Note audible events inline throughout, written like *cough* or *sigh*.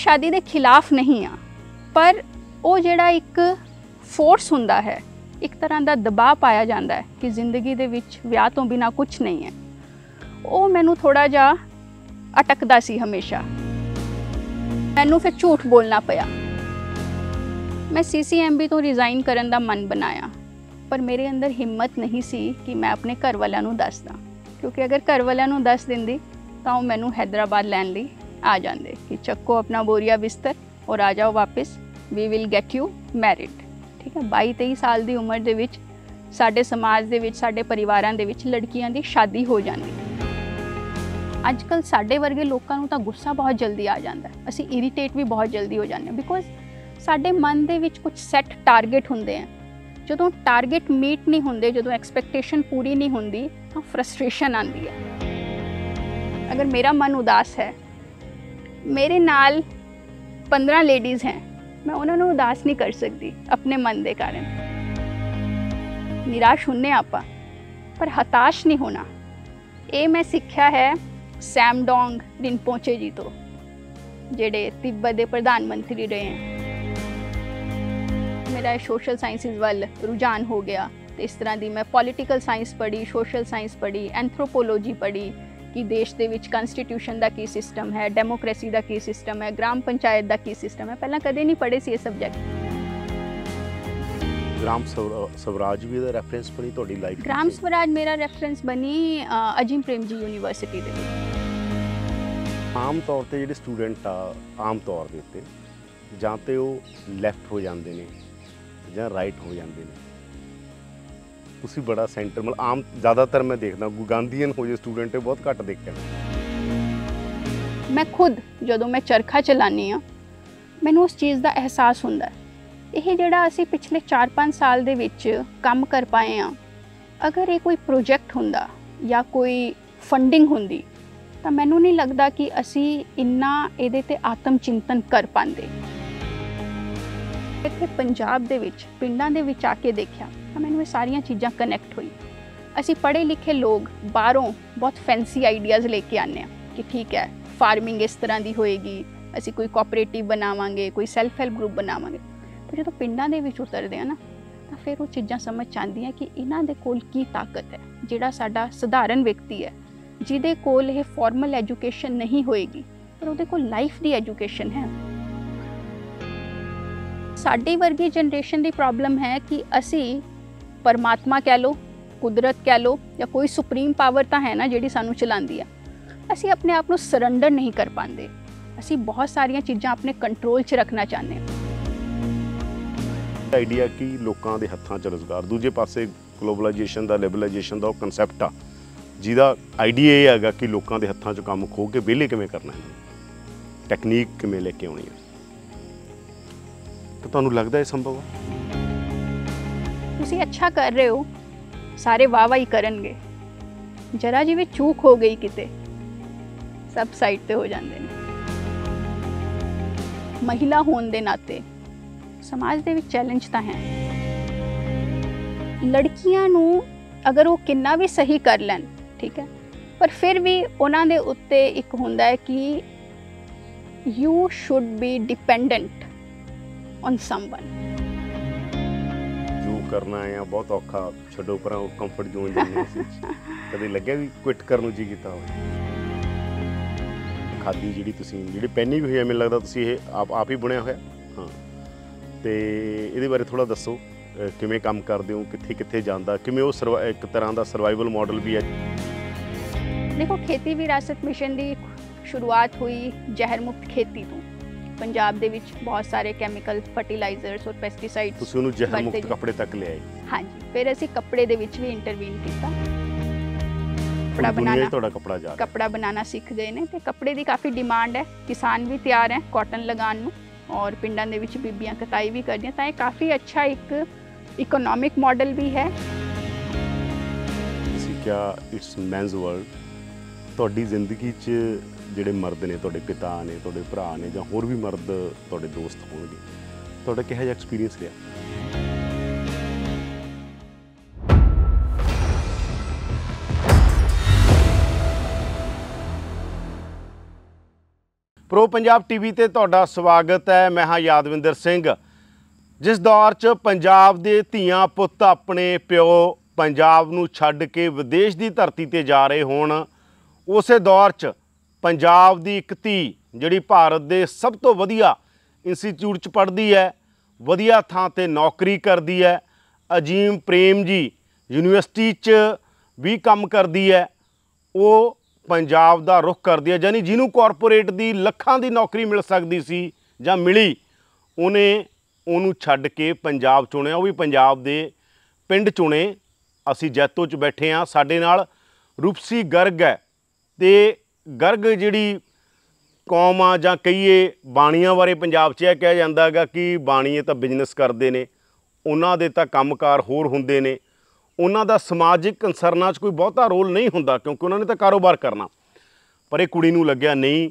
ਸ਼ਾਦੀ ਦੇ ਖਿਲਾਫ ਨਹੀਂ ਆ ਪਰ ਉਹ ਜਿਹੜਾ ਇੱਕ ਫੋਰਸ ਹੁੰਦਾ ਹੈ ਇੱਕ ਤਰ੍ਹਾਂ ਦਾ ਦਬਾਅ ਪਾਇਆ ਜਾਂਦਾ ਹੈ ਕਿ ਜ਼ਿੰਦਗੀ ਦੇ ਵਿੱਚ ਵਿਆਹ ਤੋਂ ਬਿਨਾ ਕੁਝ ਨਹੀਂ ਹੈ ਉਹ ਮੈਨੂੰ ਥੋੜਾ ਜਿਹਾ ਅਟਕਦਾ ਸੀ ਹਮੇਸ਼ਾ ਮੈਨੂੰ ਫਿਰ ਝੂਠ ਬੋਲਣਾ ਪਿਆ ਮੈਂ ਸੀਸੀਐਮਬੀ ਤੋਂ ਰਿਜ਼ਾਈਨ ਕਰਨ ਦਾ ਮਨ ਬਣਾਇਆ ਪਰ ਮੇਰੇ ਅੰਦਰ ਹਿੰਮਤ ਨਹੀਂ ਸੀ ਕਿ ਮੈਂ ਆਪਣੇ ਘਰ ਵਾਲਿਆਂ ਨੂੰ ਦੱਸਦਾ ਕਿਉਂਕਿ ਅਗਰ ਘਰ ਵਾਲਿਆਂ ਨੂੰ ਦੱਸ ਦਿੰਦੀ ਤਾਂ ਉਹ ਮੈਨੂੰ ਹైదరాబాద్ ਲੈਣ ਲਈ ਆ ਜਾਂਦੇ ਕਿ ਚੱਕੋ ਆਪਣਾ ਬੋਰੀਆ ਬਿਸਤਰ ਔਰ ਆ ਜਾਓ ਵਾਪਸ we will get you married ਠੀਕ ਹੈ 22 23 ਸਾਲ ਦੀ ਉਮਰ ਦੇ ਵਿੱਚ ਸਾਡੇ ਸਮਾਜ ਦੇ ਵਿੱਚ ਸਾਡੇ ਪਰਿਵਾਰਾਂ ਦੇ ਵਿੱਚ ਲੜਕੀਆਂ ਦੀ ਸ਼ਾਦੀ ਹੋ ਜਾਂਦੀ ਅੱਜ ਕੱਲ ਸਾਡੇ ਵਰਗੇ ਲੋਕਾਂ ਨੂੰ ਤਾਂ ਗੁੱਸਾ ਬਹੁਤ ਜਲਦੀ ਆ ਜਾਂਦਾ ਅਸੀਂ ਇਰੀਟੇਟ ਵੀ ਬਹੁਤ ਜਲਦੀ ਹੋ ਜਾਂਦੇ ਬਿਕੋਜ਼ ਸਾਡੇ ਮਨ ਦੇ ਵਿੱਚ ਕੁਝ ਸੈੱਟ ਟਾਰਗੇਟ ਹੁੰਦੇ ਆ ਜਦੋਂ ਟਾਰਗੇਟ ਮੀਟ ਨਹੀਂ ਹੁੰਦੇ ਜਦੋਂ ਐਕਸਪੈਕਟੇਸ਼ਨ ਪੂਰੀ ਨਹੀਂ ਹੁੰਦੀ ਤਾਂ ਫਰਸਟ੍ਰੇਸ਼ਨ ਆਉਂਦੀ ਹੈ ਅਗਰ ਮੇਰਾ ਮਨ ਉਦਾਸ ਹੈ ਮੇਰੇ ਨਾਲ 15 ਲੇਡੀਜ਼ ਹੈ ਮੈਂ ਉਹਨਾਂ ਨੂੰ ਉਦਾਸ ਨਹੀਂ ਕਰ ਸਕਦੀ ਆਪਣੇ ਮਨ ਦੇ ਕਾਰਨ ਨਿਰਾਸ਼ ਹੁੰਨੇ ਆਪਾਂ ਪਰ ਹਤਾਸ਼ ਨਹੀਂ ਹੋਣਾ ਇਹ ਮੈਂ ਸਿੱਖਿਆ ਹੈ ਸੈਮ ਡੋਂਗ ਪਹੁੰਚੇ ਜੀ ਤੋਂ ਜਿਹੜੇ ਤਿੱਬਤ ਦੇ ਪ੍ਰਧਾਨ ਮੰਤਰੀ ਰਹੇ ਹਨ ਮੇਰਾ ਸੋਸ਼ਲ ਸਾਇੰਸਿਸ ਵੱਲ ਰੁਝਾਨ ਹੋ ਗਿਆ ਤੇ ਇਸ ਤਰ੍ਹਾਂ ਦੀ ਮੈਂ ਪੋਲਿਟੀਕਲ ਸਾਇੰਸ ਪੜ੍ਹੀ ਸੋਸ਼ਲ ਸਾਇੰਸ ਪੜ੍ਹੀ ਐਂਥਰੋਪੋਲੋਜੀ ਪੜ੍ਹੀ ਕਿ ਦੇਸ਼ ਦੇ ਵਿੱਚ ਕਨਸਟੀਟਿਊਸ਼ਨ ਦਾ ਕੀ ਸਿਸਟਮ ਹੈ ਡੈਮੋਕ੍ਰੇਸੀ ਦਾ ਕੀ ਸਿਸਟਮ ਹੈ ਗ੍ਰਾਮ ਪੰਚਾਇਤ ਦਾ ਕੀ ਸਿਸਟਮ ਹੈ ਪਹਿਲਾਂ ਕਦੇ ਨਹੀਂ ਪੜ੍ਹੇ ਸੀ ਇਹ ਸਬਜੈਕਟ ਗ੍ਰਾਮ ਸਵਰਾਜ ਵੀ ਦਾ ਰੈਫਰੈਂਸ ਬਣੀ ਤੁਹਾਡੀ ਲਾਈਫ ਗ੍ਰਾਮ ਸਵਰਾਜ ਮੇਰਾ ਰੈਫਰੈਂਸ ਬਣੀ ਅਜੀਮ ਪ੍ਰੇਮ ਜੀ ਯੂਨੀਵਰਸਿਟੀ ਦੇ ਆਮ ਤੌਰ ਤੇ ਜਿਹੜੇ ਸਟੂਡੈਂਟ ਆ ਆਮ ਤੌਰ ਦੇ ਉੱਤੇ ਜਾਂ ਤੇ ਉਹ ਲੈਫਟ ਹੋ ਜਾਂਦੇ ਨੇ ਜਾਂ ਰਾਈਟ ਹੋ ਜਾਂਦੇ ਨੇ ਤੁਸੀਂ ਬੜਾ ਸੈਂਟਰ ਮਤਲਬ ਆਮ ਜ਼ਿਆਦਾਤਰ ਮੈਂ ਦੇਖਦਾ ਗਾਂਧੀਅਨ ਹੋ ਜੇ ਸਟੂਡੈਂਟ ਬਹੁਤ ਘੱਟ ਦੇਖਿਆ ਮੈਂ ਖੁਦ ਜਦੋਂ ਮੈਂ ਚਰਖਾ ਚਲਾਨੀ ਆ ਮੈਨੂੰ ਉਸ ਚੀਜ਼ ਦਾ ਅਹਿਸਾਸ ਹੁੰਦਾ ਇਹ ਜਿਹੜਾ ਅਸੀਂ ਪਿਛਲੇ 4-5 ਸਾਲ ਦੇ ਵਿੱਚ ਕੰਮ ਕਰ ਪਾਏ ਆ ਅਗਰ ਇਹ ਕੋਈ ਪ੍ਰੋਜੈਕਟ ਹੁੰਦਾ ਜਾਂ ਕੋਈ ਫੰਡਿੰਗ ਹੁੰਦੀ ਤਾਂ ਮੈਨੂੰ ਨਹੀਂ ਲੱਗਦਾ ਕਿ ਅਸੀਂ ਇੰਨਾ ਇਹਦੇ ਤੇ ਆਤਮ ਚਿੰਤਨ ਕਰ ਪਾਉਂਦੇ ਇੱਥੇ ਪੰਜਾਬ ਦੇ ਵਿੱਚ ਪਿੰਡਾਂ ਦੇ ਵਿੱਚ ਆ ਕੇ ਦੇਖਿਆ ਤਾਂ ਮੈਨੂੰ ਇਹ ਸਾਰੀਆਂ ਚੀਜ਼ਾਂ ਕਨੈਕਟ ਹੋਈ ਅਸੀਂ ਪੜ੍ਹੇ ਲਿਖੇ ਲੋਕ ਬਾਹਰੋਂ ਬਹੁਤ ਫੈਂਸੀ ਆਈਡੀਆਜ਼ ਲੈ ਕੇ ਆਨੇ ਆ ਕਿ ਠੀਕ ਹੈ ਫਾਰਮਿੰਗ ਇਸ ਤਰ੍ਹਾਂ ਦੀ ਹੋਏਗੀ ਅਸੀਂ ਕੋਈ ਕੋਆਪਰੇਟਿਵ ਬਣਾਵਾਂਗੇ ਕੋਈ ਸੈਲਫ ਹੈਲਪ ਗਰੁੱਪ ਬਣਾਵਾਂਗੇ ਪਰ ਜਦੋਂ ਪਿੰਡਾਂ ਦੇ ਵਿੱਚ ਉਤਰਦੇ ਆ ਨਾ ਤਾਂ ਫਿਰ ਉਹ ਚੀਜ਼ਾਂ ਸਮਝ ਆਉਂਦੀਆਂ ਕਿ ਇਹਨਾਂ ਦੇ ਕੋਲ ਕੀ ਤਾਕਤ ਹੈ ਜਿਹੜਾ ਸਾਡਾ ਸਧਾਰਨ ਵਿਅਕਤੀ ਹੈ ਜਿਹਦੇ ਕੋਲ ਇਹ ਫਾਰਮਲ ਐਜੂਕੇਸ਼ਨ ਨਹੀਂ ਹੋਏਗੀ ਪਰ ਉਹਦੇ ਕੋਲ ਲਾਈਫ ਦੀ ਐਜੂਕੇਸ਼ਨ ਹੈ ਸਾਡੀ ਵਰਗੀ ਜਨਰੇਸ਼ਨ ਦੀ ਪ੍ਰੋਬਲਮ ਹੈ ਕਿ ਅਸੀਂ ਪਰਮਾਤਮਾ ਕਹਿ ਲੋ ਕੁਦਰਤ ਕਹਿ ਲੋ ਜਾਂ ਕੋਈ ਸੁਪਰੀਮ ਪਾਵਰ ਤਾਂ ਹੈ ਨਾ ਜਿਹੜੀ ਸਾਨੂੰ ਚਲਾਉਂਦੀ ਆ ਅਸੀਂ ਆਪਣੇ ਆਪ ਨੂੰ ਸਰੈਂਡਰ ਨਹੀਂ ਕਰ ਪਾਉਂਦੇ ਅਸੀਂ ਬਹੁਤ ਸਾਰੀਆਂ ਚੀਜ਼ਾਂ ਆਪਣੇ ਕੰਟਰੋਲ 'ਚ ਰੱਖਣਾ ਚਾਹੁੰਦੇ ਹਾਂ ਆਈਡੀਆ ਕੀ ਲੋਕਾਂ ਦੇ ਹੱਥਾਂ 'ਚ ਰੋਜ਼ਗਾਰ ਦੂਜੇ ਪਾਸੇ ਗਲੋਬਲਾਈਜੇਸ਼ਨ ਦਾ ਲਿਬਰਲਾਈਜੇਸ਼ਨ ਦਾ ਉਹ ਕਨਸੈਪਟ ਆ ਜਿਹਦਾ ਆਈਡੀਆ ਇਹ ਹੈਗਾ ਕਿ ਲੋਕਾਂ ਦੇ ਹੱਥਾਂ 'ਚ ਕੰਮ ਖੋ ਕੇ ਵਿਹਲੇ ਕਿਵੇਂ ਕਰਨਾ ਹੈ ਟੈਕਨੀਕ ਕਿਵੇਂ ਲੈ ਕੇ ਆਉਣੀ ਹੈ ਤਾਂ ਤੁਹਾਨੂੰ ਲੱਗਦਾ ਇਹ ਸੰਭਵ ਹੈ ਤੁਸੀਂ ਅੱਛਾ ਕਰ ਰਹੇ ਹੋ ਸਾਰੇ ਵਾਵਾ ਹੀ ਕਰਨਗੇ ਜਰਾ ਜੀ ਵੀ ਚੂਕ ਹੋ ਗਈ ਕਿਤੇ ਸਭ ਸਾਈਡ ਤੇ ਹੋ ਜਾਂਦੇ ਨੇ ਮਹਿਲਾ ਹੋਣ ਦੇ ਨਾਤੇ ਸਮਾਜ ਦੇ ਵਿੱਚ ਚੈਲੰਜ ਤਾਂ ਹੈ ਲੜਕੀਆਂ ਨੂੰ ਅਗਰ ਉਹ ਕਿੰਨਾ ਵੀ ਸਹੀ ਕਰ ਲੈਣ ਠੀਕ ਹੈ ਪਰ ਫਿਰ ਵੀ ਉਹਨਾਂ ਦੇ ਉੱਤੇ ਇੱਕ ਹੁੰਦਾ ਹੈ ਕਿ you should be dependent on someone ਕਰਨਾ ਆ ਬਹੁਤ ਔਖਾ ਛੱਡੋ ਪਰ ਉਹ ਕੰਫਰਟ ਜ਼ੋਨ ਜਿਹੀ ਸੀ ਕਦੇ ਲੱਗਿਆ ਵੀ ਕੁਇਟ ਕਰਨ ਨੂੰ ਜੀ ਕੀਤਾ ਹੋਵੇ ਖਾਦੀ ਜਿਹੜੀ ਤੁਸੀਂ ਜਿਹੜੇ ਪਹਿਨੀ ਵੀ ਹੋਈ ਹੈ ਮੈਨੂੰ ਲੱਗਦਾ ਤੁਸੀਂ ਇਹ ਆਪ ਆਪ ਹੀ ਬੁਣਿਆ ਹੋਇਆ ਹਾਂ ਤੇ ਇਹਦੇ ਬਾਰੇ ਥੋੜਾ ਦੱਸੋ ਕਿਵੇਂ ਕੰਮ ਕਰਦੇ ਹੋ ਕਿੱਥੇ ਕਿੱਥੇ ਜਾਂਦਾ ਕਿਵੇਂ ਉਹ ਇੱਕ ਤਰ੍ਹਾਂ ਦਾ ਸਰਵਾਈਵਲ ਮਾਡਲ ਵੀ ਹੈ ਦੇਖੋ ਖੇਤੀ ਵਿਰਾਸਤ ਮਿਸ਼ਨ ਦੀ ਸ਼ੁਰੂਆਤ ਹੋਈ ਜ਼ਹਿਰ ਮੁਕਤ ਖੇਤੀ ਤੋਂ ਪੰਜਾਬ ਦੇ ਵਿੱਚ ਬਹੁਤ ਸਾਰੇ ਕੈਮੀਕਲ ਫਰਟੀਲਾਈਜ਼ਰਸ ਔਰ ਪੈਸਟੀਸਾਈਡਸ ਤੁਸੀਂ ਉਹਨੂੰ ਜ਼ਹਿਰ ਮੁਕਤ ਕੱਪੜੇ ਤੱਕ ਲਿਆਏ ਹਾਂਜੀ ਫਿਰ ਅਸੀਂ ਕੱਪੜੇ ਦੇ ਵਿੱਚ ਵੀ ਇੰਟਰਵੀਨ ਕੀਤਾ ਕੱਪੜਾ ਬਣਾਉਣਾ ਤੁਹਾਡਾ ਕੱਪੜਾ ਜਾ ਕੱਪੜਾ ਬਣਾਉਣਾ ਸਿੱਖਦੇ ਨੇ ਤੇ ਕੱਪੜੇ ਦੀ ਕਾਫੀ ਡਿਮਾਂਡ ਹੈ ਕਿਸਾਨ ਵੀ ਤਿਆਰ ਹੈ ਕਾਟਨ ਲਗਾਉਣ ਨੂੰ ਔਰ ਪਿੰਡਾਂ ਦੇ ਵਿੱਚ ਬੀਬੀਆਂ ਕਟਾਈ ਵੀ ਕਰਦੀਆਂ ਤਾਂ ਇਹ ਕਾਫੀ ਅੱਛਾ ਇੱਕ ਇਕਨੋਮਿਕ ਮਾਡਲ ਵੀ ਹੈ ਸੀ ਕਿਹਾ ਇਟਸ ਮੈਨਸ ਵਰਲਡ ਤੁਹਾਡੀ ਜ਼ਿੰਦਗੀ 'ਚ ਜਿਹੜੇ ਮਰਦ ਨੇ ਤੁਹਾਡੇ ਪਿਤਾ ਨੇ ਤੁਹਾਡੇ ਭਰਾ ਨੇ ਜਾਂ ਹੋਰ ਵੀ ਮਰਦ ਤੁਹਾਡੇ ਦੋਸਤ ਹੋਣਗੇ ਤੁਹਾਡਾ ਕਿਹੋ ਜਿਹਾ ਐਕਸਪੀਰੀਅੰਸ ਰਿਹਾ ਪ੍ਰੋ ਪੰਜਾਬ ਟੀਵੀ ਤੇ ਤੁਹਾਡਾ ਸਵਾਗਤ ਹੈ ਮੈਂ ਹਾਂ ਯਾਦਵਿੰਦਰ ਸਿੰਘ ਜਿਸ ਦੌਰ 'ਚ ਪੰਜਾਬ ਦੇ ਧੀਆਂ ਪੁੱਤ ਆਪਣੇ ਪਿਓ ਪੰਜਾਬ ਨੂੰ ਛੱਡ ਕੇ ਵਿਦੇਸ਼ ਦੀ ਧਰਤੀ ਤੇ ਜਾ ਰਹੇ ਹੋਣ ਉਸੇ ਦੌਰ 'ਚ ਪੰਜਾਬ ਦੀ ਇੱਕ ਧੀ ਜਿਹੜੀ ਭਾਰਤ ਦੇ ਸਭ ਤੋਂ ਵਧੀਆ ਇੰਸਟੀਚਿਊਟ 'ਚ ਪੜ੍ਹਦੀ ਹੈ ਵਧੀਆ ਥਾਂ ਤੇ ਨੌਕਰੀ ਕਰਦੀ ਹੈ ਅਜੀਮ ਪ੍ਰੇਮ ਜੀ ਯੂਨੀਵਰਸਿਟੀ 'ਚ ਵੀ ਕੰਮ ਕਰਦੀ ਹੈ ਉਹ ਪੰਜਾਬ ਦਾ ਰੁਖ ਕਰਦੀ ਹੈ ਯਾਨੀ ਜਿਹਨੂੰ ਕਾਰਪੋਰੇਟ ਦੀ ਲੱਖਾਂ ਦੀ ਨੌਕਰੀ ਮਿਲ ਸਕਦੀ ਸੀ ਜਾਂ ਮਿਲੀ ਉਹਨੇ ਉਹਨੂੰ ਛੱਡ ਕੇ ਪੰਜਾਬ ਚੁਣਿਆ ਉਹ ਵੀ ਪੰਜਾਬ ਦੇ ਪਿੰਡ ਚੁਣੇ ਅਸੀਂ ਜੈਤੋ 'ਚ ਬੈਠੇ ਆ ਸਾਡੇ ਨਾਲ ਰੂਪਸੀ ਗਰਗ ਹੈ ਤੇ ਗਰਗ ਜਿਹੜੀ ਕੌਮ ਆ ਜਾਂ ਕਹੀਏ ਬਾਣੀਆਂ ਬਾਰੇ ਪੰਜਾਬ 'ਚ ਇਹ ਕਿਹਾ ਜਾਂਦਾ ਹੈਗਾ ਕਿ ਬਾਣੀਏ ਤਾਂ ਬਿਜ਼ਨਸ ਕਰਦੇ ਨੇ ਉਹਨਾਂ ਦੇ ਤਾਂ ਕੰਮਕਾਰ ਹੋਰ ਹੁੰਦੇ ਨੇ ਉਹਨਾਂ ਦਾ ਸਮਾਜਿਕ ਕੰਸਰਨਾਂ 'ਚ ਕੋਈ ਬਹੁਤਾ ਰੋਲ ਨਹੀਂ ਹੁੰਦਾ ਕਿਉਂਕਿ ਉਹਨਾਂ ਨੇ ਤਾਂ ਕਾਰੋਬਾਰ ਕਰਨਾ ਪਰ ਇਹ ਕੁੜੀ ਨੂੰ ਲੱਗਿਆ ਨਹੀਂ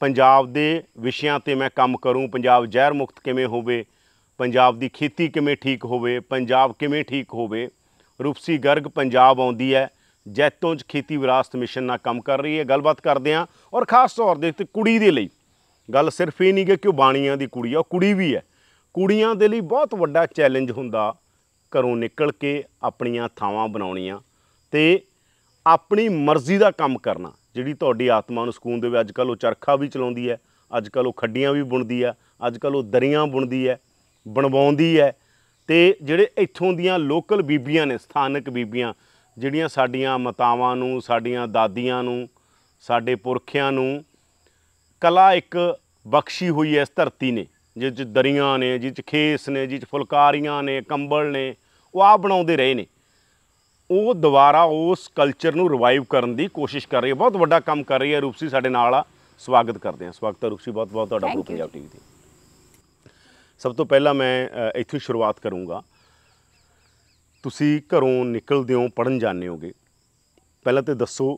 ਪੰਜਾਬ ਦੇ ਵਿਸ਼ਿਆਂ ਤੇ ਮੈਂ ਕੰਮ ਕਰੂੰ ਪੰਜਾਬ ਜ਼ਹਿਰ ਮੁਕਤ ਕਿਵੇਂ ਹੋਵੇ ਪੰਜਾਬ ਦੀ ਖੇਤੀ ਕਿਵੇਂ ਠੀਕ ਹੋਵੇ ਪੰਜਾਬ ਕਿਵੇਂ ਠੀਕ ਹੋਵੇ ਰੂਪਸੀ ਗਰਗ ਪੰਜਾਬ ਆਉਂਦੀ ਹੈ ਜੈਤੋਂ 'ਚ ਖੇਤੀ ਵਿਰਾਸਤ ਮਿਸ਼ਨ ਨਾਲ ਕੰਮ ਕਰ ਰਹੀ ਹੈ ਗੱਲਬਾਤ ਕਰਦੇ ਆਂ ਔਰ ਖਾਸ ਤੌਰ ਦੇ ਉੱਤੇ ਕੁੜੀ ਦੇ ਲਈ ਗੱਲ ਸਿਰਫ ਇਹ ਨਹੀਂ ਕਿ ਉਹ ਬਾਣੀਆਂ ਦੀ ਕੁੜੀ ਆ ਉਹ ਕੁੜੀ ਵੀ ਹੈ ਕੁੜੀਆਂ ਦੇ ਲਈ ਬਹੁਤ ਵੱਡਾ ਚੈਲੰਜ ਹੁੰਦਾ ਘਰੋਂ ਨਿਕਲ ਕੇ ਆਪਣੀਆਂ ਥਾਵਾਂ ਬਣਾਉਣੀਆਂ ਤੇ ਆਪਣੀ ਮਰਜ਼ੀ ਦਾ ਕੰਮ ਕਰਨਾ ਜਿਹੜੀ ਤੁਹਾਡੀ ਆਤਮਾ ਨੂੰ ਸਕੂਨ ਦੇਵੇ ਅੱਜ ਕੱਲ ਉਹ ਚਰਖਾ ਵੀ ਚਲਾਉਂਦੀ ਹੈ ਅੱਜ ਕੱਲ ਉਹ ਖੱਡੀਆਂ ਵੀ ਬੁਣਦੀ ਆ ਅੱਜ ਕੱਲ ਉਹ ਦਰੀਆਂ ਬੁਣਦੀ ਹੈ ਬਣਵਾਉਂਦੀ ਹੈ ਤੇ ਜਿਹੜੇ ਇੱਥੋਂ ਦੀਆਂ ਲੋਕਲ ਬੀਬੀਆਂ ਨੇ ਸਥਾਨਕ ਬੀਬੀਆਂ ਜਿਹੜੀਆਂ ਸਾਡੀਆਂ ਮਾਤਾਵਾਂ ਨੂੰ ਸਾਡੀਆਂ ਦਾਦੀਆਂ ਨੂੰ ਸਾਡੇ ਪੁਰਖਿਆਂ ਨੂੰ ਕਲਾ ਇੱਕ ਬਖਸ਼ੀ ਹੋਈ ਹੈ ਇਸ ਧਰਤੀ ਨੇ ਜਿਸ ਚ ਦਰੀਆਂ ਨੇ ਜਿਸ ਚ ਖੇਸ ਨੇ ਜਿਸ ਚ ਫੁਲਕਾਰੀਆਂ ਨੇ ਕੰਬਲ ਨੇ ਉਹ ਆ ਬਣਾਉਂਦੇ ਰਹੇ ਨੇ ਉਹ ਦੁਬਾਰਾ ਉਸ ਕਲਚਰ ਨੂੰ ਰਿਵਾਈਵ ਕਰਨ ਦੀ ਕੋਸ਼ਿਸ਼ ਕਰ ਰਹੀ ਹੈ ਬਹੁਤ ਵੱਡਾ ਕੰਮ ਕਰ ਰਹੀ ਹੈ ਰੂਪਸੀ ਸਾਡੇ ਨਾਲ ਆ ਸਵਾਗਤ ਕਰਦੇ ਹਾਂ ਸਵਾਗਤ ਹੈ ਰੂਪਸੀ ਬਹੁਤ ਬਹੁਤ ਤੁਹਾਡਾ ਪੰਜਾਬ ਟੀਵੀ ਤੇ ਸਭ ਤੋਂ ਪਹਿਲਾਂ ਮੈਂ ਇੱਥੇ ਸ਼ੁਰੂਆਤ ਕਰੂੰਗਾ ਤੁਸੀਂ ਘਰੋਂ ਨਿਕਲਦੇ ਹੋ ਪੜਨ ਜਾਂਦੇ ਹੋਗੇ ਪਹਿਲਾਂ ਤੇ ਦੱਸੋ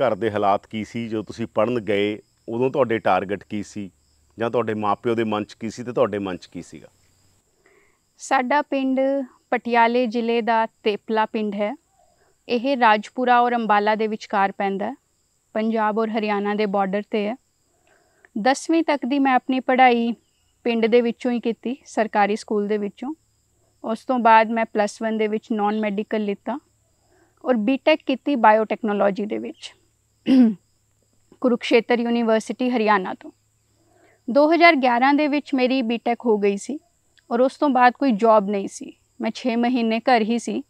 ਘਰ ਦੇ ਹਾਲਾਤ ਕੀ ਸੀ ਜਦੋਂ ਤੁਸੀਂ ਪੜਨ ਗਏ ਉਦੋਂ ਤੁਹਾਡੇ ਟਾਰਗੇਟ ਕੀ ਸੀ ਜਾਂ ਤੁਹਾਡੇ ਮਾਪਿਓ ਦੇ ਮਨ 'ਚ ਕੀ ਸੀ ਤੇ ਤੁਹਾਡੇ ਮਨ 'ਚ ਕੀ ਸੀਗਾ ਸਾਡਾ ਪਿੰਡ ਪਟਿਆਲੇ ਜ਼ਿਲ੍ਹੇ ਦਾ ਤੇਪਲਾ ਪਿੰਡ ਹੈ ਇਹ ਰਾਜਪੁਰਾ ਔਰ ਅੰਬਾਲਾ ਦੇ ਵਿਚਕਾਰ ਪੈਂਦਾ ਪੰਜਾਬ ਔਰ ਹਰਿਆਣਾ ਦੇ ਬਾਰਡਰ ਤੇ ਹੈ 10ਵੀਂ ਤੱਕ ਦੀ ਮੈਂ ਆਪਣੀ ਪੜ੍ਹਾਈ ਪਿੰਡ ਦੇ ਵਿੱਚੋਂ ਹੀ ਕੀਤੀ ਸਰਕਾਰੀ ਸਕੂਲ ਦੇ ਵਿੱਚੋਂ ਉਸ ਤੋਂ ਬਾਅਦ ਮੈਂ ਪਲੱਸ 1 ਦੇ ਵਿੱਚ ਨਾਨ ਮੈਡੀਕਲ ਲਿੱਤਾ ਔਰ ਬੀਟੈਕ ਕੀਤੀ ਬਾਇਓਟੈਕਨੋਲੋਜੀ ਦੇ ਵਿੱਚ ਕੁਰੂਕਸ਼ੇਤਰ ਯੂਨੀਵਰਸਿਟੀ ਹਰਿਆਣਾ ਤੋਂ 2011 ਦੇ ਵਿੱਚ ਮੇਰੀ ਬੀਟੈਕ ਹੋ ਗਈ ਸੀ ਔਰ ਉਸ ਤੋਂ ਬਾਅਦ ਕੋਈ ਜੌਬ ਨਹੀਂ ਸੀ ਮੈਂ 6 ਮਹੀਨੇ ਘਰ ਹੀ ਸੀ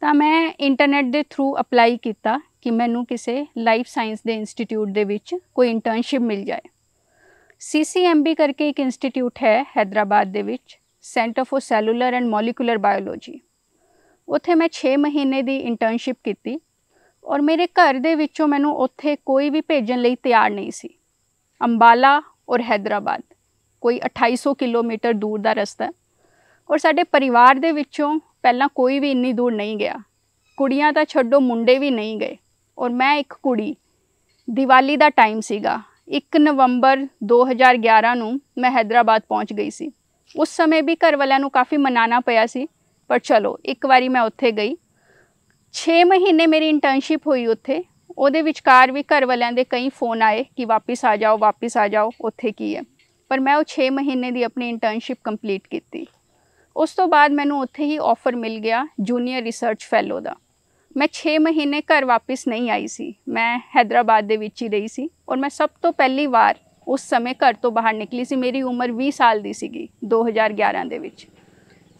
ਤਾਂ ਮੈਂ ਇੰਟਰਨੈਟ ਦੇ ਥਰੂ ਅਪਲਾਈ ਕੀਤਾ ਕਿ ਮੈਨੂੰ ਕਿਸੇ ਲਾਈਫ ਸਾਇੰਸ ਦੇ ਇੰਸਟੀਚਿਊਟ ਦੇ ਵਿੱਚ ਕੋਈ ਇੰਟਰਨਸ਼ਿਪ ਮਿਲ ਜਾਏ ਸੀਸੀਐਮਬੀ ਕਰਕੇ ਇੱਕ ਇੰਸਟੀਚਿਊਟ ਹੈ ਹైదరాబాద్ ਦੇ ਵਿੱਚ centre for cellular and molecular biology ਉੱਥੇ ਮੈਂ 6 ਮਹੀਨੇ ਦੀ ਇੰਟਰਨਸ਼ਿਪ ਕੀਤੀ ਔਰ ਮੇਰੇ ਘਰ ਦੇ ਵਿੱਚੋਂ ਮੈਨੂੰ ਉੱਥੇ ਕੋਈ ਵੀ ਭੇਜਣ ਲਈ ਤਿਆਰ ਨਹੀਂ ਸੀ ਅੰਬਾਲਾ ਔਰ ਹైదరాబాద్ ਕੋਈ 2800 ਕਿਲੋਮੀਟਰ ਦੂਰ ਦਾ ਰਸਤਾ ਔਰ ਸਾਡੇ ਪਰਿਵਾਰ ਦੇ ਵਿੱਚੋਂ ਪਹਿਲਾਂ ਕੋਈ ਵੀ ਇੰਨੀ ਦੂਰ ਨਹੀਂ ਗਿਆ ਕੁੜੀਆਂ ਤਾਂ ਛੱਡੋ ਮੁੰਡੇ ਵੀ ਨਹੀਂ ਗਏ ਔਰ ਮੈਂ ਇੱਕ ਕੁੜੀ ਦੀਵਾਲੀ ਦਾ ਟਾਈਮ ਸੀਗਾ 1 ਨਵੰਬਰ 2011 ਨੂੰ ਮੈਂ ਹైదరాబాద్ ਪਹੁੰਚ ਗਈ ਸੀ ਉਸ ਸਮੇਂ ਵੀ ਘਰ ਵਾਲਿਆਂ ਨੂੰ ਕਾਫੀ ਮਨਾਣਾ ਪਿਆ ਸੀ ਪਰ ਚਲੋ ਇੱਕ ਵਾਰੀ ਮੈਂ ਉੱਥੇ ਗਈ 6 ਮਹੀਨੇ ਮੇਰੀ ਇੰਟਰਨਸ਼ਿਪ ਹੋਈ ਉੱਥੇ ਉਹਦੇ ਵਿਚਕਾਰ ਵੀ ਘਰ ਵਾਲਿਆਂ ਦੇ ਕਈ ਫੋਨ ਆਏ ਕਿ ਵਾਪਸ ਆ ਜਾਓ ਵਾਪਸ ਆ ਜਾਓ ਉੱਥੇ ਕੀ ਹੈ ਪਰ ਮੈਂ ਉਹ 6 ਮਹੀਨੇ ਦੀ ਆਪਣੀ ਇੰਟਰਨਸ਼ਿਪ ਕੰਪਲੀਟ ਕੀਤੀ ਉਸ ਤੋਂ ਬਾਅਦ ਮੈਨੂੰ ਉੱਥੇ ਹੀ ਆਫਰ ਮਿਲ ਗਿਆ ਜੂਨੀਅਰ ਰਿਸਰਚ ਫੈਲੋ ਦਾ ਮੈਂ 6 ਮਹੀਨੇ ਘਰ ਵਾਪਸ ਨਹੀਂ ਆਈ ਸੀ ਮੈਂ ਹైదరాబాద్ ਦੇ ਵਿੱਚ ਹੀ ਰਹੀ ਸੀ ਔਰ ਮੈਂ ਸਭ ਤੋਂ ਪਹਿਲੀ ਵਾਰ ਉਸ ਸਮੇਂ ਘਰ ਤੋਂ ਬਾਹਰ ਨਿਕਲੀ ਸੀ ਮੇਰੀ ਉਮਰ 20 ਸਾਲ ਦੀ ਸੀਗੀ 2011 ਦੇ ਵਿੱਚ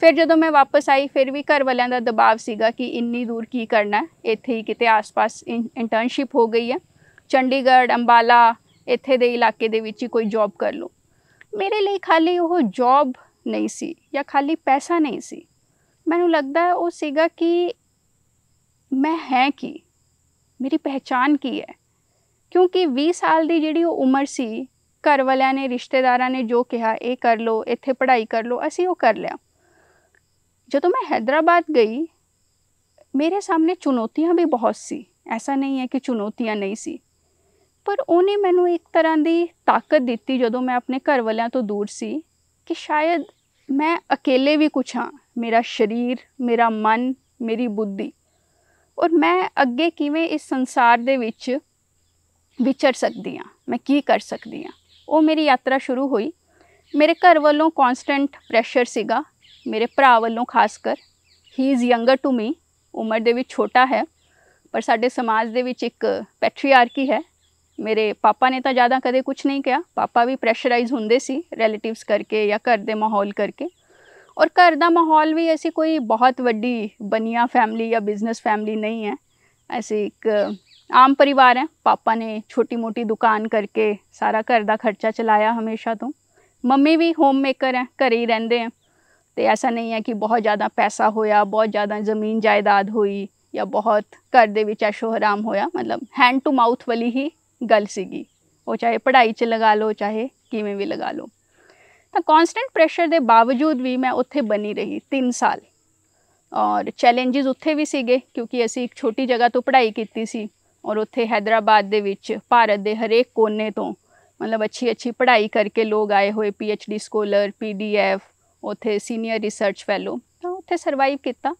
ਫਿਰ ਜਦੋਂ ਮੈਂ ਵਾਪਸ ਆਈ ਫਿਰ ਵੀ ਘਰ ਵਾਲਿਆਂ ਦਾ ਦਬਾਅ ਸੀਗਾ ਕਿ ਇੰਨੀ ਦੂਰ ਕੀ ਕਰਨਾ ਇੱਥੇ ਹੀ ਕਿਤੇ ਆਸ-ਪਾਸ ਇੰਟਰਨਸ਼ਿਪ ਹੋ ਗਈ ਹੈ ਚੰਡੀਗੜ੍ਹ ਅੰਬਾਲਾ ਇੱਥੇ ਦੇ ਇਲਾਕੇ ਦੇ ਵਿੱਚ ਹੀ ਕੋਈ ਜੌਬ ਕਰ ਲਓ ਮੇਰੇ ਲਈ ਖਾਲੀ ਉਹ ਜੌਬ ਨਹੀਂ ਸੀ ਜਾਂ ਖਾਲੀ ਪੈਸਾ ਨਹੀਂ ਸੀ ਮੈਨੂੰ ਲੱਗਦਾ ਉਹ ਸੀਗਾ ਕਿ ਮੈਂ ਹੈ ਕੀ ਮੇਰੀ ਪਹਿਚਾਨ ਕੀ ਹੈ ਕਿਉਂਕਿ 20 ਸਾਲ ਦੀ ਜਿਹੜੀ ਉਹ ਉਮਰ ਸੀ ਘਰ ਵਾਲਿਆਂ ਨੇ ਰਿਸ਼ਤੇਦਾਰਾਂ ਨੇ ਜੋ ਕਿਹਾ ਇਹ ਕਰ ਲੋ ਇੱਥੇ ਪੜ੍ਹਾਈ ਕਰ ਲੋ ਅਸੀਂ ਉਹ ਕਰ ਲਿਆ ਜਦੋਂ ਮੈਂ ਹైదరాబాద్ ਗਈ ਮੇਰੇ ਸਾਹਮਣੇ ਚੁਣੌਤੀਆਂ ਵੀ ਬਹੁਤ ਸੀ ਐਸਾ ਨਹੀਂ ਹੈ ਕਿ ਚੁਣੌਤੀਆਂ ਨਹੀਂ ਸੀ ਪਰ ਉਹਨੇ ਮੈਨੂੰ ਇੱਕ ਤਰ੍ਹਾਂ ਦੀ ਤਾਕਤ ਦਿੱਤੀ ਜਦੋਂ ਮੈਂ ਆਪਣੇ ਘਰ ਵਾਲਿਆਂ ਤੋਂ ਦੂਰ ਸੀ ਕਿ ਸ਼ਾਇਦ ਮੈਂ ਇਕੱਲੇ ਵੀ ਕੁਛ ਹਾਂ ਮੇਰਾ ਸਰੀਰ ਮੇਰਾ ਮਨ ਮੇਰੀ ਬੁੱਧੀ ਔਰ ਮੈਂ ਅੱਗੇ ਕਿਵੇਂ ਇਸ ਸੰਸਾਰ ਦੇ ਵਿੱਚ ਵਿਚਰ ਸਕਦੀ ਹਾਂ ਮੈਂ ਕੀ ਕਰ ਸਕਦੀ ਹਾਂ ਉਹ ਮੇਰੀ ਯਾਤਰਾ ਸ਼ੁਰੂ ਹੋਈ ਮੇਰੇ ਘਰ ਵੱਲੋਂ ਕਨਸਟੈਂਟ ਪ੍ਰੈਸ਼ਰ ਸੀਗਾ ਮੇਰੇ ਭਰਾ ਵੱਲੋਂ ਖਾਸ ਕਰ he is younger to me ਉਮਰ ਦੇ ਵਿੱਚ ਛੋਟਾ ਹੈ ਪਰ ਸਾਡੇ ਸਮਾਜ ਦੇ ਵਿੱਚ ਇੱਕ ਪੈਟਰੀਆਰਕੀ ਹੈ ਮੇਰੇ ਪਾਪਾ ਨੇ ਤਾਂ ਜ਼ਿਆਦਾ ਕਦੇ ਕੁਝ ਨਹੀਂ ਕਿਹਾ ਪਾਪਾ ਵੀ ਪ੍ਰੈਸ਼ਰਾਈਜ਼ ਹੁੰਦੇ ਸੀ ਰਿਲੇਟਿਵਸ ਕਰਕੇ ਜਾਂ ਘਰ ਦੇ ਮਾਹੌਲ ਕਰਕੇ ਔਰ ਘਰ ਦਾ ਮਾਹੌਲ ਵੀ ਐਸੀ ਕੋਈ ਬਹੁਤ ਵੱਡੀ ਬਨੀਆ ਫੈਮਿਲੀ ਜਾਂ ਬਿਜ਼ਨਸ ਫੈਮਿਲੀ ਨਹੀਂ ਹੈ ਐਸੀ ਇੱਕ आम परिवार है पापा ने छोटी मोटी दुकान करके सारा घर का खर्चा चलाया हमेशा तो मम्मी भी होम मेकर हैं घर ही रेंदे हैं तो ऐसा नहीं है कि बहुत ज़्यादा पैसा होया बहुत ज़्यादा जमीन जायदाद हुई या बहुत घर के बच्चे ऐशो आराम होया मतलब हैंड टू माउथ वाली ही गल सी वो चाहे पढ़ाई च लगा लो चाहे किमें भी लगा लो तो कॉन्सटेंट प्रेसर के बावजूद भी मैं उत्थे बनी रही तीन साल और चैलेंजेस उत्थे भी सी क्योंकि असी एक छोटी जगह तो पढ़ाई की सी ਔਰ ਉੱਥੇ ਹైదరాబాద్ ਦੇ ਵਿੱਚ ਭਾਰਤ ਦੇ ਹਰੇਕ ਕੋਨੇ ਤੋਂ ਮਤਲਬ ਅੱਛੀ ਅੱਛੀ ਪੜ੍ਹਾਈ ਕਰਕੇ ਲੋਕ ਆਏ ਹੋਏ ਪੀਐਚਡੀ ਸਕਾਲਰ ਪੀਡੀਐਫ ਉੱਥੇ ਸੀਨੀਅਰ ਰਿਸਰਚ ਫੈਲੋ ਤਾਂ ਉੱਥੇ ਸਰਵਾਈਵ ਕੀਤਾ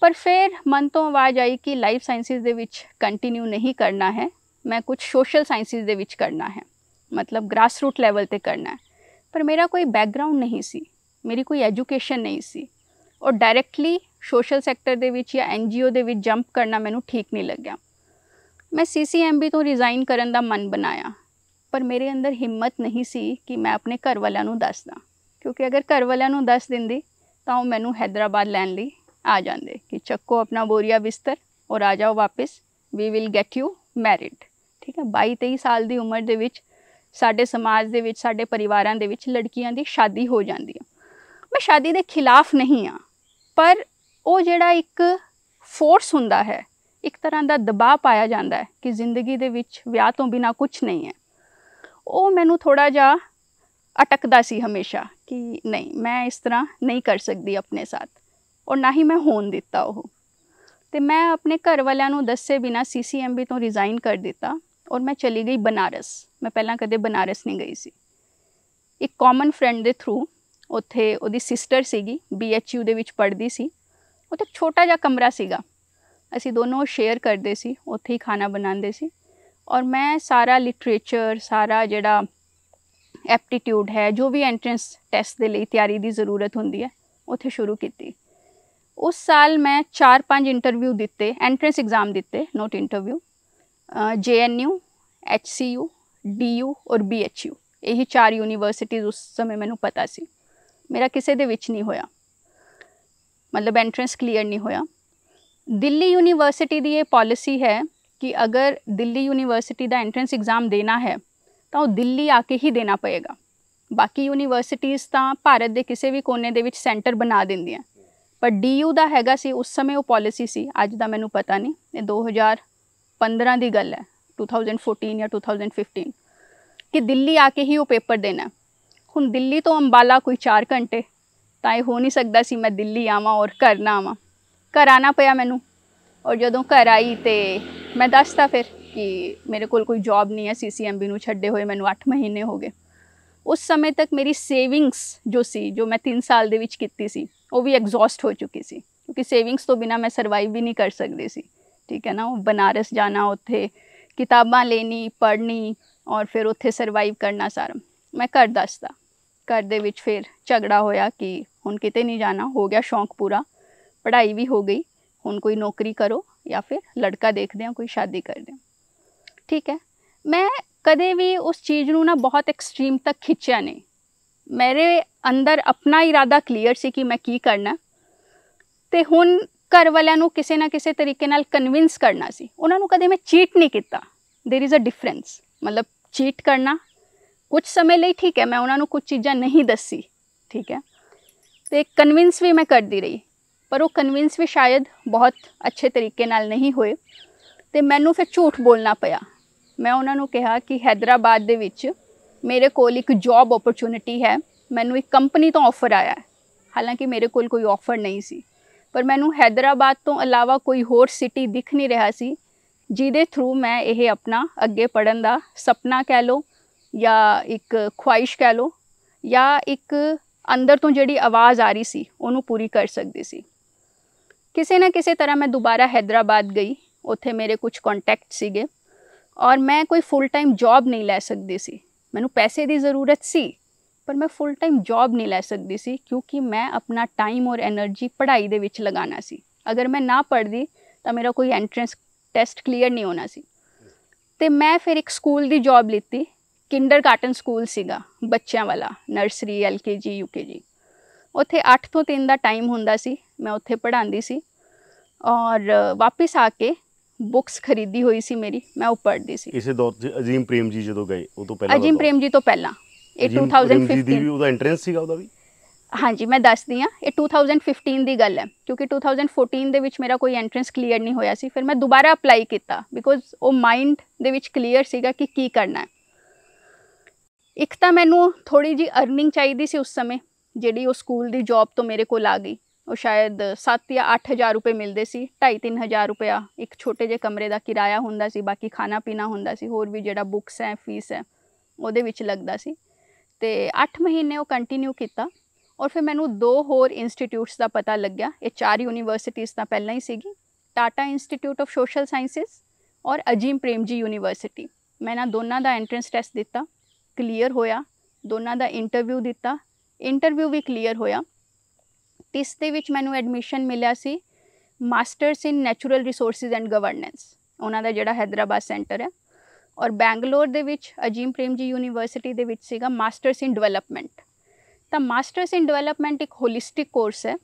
ਪਰ ਫਿਰ ਮਨ ਤੋਂ ਆਵਾਜ਼ ਆਈ ਕਿ ਲਾਈਫ ਸਾਇੰਸਿਸ ਦੇ ਵਿੱਚ ਕੰਟੀਨਿਊ ਨਹੀਂ ਕਰਨਾ ਹੈ ਮੈਂ ਕੁਝ ਸੋਸ਼ਲ ਸਾਇੰਸਿਸ ਦੇ ਵਿੱਚ ਕਰਨਾ ਹੈ ਮਤਲਬ ਗ੍ਰਾਸ ਰੂਟ ਲੈਵਲ ਤੇ ਕਰਨਾ ਹੈ ਪਰ ਮੇਰਾ ਕੋਈ ਬੈਕਗ੍ਰਾਉਂਡ ਨਹੀਂ ਸੀ ਮੇਰੀ ਕੋਈ ਐਜੂਕੇਸ਼ਨ ਨਹੀਂ ਸੀ ਔਰ ਡਾਇਰੈਕਟਲੀ ਸੋਸ਼ਲ ਸੈਕਟਰ ਦੇ ਵਿੱਚ ਜਾਂ ਐਨਜੀਓ ਦੇ ਵਿੱਚ ਜੰਪ ਕਰਨਾ ਮੈਨੂੰ ਠੀਕ ਨਹੀਂ ਲੱਗਿਆ ਮੈਂ ਸੀਸੀਐਮਬੀ ਤੋਂ ਰਿਜ਼ਾਈਨ ਕਰਨ ਦਾ ਮਨ ਬਣਾਇਆ ਪਰ ਮੇਰੇ ਅੰਦਰ ਹਿੰਮਤ ਨਹੀਂ ਸੀ ਕਿ ਮੈਂ ਆਪਣੇ ਘਰ ਵਾਲਿਆਂ ਨੂੰ ਦੱਸਦਾ ਕਿਉਂਕਿ ਅਗਰ ਘਰ ਵਾਲਿਆਂ ਨੂੰ ਦੱਸ ਦਿੰਦੀ ਤਾਂ ਉਹ ਮੈਨੂੰ ਹైదరాబాద్ ਲੈਣ ਲਈ ਆ ਜਾਂਦੇ ਕਿ ਚੱਕੋ ਆਪਣਾ ਬੋਰੀਆ ਬਿਸਤਰ ਔਰ ਆ ਜਾਓ ਵਾਪਸ we will get you married ਠੀਕ ਹੈ 22 23 ਸਾਲ ਦੀ ਉਮਰ ਦੇ ਵਿੱਚ ਸਾਡੇ ਸਮਾਜ ਦੇ ਵਿੱਚ ਸਾਡੇ ਪਰਿਵਾਰਾਂ ਦੇ ਵਿੱਚ ਲੜਕੀਆਂ ਦੀ ਸ਼ਾਦੀ ਹੋ ਜਾਂਦੀ ਹੈ ਮੈਂ ਸ਼ਾਦੀ ਦੇ ਖਿਲਾਫ ਨਹੀਂ ਆ ਪਰ ਉਹ ਜਿਹੜਾ ਇੱਕ ਫੋਰਸ ਹੁੰਦਾ ਹੈ ਇੱਕ ਤਰ੍ਹਾਂ ਦਾ ਦਬਾਅ ਪਾਇਆ ਜਾਂਦਾ ਹੈ ਕਿ ਜ਼ਿੰਦਗੀ ਦੇ ਵਿੱਚ ਵਿਆਹ ਤੋਂ ਬਿਨਾ ਕੁਝ ਨਹੀਂ ਹੈ ਉਹ ਮੈਨੂੰ ਥੋੜਾ ਜਿਹਾ ਅਟਕਦਾ ਸੀ ਹਮੇਸ਼ਾ ਕਿ ਨਹੀਂ ਮੈਂ ਇਸ ਤਰ੍ਹਾਂ ਨਹੀਂ ਕਰ ਸਕਦੀ ਆਪਣੇ ਸਾਥ ਔਰ ਨਾ ਹੀ ਮੈਂ ਹੋਣ ਦਿੱਤਾ ਉਹ ਤੇ ਮੈਂ ਆਪਣੇ ਘਰ ਵਾਲਿਆਂ ਨੂੰ ਦੱਸੇ ਬਿਨਾ ਸੀਸੀਐਮਬੀ ਤੋਂ ਰਿਜ਼ਾਈਨ ਕਰ ਦਿੱਤਾ ਔਰ ਮੈਂ ਚਲੀ ਗਈ ਬਨਾਰਸ ਮੈਂ ਪਹਿਲਾਂ ਕਦੇ ਬਨਾਰਸ ਨਹੀਂ ਗਈ ਸੀ ਇੱਕ ਕਾਮਨ ਫਰੈਂਡ ਦੇ ਥਰੂ ਉੱਥੇ ਉਹਦੀ ਸਿਸਟਰ ਸੀਗੀ ਬੀਐਚਯੂ ਦੇ ਵਿੱਚ ਪੜ੍ਹਦੀ ਸੀ ਉੱਥੇ ਛੋਟਾ ਜਿਹਾ ਕਮਰਾ ਸੀਗਾ ਅਸੀਂ ਦੋਨੋਂ ਸ਼ੇਅਰ ਕਰਦੇ ਸੀ ਉੱਥੇ ਹੀ ਖਾਣਾ ਬਣਾਉਂਦੇ ਸੀ ਔਰ ਮੈਂ ਸਾਰਾ ਲਿਟਰੇਚਰ ਸਾਰਾ ਜਿਹੜਾ ਐਪਟੀਟਿਊਡ ਹੈ ਜੋ ਵੀ ਐਂਟਰੈਂਸ ਟੈਸਟ ਦੇ ਲਈ ਤਿਆਰੀ ਦੀ ਜ਼ਰੂਰਤ ਹੁੰਦੀ ਹੈ ਉੱਥੇ ਸ਼ੁਰੂ ਕੀਤੀ ਉਸ ਸਾਲ ਮੈਂ 4-5 ਇੰਟਰਵਿਊ ਦਿੱਤੇ ਐਂਟਰੈਂਸ ਐਗਜ਼ਾਮ ਦਿੱਤੇ not interview JNU HCU DU ਔਰ ਬੀਐਚਯੂ ਇਹੀ ਚਾਰ ਯੂਨੀਵਰਸਿਟੀਜ਼ ਉਸ ਸਮੇਂ ਮੈਨੂੰ ਪਤਾ ਸੀ ਮੇਰਾ ਕਿਸੇ ਦੇ ਵਿੱਚ ਨਹੀਂ ਹੋਇਆ ਮਤਲਬ ਐਂਟਰੈਂਸ ਕਲੀਅਰ ਨਹੀਂ ਹੋਇਆ ਦਿੱਲੀ ਯੂਨੀਵਰਸਿਟੀ ਦੀ ਇਹ ਪਾਲਿਸੀ ਹੈ ਕਿ ਅਗਰ ਦਿੱਲੀ ਯੂਨੀਵਰਸਿਟੀ ਦਾ ਐਂਟਰੈਂਸ ਐਗਜ਼ਾਮ ਦੇਣਾ ਹੈ ਤਾਂ ਉਹ ਦਿੱਲੀ ਆ ਕੇ ਹੀ ਦੇਣਾ ਪਏਗਾ ਬਾਕੀ ਯੂਨੀਵਰਸਿਟੀਆਂ ਤਾਂ ਭਾਰਤ ਦੇ ਕਿਸੇ ਵੀ ਕੋਨੇ ਦੇ ਵਿੱਚ ਸੈਂਟਰ ਬਣਾ ਦਿੰਦੀਆਂ ਪਰ ਡੀਯੂ ਦਾ ਹੈਗਾ ਸੀ ਉਸ ਸਮੇਂ ਉਹ ਪਾਲਿਸੀ ਸੀ ਅੱਜ ਦਾ ਮੈਨੂੰ ਪਤਾ ਨਹੀਂ ਇਹ 2015 ਦੀ ਗੱਲ ਹੈ 2014 ਜਾਂ 2015 ਕਿ ਦਿੱਲੀ ਆ ਕੇ ਹੀ ਉਹ ਪੇਪਰ ਦੇਣਾ ਹੁਣ ਦਿੱਲੀ ਤੋਂ ਅੰਬਾਲਾ ਕੋਈ 4 ਘੰਟੇ ਤਾਂ ਇਹ ਹੋ ਨਹੀਂ ਸਕਦਾ ਸੀ ਮੈਂ ਦਿੱਲੀ ਆਵਾਂ ਔਰ ਕਰਨਾ ਆਵਾਂ ਘਰ ਆਣਾ ਪਿਆ ਮੈਨੂੰ ਔਰ ਜਦੋਂ ਘਰ ਆਈ ਤੇ ਮੈਂ ਦੱਸਤਾ ਫਿਰ ਕਿ ਮੇਰੇ ਕੋਲ ਕੋਈ ਜੌਬ ਨਹੀਂ ਹੈ ਸੀਸੀਐਮਬੀ ਨੂੰ ਛੱਡੇ ਹੋਏ ਮੈਨੂੰ 8 ਮਹੀਨੇ ਹੋ ਗਏ ਉਸ ਸਮੇਂ ਤੱਕ ਮੇਰੀ ਸੇਵਿੰਗਸ ਜੋ ਸੀ ਜੋ ਮੈਂ 3 ਸਾਲ ਦੇ ਵਿੱਚ ਕੀਤੀ ਸੀ ਉਹ ਵੀ ਐਗਜ਼ੌਸਟ ਹੋ ਚੁੱਕੀ ਸੀ ਕਿਉਂਕਿ ਸੇਵਿੰਗਸ ਤੋਂ ਬਿਨਾ ਮੈਂ ਸਰਵਾਈਵ ਵੀ ਨਹੀਂ ਕਰ ਸਕਦੀ ਸੀ ਠੀਕ ਹੈ ਨਾ ਉਹ ਬਨਾਰਸ ਜਾਣਾ ਉੱਥੇ ਕਿਤਾਬਾਂ ਲੈਣੀ ਪੜ੍ਹਨੀ ਔਰ ਫਿਰ ਉੱਥੇ ਸਰਵਾਈਵ ਕਰਨਾ ਸਾਰਾ ਮੈਂ ਘਰ ਦੱਸਦਾ ਘਰ ਦੇ ਵਿੱਚ ਫਿਰ ਝਗੜਾ ਹੋਇਆ ਕਿ ਹੁਣ ਕਿਤੇ ਨਹੀਂ ਜਾਣਾ ਹੋ ਗਿਆ ਸ਼ੌਂਕ ਪੂਰਾ ਪੜ੍ਹਾਈ ਵੀ ਹੋ ਗਈ ਹੁਣ ਕੋਈ ਨੌਕਰੀ ਕਰੋ ਜਾਂ ਫਿਰ ਲੜਕਾ ਦੇਖਦੇ ਆ ਕੋਈ ਸ਼ਾਦੀ ਕਰਦੇ ਆ ਠੀਕ ਹੈ ਮੈਂ ਕਦੇ ਵੀ ਉਸ ਚੀਜ਼ ਨੂੰ ਨਾ ਬਹੁਤ ਐਕਸਟ੍ਰੀਮ ਤੱਕ ਖਿੱਚਿਆ ਨਹੀਂ ਮੇਰੇ ਅੰਦਰ ਆਪਣਾ ਇਰਾਦਾ ਕਲੀਅਰ ਸੀ ਕਿ ਮੈਂ ਕੀ ਕਰਨਾ ਤੇ ਹੁਣ ਘਰ ਵਾਲਿਆਂ ਨੂੰ ਕਿਸੇ ਨਾ ਕਿਸੇ ਤਰੀਕੇ ਨਾਲ ਕਨਵਿੰਸ ਕਰਨਾ ਸੀ ਉਹਨਾਂ ਨੂੰ ਕਦੇ ਮੈਂ ਚੀਟ ਨਹੀਂ ਕੀਤਾ देयर इज अ ਡਿਫਰੈਂਸ ਮਤਲਬ ਚੀਟ ਕਰਨਾ ਕੁਝ ਸਮੇਂ ਲਈ ਠੀਕ ਹੈ ਮੈਂ ਉਹਨਾਂ ਨੂੰ ਕੁਝ ਚੀਜ਼ਾਂ ਨਹੀਂ ਦੱਸੀ ਠੀਕ ਹੈ ਤੇ ਕਨਵਿੰਸ ਵੀ ਮੈਂ ਕਰਦੀ ਰਹੀ ਪਰ ਉਹ ਕਨਵਿੰਸ ਵੀ ਸ਼ਾਇਦ ਬਹੁਤ ਅੱਛੇ ਤਰੀਕੇ ਨਾਲ ਨਹੀਂ ਹੋਏ ਤੇ ਮੈਨੂੰ ਫਿਰ ਝੂਠ ਬੋਲਣਾ ਪਿਆ ਮੈਂ ਉਹਨਾਂ ਨੂੰ ਕਿਹਾ ਕਿ ਹైదరాబాద్ ਦੇ ਵਿੱਚ ਮੇਰੇ ਕੋਲ ਇੱਕ ਜੌਬ ਓਪਰਚ्युनिटी ਹੈ ਮੈਨੂੰ ਇੱਕ ਕੰਪਨੀ ਤੋਂ ਆਫਰ ਆਇਆ ਹੈ ਹਾਲਾਂਕਿ ਮੇਰੇ ਕੋਲ ਕੋਈ ਆਫਰ ਨਹੀਂ ਸੀ ਪਰ ਮੈਨੂੰ ਹైదరాబాద్ ਤੋਂ ਇਲਾਵਾ ਕੋਈ ਹੋਰ ਸਿਟੀ ਦਿਖ ਨਹੀਂ ਰਿਹਾ ਸੀ ਜਿਹਦੇ ਥਰੂ ਮੈਂ ਇਹ ਆਪਣਾ ਅੱਗੇ ਪੜਨ ਦਾ ਸੁਪਨਾ ਕਹਿ ਲਓ ਜਾਂ ਇੱਕ ਖੁਆਇਸ਼ ਕਹਿ ਲਓ ਜਾਂ ਇੱਕ ਅੰਦਰ ਤੋਂ ਜਿਹੜੀ ਆਵਾਜ਼ ਆ ਰਹੀ ਸੀ ਉਹਨੂੰ ਪੂਰੀ ਕਰ ਸਕਦੀ ਸੀ ਕਿਸੇ ਨਾ ਕਿਸੇ ਤਰ੍ਹਾਂ ਮੈਂ ਦੁਬਾਰਾ ਹైదరాబాద్ ਗਈ ਉੱਥੇ ਮੇਰੇ ਕੁਝ ਕੰਟੈਕਟ ਸੀਗੇ ਔਰ ਮੈਂ ਕੋਈ ਫੁੱਲ ਟਾਈਮ ਜੌਬ ਨਹੀਂ ਲੈ ਸਕਦੀ ਸੀ ਮੈਨੂੰ ਪੈਸੇ ਦੀ ਜ਼ਰੂਰਤ ਸੀ ਪਰ ਮੈਂ ਫੁੱਲ ਟਾਈਮ ਜੌਬ ਨਹੀਂ ਲੈ ਸਕਦੀ ਸੀ ਕਿਉਂਕਿ ਮੈਂ ਆਪਣਾ ਟਾਈਮ ਔਰ એનર્ਜੀ ਪੜ੍ਹਾਈ ਦੇ ਵਿੱਚ ਲਗਾਉਣਾ ਸੀ ਅਗਰ ਮੈਂ ਨਾ ਪੜ੍ਹਦੀ ਤਾਂ ਮੇਰਾ ਕੋਈ ਐਂਟਰੈਂਸ ਟੈਸਟ ਕਲੀਅਰ ਨਹੀਂ ਹੋਣਾ ਸੀ ਤੇ ਮੈਂ ਫਿਰ ਇੱਕ ਸਕੂਲ ਦੀ ਜੌਬ ਕਿੰਡਰ ਗਾਰਟਨ ਸਕੂਲ ਸੀਗਾ ਬੱਚਿਆਂ ਵਾਲਾ ਨਰਸਰੀ ਐਲਕੇਜੀ ਯੂਕੇਜੀ ਉੱਥੇ 8 ਤੋਂ 3 ਦਾ ਟਾਈਮ ਹੁੰਦਾ ਸੀ ਮੈਂ ਉੱਥੇ ਪੜ੍ਹਾਉਂਦੀ ਸੀ ਔਰ ਵਾਪਸ ਆ ਕੇ ਬੁక్స్ ਖਰੀਦੀ ਹੋਈ ਸੀ ਮੇਰੀ ਮੈਂ ਉਹ ਪੜ੍ਹਦੀ ਸੀ ਇਸੇ ਦੌਰ ਤੇ ਅਜੀਮ ਪ੍ਰੇਮ ਜੀ ਜਦੋਂ ਗਏ ਉਹ ਤੋਂ ਪਹਿਲਾਂ ਅਜੀਮ ਪ੍ਰੇਮ ਜੀ ਤੋਂ ਪਹਿਲਾਂ ਇਹ 2015 ਦੀ ਵੀ ਉਹਦਾ ਐਂਟਰੈਂਸ ਸੀਗਾ ਉਹਦਾ ਵੀ ਹਾਂਜੀ ਮੈਂ ਦੱਸਦੀ ਆ ਇਹ 2015 ਦੀ ਗੱਲ ਹੈ ਕਿਉਂਕਿ 2014 ਦੇ ਵਿੱਚ ਮੇਰਾ ਕੋਈ ਐਂਟਰੈਂਸ ਕਲੀਅਰ ਨਹੀਂ ਹੋਇਆ ਸੀ ਫਿਰ ਮੈਂ ਦੁਬਾਰਾ ਅਪਲਾਈ ਕੀਤਾ ਬਿਕੋਜ਼ ਉਹ ਮਾਈਂਡ ਦੇ ਵਿੱਚ ਕਲੀਅਰ ਸੀਗਾ ਕਿ ਕੀ ਕਰਨਾ ਹੈ ਇੱਕ ਤਾਂ ਮੈਨੂੰ ਥੋੜੀ ਜੀ ਅਰਨਿੰਗ ਚਾਹੀਦੀ ਸੀ ਉਸ ਸਮੇਂ ਜਿਹੜੀ ਉਹ ਸਕੂਲ ਦੀ ਜੌਬ ਤੋਂ ਮੇਰੇ ਕੋਲ ਆ ਗਈ ਉਹ ਸ਼ਾਇਦ 7 ਜਾਂ 8000 ਰੁਪਏ ਮਿਲਦੇ ਸੀ 25 3000 ਰੁਪਿਆ ਇੱਕ ਛੋਟੇ ਜਿਹੇ ਕਮਰੇ ਦਾ ਕਿਰਾਇਆ ਹੁੰਦਾ ਸੀ ਬਾਕੀ ਖਾਣਾ ਪੀਣਾ ਹੁੰਦਾ ਸੀ ਹੋਰ ਵੀ ਜਿਹੜਾ ਬੁੱਕਸ ਹੈ ਫੀਸ ਹੈ ਉਹਦੇ ਵਿੱਚ ਲੱਗਦਾ ਸੀ ਤੇ 8 ਮਹੀਨੇ ਉਹ ਕੰਟੀਨਿਊ ਕੀਤਾ ਔਰ ਫਿਰ ਮੈਨੂੰ ਦੋ ਹੋਰ ਇੰਸਟੀਟਿਊਟਸ ਦਾ ਪਤਾ ਲੱਗਿਆ ਇਹ ਚਾਰ ਯੂਨੀਵਰਸਿਟੀਆਂ ਤਾਂ ਪਹਿਲਾਂ ਹੀ ਸੀਗੀ Tata institute of social sciences ਔਰ ਅਜੀਮ ਪ੍ਰੇਮ ਜੀ ਯੂਨੀਵਰਸਿਟੀ ਮੈਂ ਨਾ ਦੋਨਾਂ ਦਾ ਐਂਟਰੈਂਸ ਟੈਸਟ ਦਿੱਤਾ ਕਲੀਅਰ ਹੋਇਆ ਦੋਨਾਂ ਦਾ ਇੰਟਰਵਿਊ ਦਿੱਤਾ ਇੰਟਰਵਿਊ ਵੀ ਕਲੀਅਰ ਹੋਇਆ ਇਸ ਦੇ ਵਿੱਚ ਮੈਨੂੰ ਐਡਮਿਸ਼ਨ ਮਿਲਿਆ ਸੀ masters in natural resources and governance ਉਹਨਾਂ ਦਾ ਜਿਹੜਾ ਹైదరాబాద్ ਸੈਂਟਰ ਹੈ ਔਰ ਬੈਂਗਲੌਰ ਦੇ ਵਿੱਚ ਅਜੀਮ ਪ੍ਰੇਮ ਜੀ ਯੂਨੀਵਰਸਿਟੀ ਦੇ ਵਿੱਚ ਸੀਗਾ ਮਾਸਟਰਸ ਇਨ ਡਿਵੈਲਪਮੈਂਟ ਤਾਂ ਮਾਸਟਰਸ ਇਨ ਡਿਵੈਲਪਮੈਂਟ ਇੱਕ ਹੋਲਿਸਟਿਕ ਕੋਰਸ ਹੈ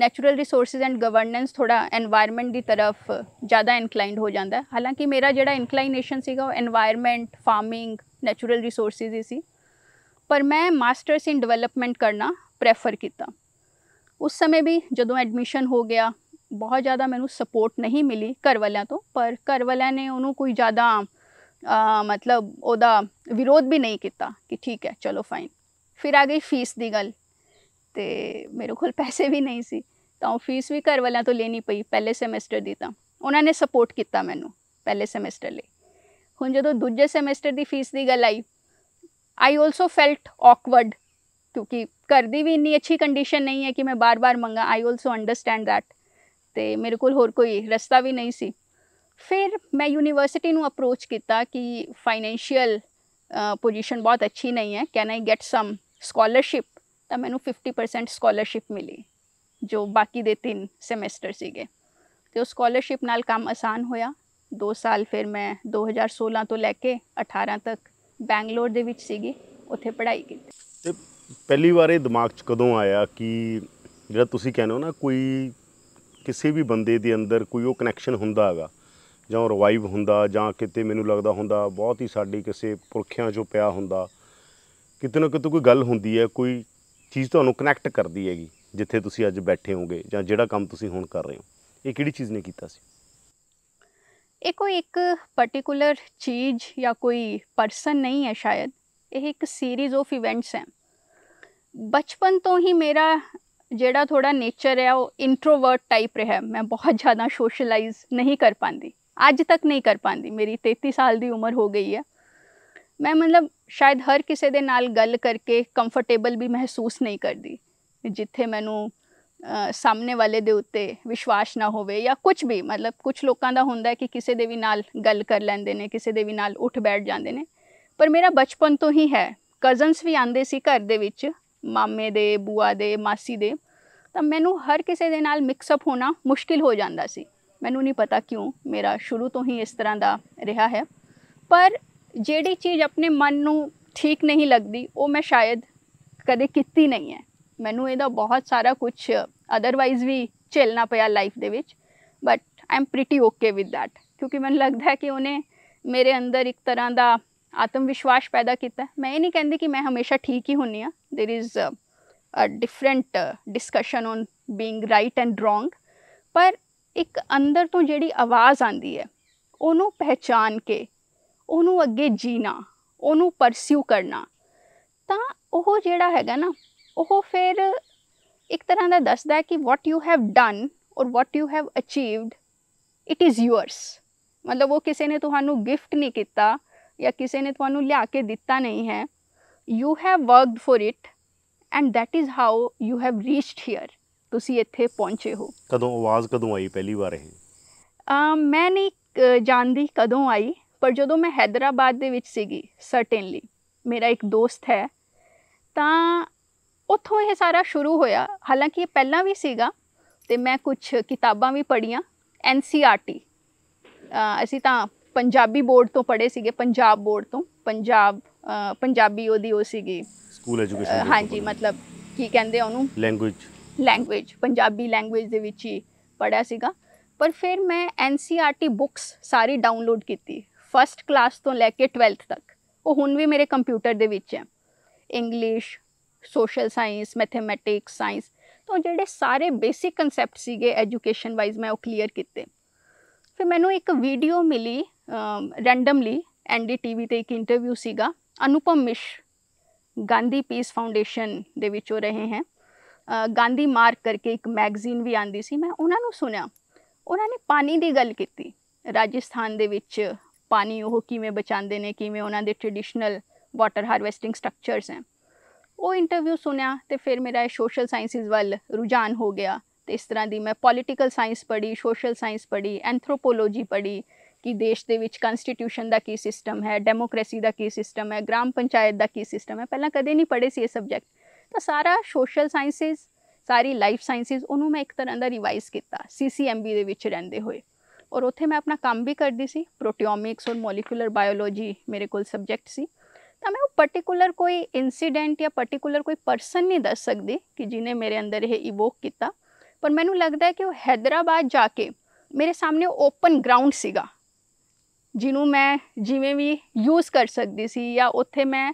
ਨੈਚੁਰਲ ਰਿਸੋਰਸਸ ਐਂਡ ਗਵਰਨੈਂਸ ਥੋੜਾ এনवायरमेंट ਦੀ ਤਰਫ ਜ਼ਿਆਦਾ ਇਨਕਲਾਈਨਡ ਹੋ ਜਾਂਦਾ ਹਾਲਾਂਕਿ ਮੇਰਾ ਜਿਹੜਾ ਇਨਕਲਾਈਨੇਸ਼ਨ ਸੀਗਾ ਉਹ এনवायरमेंट ਫਾਰਮਿੰਗ ਨੈਚੁਰਲ ਰਿਸੋਰਸਸ ਹੀ ਸੀ ਪਰ ਮੈਂ ਮਾਸਟਰਸ ਇਨ ਡਿਵੈਲਪਮੈਂਟ ਕਰਨਾ ਪ੍ਰੈਫਰ ਕੀਤਾ ਉਸ ਸਮੇਂ ਵੀ ਜਦੋਂ ਐਡਮਿਸ਼ਨ ਹੋ ਗਿਆ ਬਹੁਤ ਜ਼ਿਆਦਾ ਮੈਨੂੰ ਸਪੋਰਟ ਨਹੀਂ ਮਿਲੀ ਘਰ ਵਾਲਿਆਂ ਤੋਂ ਪਰ ਘਰ ਵਾਲਿਆਂ ਨੇ ਉਹਨੂੰ ਕੋਈ ਜ਼ਿਆਦਾ ਮਤਲਬ ਉਹਦਾ ਵਿਰੋਧ ਵੀ ਨਹੀਂ ਕੀਤਾ ਕਿ ਠੀਕ ਹੈ ਚਲੋ ਫਾਈਨ ਫਿਰ ਆ ਗਈ ਫੀਸ ਦੀ ਗੱਲ ਤੇ ਮੇਰੇ ਕੋਲ ਪੈਸੇ ਵੀ ਨਹੀਂ ਸੀ ਤਾਂ ਉਹ ਫੀਸ ਵੀ ਘਰ ਵਾਲਿਆਂ ਤੋਂ ਲੈਣੀ ਪਈ ਪਹਿਲੇ ਸੈਮੈਸਟਰ ਦੀ ਤਾਂ ਉਹਨਾਂ ਨੇ ਸਪੋਰਟ ਕੀਤਾ ਮੈਨੂੰ ਪਹਿਲੇ ਸੈਮੈਸਟਰ ਲਈ ਹੁਣ ਜਦੋਂ ਦੂਜੇ ਸੈਮੈਸਟਰ ਦੀ ਫੀਸ ਦੀ ਗੱਲ ਆਈ आई ऑल्सो फेल्ट ऑकवर्ड क्योंकि घर की भी इन्नी अच्छी कंडीशन नहीं है कि मैं बार बार मंगा आई ऑलसो अंडरसटैंड दैट तो मेरे को होर कोई रस्ता भी नहीं सी फिर मैं यूनिवर्सिटी नू अप्रोच किया कि फाइनैशियल पोजिशन बहुत अच्छी नहीं है can I get some scholarship तो मैं फिफ्टी परसेंट स्कॉलरशिप मिली जो बाकी दे तीन सेमेस्टर से तो स्कॉलरशिप नाल काम आसान होया दो साल फिर मैं दो हज़ार सोलह तो लैके अठारह तक ਬੈਂਗਲੌਰ ਦੇ ਵਿੱਚ ਸੀਗੀ ਉੱਥੇ ਪੜ੍ਹਾਈ ਕੀਤੀ ਤੇ ਪਹਿਲੀ ਵਾਰ ਇਹ ਦਿਮਾਗ 'ਚ ਕਦੋਂ ਆਇਆ ਕਿ ਜਿਹੜਾ ਤੁਸੀਂ ਕਹਿੰਦੇ ਹੋ ਨਾ ਕੋਈ ਕਿਸੇ ਵੀ ਬੰਦੇ ਦੇ ਅੰਦਰ ਕੋਈ ਉਹ ਕਨੈਕਸ਼ਨ ਹੁੰਦਾ ਹੈਗਾ ਜਾਂ ਰਿਵਾਈਵ ਹੁੰਦਾ ਜਾਂ ਕਿਤੇ ਮੈਨੂੰ ਲੱਗਦਾ ਹੁੰਦਾ ਬਹੁਤ ਹੀ ਸਾਡੀ ਕਿਸੇ ਪੁਰਖਿਆਂ 'ਚੋਂ ਪਿਆ ਹੁੰਦਾ ਕਿਤੇ ਨਾ ਕਿਤੇ ਕੋਈ ਗੱਲ ਹੁੰਦੀ ਹੈ ਕੋਈ ਚੀਜ਼ ਤੁਹਾਨੂੰ ਕਨੈਕਟ ਕਰਦੀ ਹੈਗੀ ਜਿੱਥੇ ਤੁਸੀਂ ਅੱਜ ਬੈਠੇ ਹੋਗੇ ਜਾਂ ਜਿਹੜਾ ਕੰਮ ਤੁਸੀਂ ਹੁਣ ਕਰ ਰਹੇ ਹੋ ਇਹ ਕਿਹੜੀ ਚੀਜ਼ ਨੇ ਕੀਤਾ ਸੀ ਇਹ ਕੋਈ ਇੱਕ ਪਾਰਟਿਕੂਲਰ ਚੀਜ਼ ਜਾਂ ਕੋਈ ਪਰਸਨ ਨਹੀਂ ਹੈ ਸ਼ਾਇਦ ਇਹ ਇੱਕ ਸੀਰੀਜ਼ ਆਫ ਇਵੈਂਟਸ ਹੈ ਬਚਪਨ ਤੋਂ ਹੀ ਮੇਰਾ ਜਿਹੜਾ ਥੋੜਾ ਨੇਚਰ ਹੈ ਉਹ ਇੰਟਰੋਵਰਟ ਟਾਈਪ ਰਿਹਾ ਮੈਂ ਬਹੁਤ ਜ਼ਿਆਦਾ ਸੋਸ਼ਲਾਈਜ਼ ਨਹੀਂ ਕਰ ਪਾਂਦੀ ਅੱਜ ਤੱਕ ਨਹੀਂ ਕਰ ਪਾਂਦੀ ਮੇਰੀ 33 ਸਾਲ ਦੀ ਉਮਰ ਹੋ ਗਈ ਹੈ ਮੈਂ ਮਤਲਬ ਸ਼ਾਇਦ ਹਰ ਕਿਸੇ ਦੇ ਨਾਲ ਗੱਲ ਕਰਕੇ ਕੰਫਰਟੇਬਲ ਵੀ ਮਹਿਸੂਸ ਨਹੀਂ ਕਰਦੀ ਜਿੱਥੇ ਮੈਨੂੰ ਸਾਹਮਣੇ ਵਾਲੇ ਦੇ ਉੱਤੇ ਵਿਸ਼ਵਾਸ ਨਾ ਹੋਵੇ ਜਾਂ ਕੁਝ ਵੀ ਮਤਲਬ ਕੁਝ ਲੋਕਾਂ ਦਾ ਹੁੰਦਾ ਹੈ ਕਿ ਕਿਸੇ ਦੇ ਵੀ ਨਾਲ ਗੱਲ ਕਰ ਲੈਂਦੇ ਨੇ ਕਿਸੇ ਦੇ ਵੀ ਨਾਲ ਉੱਠ ਬੈਠ ਜਾਂਦੇ ਨੇ ਪਰ ਮੇਰਾ ਬਚਪਨ ਤੋਂ ਹੀ ਹੈ ਕਜ਼ਨਸ ਵੀ ਆਂਦੇ ਸੀ ਘਰ ਦੇ ਵਿੱਚ ਮਾਮੇ ਦੇ ਬੂਆ ਦੇ ਮਾਸੀ ਦੇ ਤਾਂ ਮੈਨੂੰ ਹਰ ਕਿਸੇ ਦੇ ਨਾਲ ਮਿਕਸ ਅਪ ਹੋਣਾ ਮੁਸ਼ਕਿਲ ਹੋ ਜਾਂਦਾ ਸੀ ਮੈਨੂੰ ਨਹੀਂ ਪਤਾ ਕਿਉਂ ਮੇਰਾ ਸ਼ੁਰੂ ਤੋਂ ਹੀ ਇਸ ਤਰ੍ਹਾਂ ਦਾ ਰਿਹਾ ਹੈ ਪਰ ਜਿਹੜੀ ਚੀਜ਼ ਆਪਣੇ ਮਨ ਨੂੰ ਠੀਕ ਨਹੀਂ ਲੱਗਦੀ ਉਹ ਮੈਂ ਸ਼ਾਇਦ ਕਦੇ ਕੀਤੀ ਨਹੀਂ ਹੈ ਮੈਨੂੰ ਇਹਦਾ ਬਹੁਤ ਸਾਰਾ ਕੁਝ ਅਦਰਵਾਈਜ਼ ਵੀ ਝੇਲਣਾ ਪਿਆ ਲਾਈਫ ਦੇ ਵਿੱਚ but I'm pretty okay with that ਕਿਉਂਕਿ ਮੈਨੂੰ ਲੱਗਦਾ ਹੈ ਕਿ ਉਹਨੇ ਮੇਰੇ ਅੰਦਰ ਇੱਕ ਤਰ੍ਹਾਂ ਦਾ ਆਤਮ ਵਿਸ਼ਵਾਸ ਪੈਦਾ ਕੀਤਾ ਮੈਂ ਇਹ ਨਹੀਂ ਕਹਿੰਦੀ ਕਿ ਮੈਂ ਹਮੇਸ਼ਾ ਠੀਕ ਹੀ ਹੁੰਨੀ ਆ there is a different discussion on being right and wrong ਪਰ ਇੱਕ ਅੰਦਰ ਤੋਂ ਜਿਹੜੀ ਆਵਾਜ਼ ਆਂਦੀ ਹੈ ਉਹਨੂੰ ਪਹਿਚਾਨ ਕੇ ਉਹਨੂੰ ਅੱਗੇ ਜੀਣਾ ਉਹਨੂੰ ਪਰਸਿਊ ਕਰਨਾ ਤਾਂ ਉਹ ਜਿਹੜਾ ਹੈਗਾ ਨਾ ਉਹ ਫਿਰ ਇੱਕ ਤਰ੍ਹਾਂ ਦਾ ਦੱਸਦਾ ਕਿ ਵਾਟ ਯੂ ਹੈਵ ਡਨ ਔਰ what you have achieved it is yours ਮਤਲਬ ਉਹ ਕਿਸੇ ਨੇ ਤੁਹਾਨੂੰ ਗਿਫਟ ਨਹੀਂ ਕੀਤਾ ਜਾਂ ਕਿਸੇ ਨੇ ਤੁਹਾਨੂੰ ਲਿਆ ਕੇ ਦਿੱਤਾ ਨਹੀਂ ਹੈ you have worked for it and that is how you have reached here ਤੁਸੀਂ ਇੱਥੇ ਪਹੁੰਚੇ ਹੋ ਕਦੋਂ ਆਵਾਜ਼ ਕਦੋਂ ਆਈ ਪਹਿਲੀ ਵਾਰ ਇਹ ਮੈਂ ਨਹੀਂ ਜਾਣਦੀ ਕਦੋਂ ਆਈ ਪਰ ਜਦੋਂ ਮੈਂ ਹైదరాబాద్ ਦੇ ਵਿੱਚ ਸੀਗੀ ਸਰਟੇਨਲੀ ਮੇਰਾ ਇੱਕ ਦੋਸਤ ਹੈ ਤਾਂ ਉੱਥੋਂ ਇਹ ਸਾਰਾ ਸ਼ੁਰੂ ਹੋਇਆ ਹਾਲਾਂਕਿ ਇਹ ਪਹਿਲਾਂ ਵੀ ਸੀਗਾ ਤੇ ਮੈਂ ਕੁਝ ਕਿਤਾਬਾਂ ਵੀ ਪੜ੍ਹੀਆਂ ਐਨਸੀਆਰਟੀ ਅਸੀਂ ਤਾਂ ਪੰਜਾਬੀ ਬੋਰਡ ਤੋਂ ਪੜ੍ਹੇ ਸੀਗੇ ਪੰਜਾਬ ਬੋਰਡ ਤੋਂ ਪੰਜਾਬ ਪੰਜਾਬੀ ਉਹਦੀ ਉਹ ਸੀਗੀ ਸਕੂਲ ਐਜੂਕੇਸ਼ਨ ਹਾਂਜੀ ਮਤਲਬ ਕੀ ਕਹਿੰਦੇ ਉਹਨੂੰ ਲੈਂਗੁਏਜ ਲੈਂਗੁਏਜ ਪੰਜਾਬੀ ਲੈਂਗੁਏਜ ਦੇ ਵਿੱਚ ਹੀ ਪੜਿਆ ਸੀਗਾ ਪਰ ਫਿਰ ਮੈਂ ਐਨਸੀਆਰਟੀ ਬੁੱਕਸ ਸਾਰੀ ਡਾਊਨਲੋਡ ਕੀਤੀ ਫਰਸਟ ਕਲਾਸ ਤੋਂ ਲੈ ਕੇ 12th ਤੱਕ ਉਹ ਹੁਣ ਵੀ ਮੇਰੇ ਕੰਪਿਊਟਰ ਦੇ ਵਿੱਚ ਹੈ English social science mathematics science ਤੋਂ ਜਿਹੜੇ ਸਾਰੇ ਬੇਸਿਕ ਕਨਸੈਪਟ ਸੀਗੇ ਐਜੂਕੇਸ਼ਨ ਵਾਈਜ਼ ਮੈਂ ਉਹ ਕਲੀਅਰ ਕੀਤੇ ਫਿਰ ਮੈਨੂੰ ਇੱਕ ਵੀਡੀਓ ਮਿਲੀ ਰੈਂਡਮਲੀ ਐਨਡੀਟੀਵੀ ਤੇ ਇੱਕ ਇੰਟਰਵਿਊ ਸੀਗਾ ਅਨੁਪਮ ਮਿਸ਼ ਗਾਂਧੀ ਪੀਸ ਫਾਊਂਡੇਸ਼ਨ ਦੇ ਵਿੱਚ ਹੋ ਰਹੇ ਹਨ ਗਾਂਧੀ ਮਾਰਕ ਕਰਕੇ ਇੱਕ ਮੈਗਜ਼ੀਨ ਵੀ ਆਂਦੀ ਸੀ ਮੈਂ ਉਹਨਾਂ ਨੂੰ ਸੁਣਿਆ ਉਹਨਾਂ ਨੇ ਪਾਣੀ ਦੀ ਗੱਲ ਕੀਤੀ ਰਾਜਸਥਾਨ ਦੇ ਵਿੱਚ ਪਾਣੀ ਉਹ ਕਿਵੇਂ ਬਚਾਉਂਦੇ ਨੇ ਕਿਵੇਂ ਉਹਨਾਂ ਦੇ ਟ੍ਰੈਡੀਸ਼ਨਲ ਵਾਟਰ ਹਾਰਵੈਸਟਿੰਗ ਸਟਰਕਚਰਸ ਹਨ ਉਹ ਇੰਟਰਵਿਊ ਸੁਨਿਆ ਤੇ ਫਿਰ ਮੇਰਾ ਇਹ ਸੋਸ਼ਲ ਸਾਇੰਸਿਸ ਵੱਲ ਰੁਝਾਨ ਹੋ ਗਿਆ ਤੇ ਇਸ ਤਰ੍ਹਾਂ ਦੀ ਮੈਂ ਪੋਲਿਟੀਕਲ ਸਾਇੰਸ ਪੜ੍ਹੀ ਸੋਸ਼ਲ ਸਾਇੰਸ ਪੜ੍ਹੀ ਐਂਥਰੋਪੋਲੋਜੀ ਪੜ੍ਹੀ ਕਿ ਦੇਸ਼ ਦੇ ਵਿੱਚ ਕਨਸਟੀਟਿਊਸ਼ਨ ਦਾ ਕੀ ਸਿਸਟਮ ਹੈ ਡੈਮੋਕ੍ਰੇਸੀ ਦਾ ਕੀ ਸਿਸਟਮ ਹੈ ਗ੍ਰਾਮ ਪੰਚਾਇਤ ਦਾ ਕੀ ਸਿਸਟਮ ਹੈ ਪਹਿਲਾਂ ਕਦੇ ਨਹੀਂ ਪੜ੍ਹੇ ਸੀ ਇਹ ਸਬਜੈਕਟ ਤਾਂ ਸਾਰਾ ਸੋਸ਼ਲ ਸਾਇੰਸਿਸ ਸਾਰੀ ਲਾਈਫ ਸਾਇੰਸਿਸ ਉਹਨੂੰ ਮੈਂ ਇੱਕ ਤਰ੍ਹਾਂ ਦਾ ਰਿਵਾਈਜ਼ ਕੀਤਾ ਸੀਸੀਐਮਬੀ ਦੇ ਵਿੱਚ ਰਹਿੰਦੇ ਹੋਏ ਔਰ ਉੱਥੇ ਮੈਂ ਆਪਣਾ ਕੰਮ ਵੀ ਕਰਦੀ ਸੀ ਪ੍ਰੋਟੀਓਮਿਕਸ ਔਰ ਮੋਲੀਕੂਲਰ ਬਾਇਓਲੋਜੀ ਮੇਰੇ ਕੋਲ ਸਬਜੈਕਟ ਸੀ ਤਾਂ ਮੈਂ ਉਹ ਪਾਰਟਿਕੂਲਰ ਕੋਈ ਇਨਸੀਡੈਂਟ ਜਾਂ ਪਾਰਟਿਕੂਲਰ ਕੋਈ ਪਰਸਨ ਨਹੀਂ ਦੱਸ ਸਕਦੀ ਕਿ ਜਿਨੇ ਮੇਰੇ ਅੰਦਰ ਇਹ ਇਵੋਕ ਕੀਤਾ ਪਰ ਮੈਨੂੰ ਲੱਗਦਾ ਹੈ ਕਿ ਉਹ ਹైదరాబాద్ ਜਾ ਕੇ ਮੇਰੇ ਸਾਹਮਣੇ ਓਪਨ ਗਰਾਊਂਡ ਸੀਗਾ ਜਿਹਨੂੰ ਮੈਂ ਜਿਵੇਂ ਵੀ ਯੂਜ਼ ਕਰ ਸਕਦੀ ਸੀ ਜਾਂ ਉੱਥੇ ਮੈਂ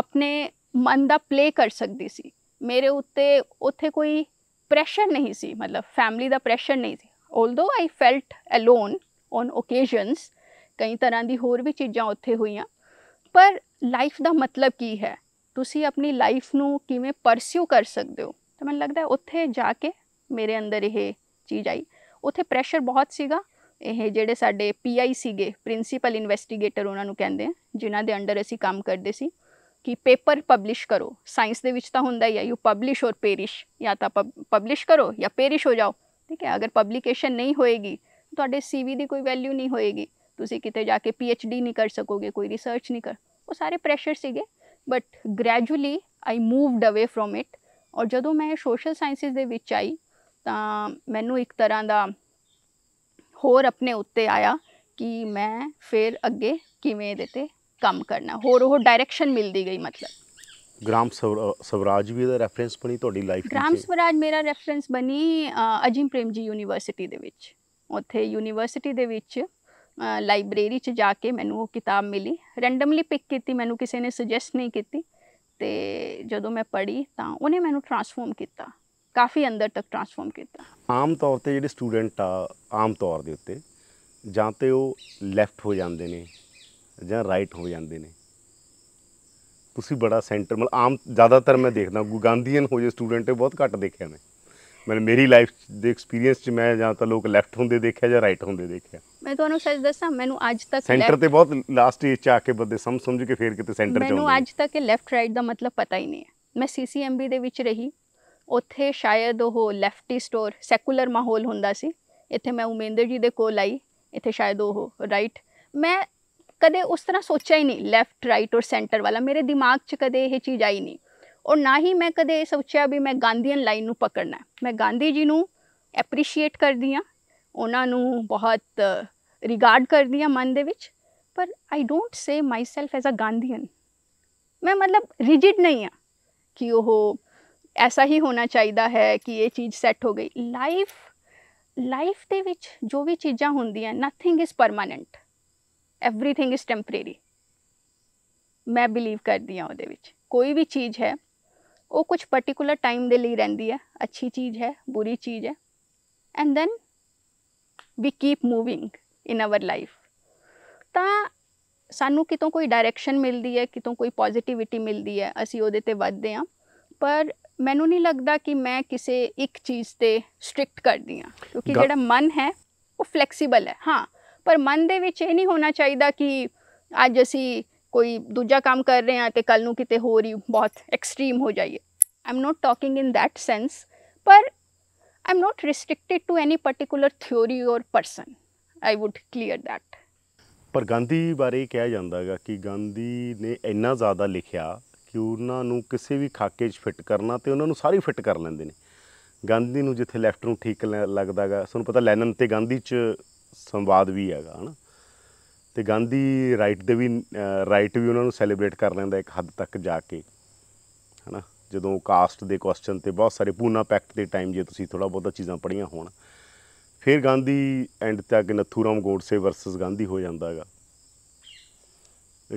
ਆਪਣੇ ਮਨ ਦਾ ਪਲੇ ਕਰ ਸਕਦੀ ਸੀ ਮੇਰੇ ਉੱਤੇ ਉੱਥੇ ਕੋਈ ਪ੍ਰੈਸ਼ਰ ਨਹੀਂ ਸੀ ਮਤਲਬ ਫੈਮਿਲੀ ਦਾ ਪ੍ਰੈਸ਼ਰ ਨਹੀਂ ਸੀ although I felt alone on occasions ਕਈ ਤਰ੍ਹਾਂ ਦੀ ਹੋਰ ਵੀ ਚੀਜ਼ਾਂ ਉੱਥੇ ਹੋਈਆਂ ਪਰ ਲਾਈਫ ਦਾ ਮਤਲਬ ਕੀ ਹੈ ਤੁਸੀਂ ਆਪਣੀ ਲਾਈਫ ਨੂੰ ਕਿਵੇਂ ਪਰਸਿਊ ਕਰ ਸਕਦੇ ਹੋ ਤਾਂ ਮੈਨੂੰ ਲੱਗਦਾ ਉੱਥੇ ਜਾ ਕੇ ਮੇਰੇ ਅੰਦਰ ਇਹ ਚੀਜ਼ ਆਈ ਉੱਥੇ ਪ੍ਰੈਸ਼ਰ ਬਹੁਤ ਸੀਗਾ ਇਹ ਜਿਹੜੇ ਸਾਡੇ ਪੀਆਈ ਸੀਗੇ ਪ੍ਰਿੰਸੀਪਲ ਇਨਵੈਸਟੀਗੇਟਰ ਉਹਨਾਂ ਨੂੰ ਕਹਿੰਦੇ ਆ ਜਿਨ੍ਹਾਂ ਦੇ ਅੰਡਰ ਅਸੀਂ ਕੰਮ ਕਰਦੇ ਸੀ ਕਿ ਪੇਪਰ ਪਬਲਿਸ਼ ਕਰੋ ਸਾਇੰਸ ਦੇ ਵਿੱਚ ਤਾਂ ਹੁੰਦਾ ਹੀ ਹੈ ਯੂ ਪਬਲਿਸ਼ ਔਰ ਪੇਰਿਸ਼ ਜਾਂ ਤਾਂ ਪਬਲਿਸ਼ ਕਰੋ ਜਾਂ ਪੇਰਿਸ਼ ਹੋ ਜਾਓ ਠੀਕ ਹੈ ਅਗਰ ਪਬਲੀਕੇਸ਼ਨ ਨਹੀਂ ਹੋਏਗੀ ਤੁਹਾਡੇ ਸੀਵੀ ਦੀ ਕੋਈ ਵੈਲਿਊ ਨਹੀਂ ਹੋਏਗੀ ਤੁਸੀਂ ਕਿਤੇ ਜਾ ਕੇ ਪੀਐਚਡੀ ਨਹੀਂ ਕਰ ਸਕੋਗੇ ਕੋਈ ਰਿਸਰਚ ਨਹੀਂ ਕਰ ਉਹ ਸਾਰੇ ਪ੍ਰੈਸ਼ਰ ਸੀਗੇ but gradually I moved away from it ਔਰ ਜਦੋਂ ਮੈਂ ਸੋਸ਼ਲ ਸਾਇੰਸਿਸ ਦੇ ਵਿੱਚ ਆਈ ਤਾਂ ਮੈਨੂੰ ਇੱਕ ਤਰ੍ਹਾਂ ਦਾ ਹੋਰ ਆਪਣੇ ਉੱਤੇ ਆਇਆ ਕਿ ਮੈਂ ਫਿਰ ਅੱਗੇ ਕਿਵੇਂ ਦੇ ਤੇ ਕੰਮ ਕਰਨਾ ਹੋਰ ਉਹ ਡਾਇਰੈਕਸ਼ਨ ਮਿਲਦੀ ਗਈ ਮਤਲਬ ਗ੍ਰਾਮ ਸਵਰਾਜ ਵੀ ਦਾ ਰੈਫਰੈਂਸ ਬਣੀ ਤੁਹਾਡੀ ਲਾਈਫ ਵਿੱਚ ਗ੍ਰਾਮ ਸਵਰਾਜ ਮੇਰਾ ਰੈਫਰੈਂਸ ਬਣੀ ਅਜੀਮ ਪ੍ਰੇਮ ਜੀ ਯੂਨੀਵਰਸਿਟੀ ਦੇ ਵਿੱਚ ਉੱਥੇ ਯੂਨੀਵਰਸਿਟੀ ਦੇ ਵਿੱਚ ਲਾਇਬ੍ਰੇਰੀ 'ਚ ਜਾ ਕੇ ਮੈਨੂੰ ਉਹ ਕਿਤਾਬ ਮਿਲੀ ਰੈਂਡਮਲੀ ਪਿਕ ਕੀਤੀ ਮੈਨੂੰ ਕਿਸੇ ਨੇ ਸੁਜੈਸਟ ਨਹੀਂ ਕੀਤੀ ਤੇ ਜਦੋਂ ਮੈਂ ਪੜ੍ਹੀ ਤਾਂ ਉਹਨੇ ਮੈਨੂੰ ਟਰਾਂਸਫਾਰਮ ਕੀਤਾ ਕਾਫੀ ਅੰਦਰ ਤੱਕ ਟਰਾਂਸਫਾਰਮ ਕੀਤਾ ਆਮ ਤੌਰ ਤੇ ਜਿਹੜੇ ਸਟੂਡੈਂਟ ਆ ਆਮ ਤੌਰ ਦੇ ਉੱਤੇ ਜਾਂ ਤੇ ਉਹ ਲੈਫਟ ਹੋ ਜਾਂਦੇ ਨੇ ਜਾਂ ਰਾਈਟ ਹੋ ਜਾਂਦੇ ਨੇ ਤੁਸੀਂ ਬੜਾ ਸੈਂਟਰ ਮਤਲਬ ਆਮ ਜ਼ਿਆਦਾਤਰ ਮੈਂ ਦੇਖਦਾ ਗਾਂਧੀਅਨ ਹੋ ਜੇ ਸਟੂਡੈਂਟ ਬਹੁਤ ਘੱਟ ਦੇਖਿਆ ਮੈਂ ਮੈਂ ਮੇਰੀ ਲਾਈਫ ਦੇ ਐਕਸਪੀਰੀਅੰਸ 'ਚ ਮੈਂ ਜਾਂ ਤਾਂ ਲੋਕ ਲੈਫਟ ਹੁੰਦੇ ਦੇਖਿਆ ਜਾਂ ਰਾਈਟ ਹੁੰਦੇ ਦੇਖਿਆ ਮੈਂ ਤੁਹਾਨੂੰ ਸੱਚ ਦੱਸਾਂ ਮੈਨੂੰ ਅੱਜ ਤੱਕ ਸੈਂਟਰ ਤੇ ਬਹੁਤ ਲਾਸਟ ਏਜ 'ਚ ਆ ਕੇ ਬੰਦੇ ਸਮਝ ਸਮਝ ਕੇ ਫੇਰ ਕਿਤੇ ਸੈਂਟਰ 'ਚ ਮੈਨੂੰ ਅੱਜ ਤੱਕ ਲੈਫਟ ਰਾਈਟ ਦਾ ਮਤਲਬ ਪਤਾ ਹੀ ਨਹੀਂ ਹੈ ਮੈਂ ਸੀਸੀਐਮਬੀ ਦੇ ਵਿੱਚ ਰਹੀ ਉੱਥੇ ਸ਼ਾਇਦ ਉਹ ਲੈਫਟੀ ਸਟੋਰ ਸੈਕੂਲਰ ਮਾਹੌਲ ਹੁੰਦਾ ਸੀ ਇੱਥੇ ਮੈਂ ਉਮੇਂਦਰ ਜੀ ਦੇ ਕੋਲ ਆਈ ਇੱਥੇ ਸ਼ਾਇਦ ਉਹ ਰਾਈਟ ਮੈਂ ਕਦੇ ਉਸ ਤਰ੍ਹਾਂ ਸੋਚਿਆ ਹੀ ਨਹੀਂ ਲੈਫਟ ਰਾਈਟ ਔਰ ਸੈਂਟਰ ਵਾਲਾ ਮੇਰੇ ਦਿਮਾਗ 'ਚ ਕਦੇ ਇਹ ਚੀਜ਼ ਆਈ ਨਹੀਂ ਔਰ ਨਾ ਹੀ ਮੈਂ ਕਦੇ ਇਹ ਸੋਚਿਆ ਵੀ ਮੈਂ ਗਾਂਧੀਅਨ ਲਾਈਨ ਨੂੰ ਪਕੜਨਾ ਮੈਂ ਗਾਂਧੀ ਜੀ ਨੂੰ ਐਪਰੀਸ਼ੀਏਟ ਕਰਦੀ ਆ ਉਹਨਾਂ ਨੂੰ ਬਹੁਤ ਰਿਗਾਰਡ ਕਰਦੀ ਆ ਮਨ ਦੇ ਵਿੱਚ ਪਰ I don't say myself as a Gandhian ਮੈਂ ਮਤਲਬ ਰਿਜਿਡ ਨਹੀਂ ਆ ਕਿ ਉਹ ਐਸਾ ਹੀ ਹੋਣਾ ਚਾਹੀਦਾ ਹੈ ਕਿ ਇਹ ਚੀਜ਼ ਸੈੱਟ ਹੋ ਗਈ ਲਾਈਫ ਲਾਈਫ ਦੇ ਵਿੱਚ ਜੋ ਵੀ ਚੀਜ਼ਾਂ ਹੁੰਦੀਆਂ nothing is permanent everything is ਮੈਂ मैं बिलीव करती ਉਹਦੇ ਵਿੱਚ कोई भी चीज़ है ਉਹ ਕੁਝ ਪਾਰਟਿਕੂਲਰ ਟਾਈਮ ਦੇ ਲਈ ਰਹਿੰਦੀ ਹੈ ਅੱਛੀ ਚੀਜ਼ ਹੈ ਬੁਰੀ ਚੀਜ਼ ਹੈ and then we keep moving in our life ਤਾਂ ਸਾਨੂੰ ਕਿਤੋਂ ਕੋਈ ਡਾਇਰੈਕਸ਼ਨ ਮਿਲਦੀ ਹੈ ਕਿਤੋਂ ਕੋਈ ਪੋਜ਼ਿਟਿਵਿਟੀ ਮਿਲਦੀ ਹੈ ਅਸੀਂ ਉਹਦੇ ਤੇ ਵੱਧਦੇ ਹਾਂ ਪਰ ਮੈਨੂੰ ਨਹੀਂ ਲੱਗਦਾ ਕਿ ਮੈਂ ਕਿਸੇ ਇੱਕ ਚੀਜ਼ ਤੇ ਸਟ੍ਰਿਕਟ ਕਰਦੀ ਹਾਂ ਕਿਉਂਕਿ ਜਿਹੜਾ ਮਨ ਹੈ ਉਹ ਫਲੈਕਸੀਬਲ ਹੈ ਹਾਂ ਪਰ ਮਨ ਦੇ ਵਿੱਚ ਇਹ ਨਹੀਂ ਹੋਣਾ ਚਾਹੀਦਾ ਕਿ ਅੱਜ ਅਸੀਂ ਕੋਈ ਦੂਜਾ ਕੰਮ ਕਰ ਰਹੇ ਆ ਤੇ ਕੱਲ ਨੂੰ ਕਿਤੇ ਹੋਰ ਹੀ ਬਹੁਤ ਐਕਸਟ੍ਰੀਮ ਹੋ ਜਾਈਏ I'm not talking in that sense ਪਰ I'm not restricted to any particular theory or person I would clear that ਪਰ ਗਾਂਧੀ ਬਾਰੇ ਕਿਹਾ ਜਾਂਦਾ ਹੈਗਾ ਕਿ ਗਾਂਧੀ ਨੇ ਇੰਨਾ ਜ਼ਿਆਦਾ ਲਿਖਿਆ ਕਿ ਉਹਨਾਂ ਨੂੰ ਕਿਸੇ ਵੀ ਖਾਕੇ 'ਚ ਫਿੱਟ ਕਰਨਾ ਤੇ ਉਹਨਾਂ ਨੂੰ ਸਾਰੀ ਫਿੱਟ ਕਰ ਲੈਂਦੇ ਨੇ ਗਾਂਧੀ ਨੂੰ ਜਿੱਥੇ ਲੈਫਟ ਨੂੰ ਠੀਕ ਲੱਗਦਾਗਾ ਤੁਹਾਨੂੰ ਪਤਾ ਲੈਨਨ ਤੇ ਗਾਂਧੀ 'ਚ ਸੰਵਾਦ ਵੀ ਹੈਗਾ ਹਨਾ ਤੇ ਗਾਂਧੀ ਰਾਈਟ ਦੇ ਵੀ ਰਾਈਟ ਵੀ ਉਹਨਾਂ ਨੂੰ ਸੈਲੀਬ੍ਰੇਟ ਕਰ ਲੈਂਦਾ ਇੱਕ ਹੱਦ ਤੱਕ ਜਾ ਕੇ ਹਨਾ ਜਦੋਂ ਕਾਸਟ ਦੇ ਕੁਐਸਚਨ ਤੇ ਬਹੁਤ ਸਾਰੇ ਪੂਨਾ ਪੈਕਟ ਦੇ ਟਾਈਮ ਜੇ ਤੁਸੀਂ ਥੋੜਾ ਬਹੁਤਾ ਚੀਜ਼ਾਂ ਪੜ੍ਹੀਆਂ ਹੋਣ ਫਿਰ ਗਾਂਧੀ ਐਂਡ ਤੱਕ ਨਥੂਰਾਮ ਗੋਡਸੇ ਵਰਸਸ ਗਾਂਧੀ ਹੋ ਜਾਂਦਾ ਹੈਗਾ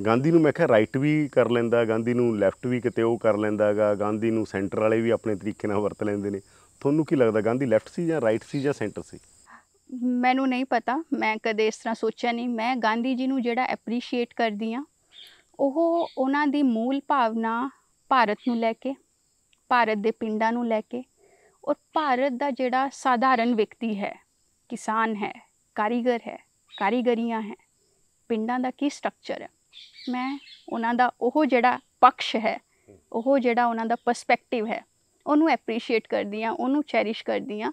ਗਾਂਧੀ ਨੂੰ ਮੈਂ ਕਿਹਾ ਰਾਈਟ ਵੀ ਕਰ ਲੈਂਦਾ ਗਾਂਧੀ ਨੂੰ ਲੈਫਟ ਵੀ ਕਿਤੇ ਉਹ ਕਰ ਲੈਂਦਾ ਹੈਗਾ ਗਾਂਧੀ ਨੂੰ ਸੈਂਟਰ ਵਾਲੇ ਵੀ ਆਪਣੇ ਤਰੀਕੇ ਨਾਲ ਵਰਤ ਲੈਂਦੇ ਨੇ ਤੁਹਾਨੂੰ ਕੀ ਲੱਗਦਾ ਗਾਂਧੀ ਲੈਫਟ ਸੀ ਜਾਂ ਰਾਈਟ ਸੀ ਜਾਂ ਸੈਂਟਰ ਸੀ ਮੈਨੂੰ ਨਹੀਂ ਪਤਾ ਮੈਂ ਕਦੇ ਇਸ ਤਰ੍ਹਾਂ ਸੋਚਿਆ ਨਹੀਂ ਮੈਂ ਗਾਂਧੀ ਜੀ ਨੂੰ ਜਿਹੜਾ ਐਪਰੀਸ਼ੀਏਟ ਕਰਦੀ ਆ ਉਹ ਉਹਨਾਂ ਦੀ ਮੂਲ ਭਾਵਨਾ ਭਾਰਤ ਨੂੰ ਲੈ ਕੇ ਭਾਰਤ ਦੇ ਪਿੰਡਾਂ ਨੂੰ ਲੈ ਕੇ ਔਰ ਭਾਰਤ ਦਾ ਜਿਹੜਾ ਸਾਧਾਰਨ ਵਿਅਕਤੀ ਹੈ ਕਿਸਾਨ ਹੈ ਕਾਰੀਗਰ ਹੈ ਕਾਰੀਗਰੀਆਂ ਹੈ ਪਿੰਡਾਂ ਦਾ ਕੀ ਸਟਰਕਚਰ ਹੈ ਮੈਂ ਉਹਨਾਂ ਦਾ ਉਹ ਜਿਹੜਾ ਪਕਸ਼ ਹੈ ਉਹ ਜਿਹੜਾ ਉਹਨਾਂ ਦਾ ਪਰਸਪੈਕਟਿਵ ਹੈ ਉਹਨੂੰ ਐਪਰੀਸ਼ੀਏਟ ਕਰਦੀ ਆ ਉਹਨੂੰ ਚੈਰਿਸ਼ ਕਰਦੀ ਆ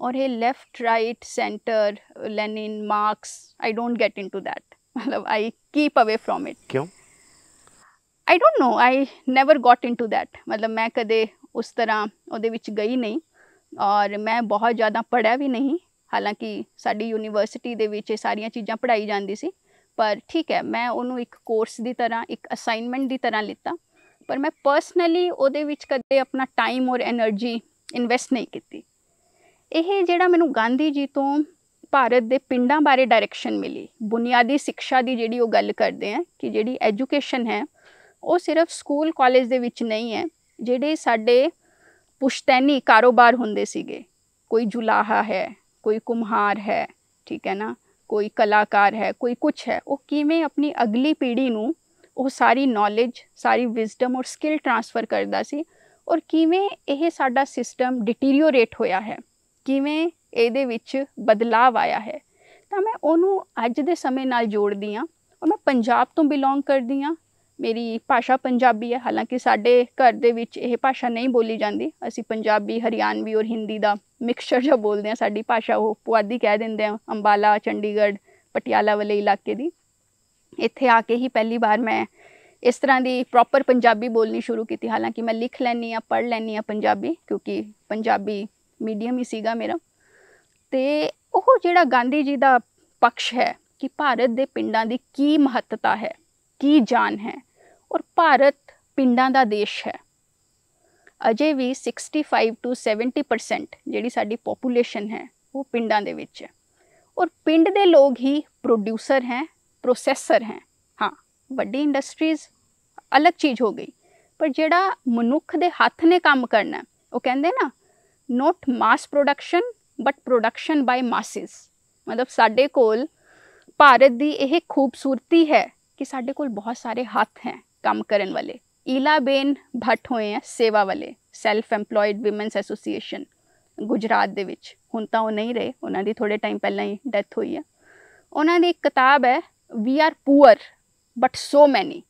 और hey left right centre Lenin Marx I don't get into that मतलब I keep away from it क्यों I don't know I never got into that मतलब मैं कदे उस तर੍ਹਾਂ ਉਹਦੇ ਵਿੱਚ ਗਈ ਨਹੀਂ ਔਰ ਮੈਂ ਬਹੁਤ ਜ਼ਿਆਦਾ ਪੜਿਆ ਵੀ ਨਹੀਂ ਹਾਲਾਂਕਿ ਸਾਡੀ ਯੂਨੀਵਰਸਿਟੀ ਦੇ ਵਿੱਚ ਇਹ ਸਾਰੀਆਂ ਚੀਜ਼ਾਂ ਪੜਾਈ ਜਾਂਦੀ ਸੀ ਪਰ ਠੀਕ ਹੈ ਮੈਂ ਉਹਨੂੰ ਇੱਕ ਕੋਰਸ ਦੀ ਤਰ੍ਹਾਂ ਇੱਕ ਅਸਾਈਨਮੈਂਟ ਦੀ ਤਰ੍ਹਾਂ ਲਿੱਤਾ ਪਰ ਮੈਂ ਪਰਸਨਲੀ ਉਹਦੇ ਵਿੱਚ ਕਦੇ ਆਪਣਾ ਟਾਈਮ ਔਰ એનર્ਜੀ ਇਨਵੈਸਟ ਨਹੀਂ ਕੀਤੀ ਇਹ ਜਿਹੜਾ ਮੈਨੂੰ ਗਾਂਧੀ ਜੀ ਤੋਂ ਭਾਰਤ ਦੇ ਪਿੰਡਾਂ ਬਾਰੇ ਡਾਇਰੈਕਸ਼ਨ ਮਿਲੀ ਬੁਨਿਆਦੀ ਸਿੱਖਿਆ ਦੀ ਜਿਹੜੀ ਉਹ ਗੱਲ ਕਰਦੇ ਆ ਕਿ ਜਿਹੜੀ ਐਜੂਕੇਸ਼ਨ ਹੈ ਉਹ ਸਿਰਫ ਸਕੂਲ ਕਾਲਜ ਦੇ ਵਿੱਚ ਨਹੀਂ ਹੈ ਜਿਹੜੇ ਸਾਡੇ ਪੁਸ਼ਤੈਨੀ ਕਾਰੋਬਾਰ ਹੁੰਦੇ ਸੀਗੇ ਕੋਈ ਜੁਲਾਹਾ ਹੈ ਕੋਈ ਕੁਮਹਾਰ ਹੈ ਠੀਕ ਹੈ ਨਾ ਕੋਈ ਕਲਾਕਾਰ ਹੈ ਕੋਈ ਕੁਝ ਹੈ ਉਹ ਕਿਵੇਂ ਆਪਣੀ ਅਗਲੀ ਪੀੜ੍ਹੀ ਨੂੰ ਉਹ ਸਾਰੀ ਨੌਲੇਜ ਸਾਰੀ ਵਿਜ਼ਡਮ ਔਰ ਸਕਿੱਲ ਟ੍ਰਾਂਸਫਰ ਕਰਦਾ ਸੀ ਔਰ ਕਿਵੇਂ ਇਹ ਸਾਡਾ ਸਿਸਟਮ ਡਿਟੀਰੀਓਰੇਟ ਹੋਇਆ ਹੈ ਕਿਵੇਂ ਇਹਦੇ ਵਿੱਚ ਬਦਲਾਅ ਆਇਆ ਹੈ ਤਾਂ ਮੈਂ ਉਹਨੂੰ ਅੱਜ ਦੇ ਸਮੇਂ ਨਾਲ ਜੋੜਦੀ ਆ ਔਰ ਮੈਂ ਪੰਜਾਬ ਤੋਂ ਬਿਲੋਂਗ ਕਰਦੀ ਆ ਮੇਰੀ ਭਾਸ਼ਾ ਪੰਜਾਬੀ ਹੈ ਹਾਲਾਂਕਿ ਸਾਡੇ ਘਰ ਦੇ ਵਿੱਚ ਇਹ ਭਾਸ਼ਾ ਨਹੀਂ ਬੋਲੀ ਜਾਂਦੀ ਅਸੀਂ ਪੰਜਾਬੀ ਹਰਿਆਣਵੀ ਔਰ ਹਿੰਦੀ ਦਾ ਮਿਕਸਚਰ ਜਿਹਾ ਬੋਲਦੇ ਆ ਸਾਡੀ ਭਾਸ਼ਾ ਉਹ ਪੁਆਧੀ ਕਹਿ ਦਿੰਦੇ ਆ ਅੰਬਾਲਾ ਚੰਡੀਗੜ੍ਹ ਪਟਿਆਲਾ ਵਾਲੇ ਇਲਾਕੇ ਦੀ ਇੱਥੇ ਆ ਕੇ ਹੀ ਪਹਿਲੀ ਵਾਰ ਮੈਂ ਇਸ ਤਰ੍ਹਾਂ ਦੀ ਪ੍ਰੋਪਰ ਪੰਜਾਬੀ ਬੋਲਣੀ ਸ਼ੁਰੂ ਕੀਤੀ ਹਾਲਾਂਕਿ ਮੈਂ ਲਿਖ ਲੈਣੀ ਆ ਪੜ੍ਹ ਲੈਣੀ ਆ ਪੰਜਾਬੀ ਕਿਉਂਕਿ ਪੰਜਾਬੀ ਮੀਡੀਅਮ ਹੀ ਸੀਗਾ ਮੇਰਾ ਤੇ ਉਹ ਜਿਹੜਾ ਗਾਂਧੀ ਜੀ ਦਾ ਪਕਸ਼ ਹੈ ਕਿ ਭਾਰਤ ਦੇ ਪਿੰਡਾਂ ਦੀ ਕੀ ਮਹੱਤਤਾ ਹੈ ਕੀ ਜਾਨ ਹੈ ਔਰ ਭਾਰਤ ਪਿੰਡਾਂ ਦਾ ਦੇਸ਼ ਹੈ ਅਜੇ ਵੀ 65 ਤੋਂ 70% ਜਿਹੜੀ ਸਾਡੀ ਪੋਪੂਲੇਸ਼ਨ ਹੈ ਉਹ ਪਿੰਡਾਂ ਦੇ ਵਿੱਚ ਹੈ ਔਰ ਪਿੰਡ ਦੇ ਲੋਕ ਹੀ ਪ੍ਰੋਡਿਊਸਰ ਹੈ ਪ੍ਰੋਸੈਸਰ ਹੈ ਹਾਂ ਵੱਡੀ ਇੰਡਸਟਰੀਜ਼ ਅਲੱਗ ਚੀਜ਼ ਹੋ ਗਈ ਪਰ ਜਿਹੜਾ ਮਨੁੱਖ ਦੇ ਹੱਥ ਨੇ ਕੰਮ ਕਰਨਾ ਉਹ ਕਹਿੰਦੇ ਨਾ not mass production but production by masses ਮਤਲਬ ਸਾਡੇ ਕੋਲ ਭਾਰਤ ਦੀ ਇਹ ਖੂਬਸੂਰਤੀ ਹੈ ਕਿ ਸਾਡੇ ਕੋਲ ਬਹੁਤ ਸਾਰੇ ਹੱਥ ਹੈ ਕੰਮ ਕਰਨ ਵਾਲੇ ਈਲਾਬੇਨ ਭੱਟ ਹੋਏ ਆ ਸੇਵਾ ਵਾਲੇ self employed women's association Gujarat ਦੇ ਵਿੱਚ ਹੁਣ ਤਾਂ ਉਹ ਨਹੀਂ ਰਹੇ ਉਹਨਾਂ ਦੀ ਥੋੜੇ ਟਾਈਮ ਪਹਿਲਾਂ ਹੀ ਡੈਥ ਹੋਈ ਹੈ ਉਹਨਾਂ ਦੀ ਇੱਕ ਕਿਤਾਬ ਹੈ we are poor but so many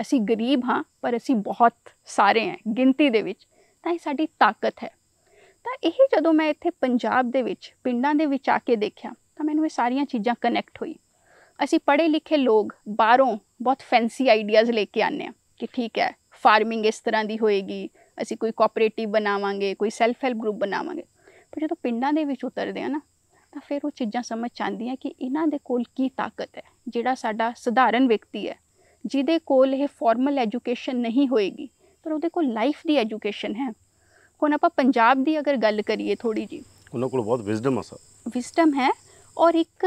ਅਸੀਂ ਗਰੀਬ ਹਾਂ ਪਰ ਅਸੀਂ ਬਹੁਤ ਸਾਰੇ ਹਾਂ ਗਿਣਤੀ ਦੇ ਵਿੱਚ ਤਾਂ ਇਹ ਸਾਡੀ ਤਾਕਤ ਹੈ ਤਾਂ ਇਹ ਜਦੋਂ ਮੈਂ ਇੱਥੇ ਪੰਜਾਬ ਦੇ ਵਿੱਚ ਪਿੰਡਾਂ ਦੇ ਵਿੱਚ ਆ ਕੇ ਦੇਖਿਆ ਤਾਂ ਮੈਨੂੰ ਇਹ ਸਾਰੀਆਂ ਚੀਜ਼ਾਂ ਕਨੈਕਟ ਹੋਈ ਅਸੀਂ ਪੜ੍ਹੇ ਲਿਖੇ ਲੋਕ ਬਾਹਰੋਂ ਬਹੁਤ ਫੈਂਸੀ ਆਈਡੀਆਜ਼ ਲੈ ਕੇ ਆਨੇ ਆ ਕਿ ਠੀਕ ਹੈ ਫਾਰਮਿੰਗ ਇਸ ਤਰ੍ਹਾਂ ਦੀ ਹੋਏਗੀ ਅਸੀਂ ਕੋਈ ਕੋਆਪਰੇਟਿਵ ਬਣਾਵਾਂਗੇ ਕੋਈ ਸੈਲਫ ਹੈਲਪ ਗਰੁੱਪ ਬਣਾਵਾਂਗੇ ਪਰ ਜਦੋਂ ਪਿੰਡਾਂ ਦੇ ਵਿੱਚ ਉਤਰਦੇ ਆ ਨਾ ਤਾਂ ਫਿਰ ਉਹ ਚੀਜ਼ਾਂ ਸਮਝ ਆਉਂਦੀਆਂ ਕਿ ਇਹਨਾਂ ਦੇ ਕੋਲ ਕੀ ਤਾਕਤ ਹੈ ਜਿਹੜਾ ਸਾਡਾ ਸਧਾਰਨ ਵਿਅਕਤੀ ਹੈ ਜਿਹਦੇ ਕੋਲ ਇਹ ਫਾਰਮਲ ਐਜੂਕੇਸ਼ਨ ਨਹੀਂ ਹੋਏਗੀ ਪਰ ਉਹਦੇ ਕੋਲ ਲਾਈਫ ਦੀ ਐਜੂਕੇਸ਼ਨ ਹੈ ਹੁਣ ਆਪਾਂ ਪੰਜਾਬ ਦੀ ਅਗਰ ਗੱਲ ਕਰੀਏ ਥੋੜੀ ਜੀ ਉਹਨਾਂ ਕੋਲ ਬਹੁਤ ਵਿਜ਼ਡਮ ਆ ਸਰ ਵਿਜ਼ਡਮ ਹੈ ਔਰ ਇੱਕ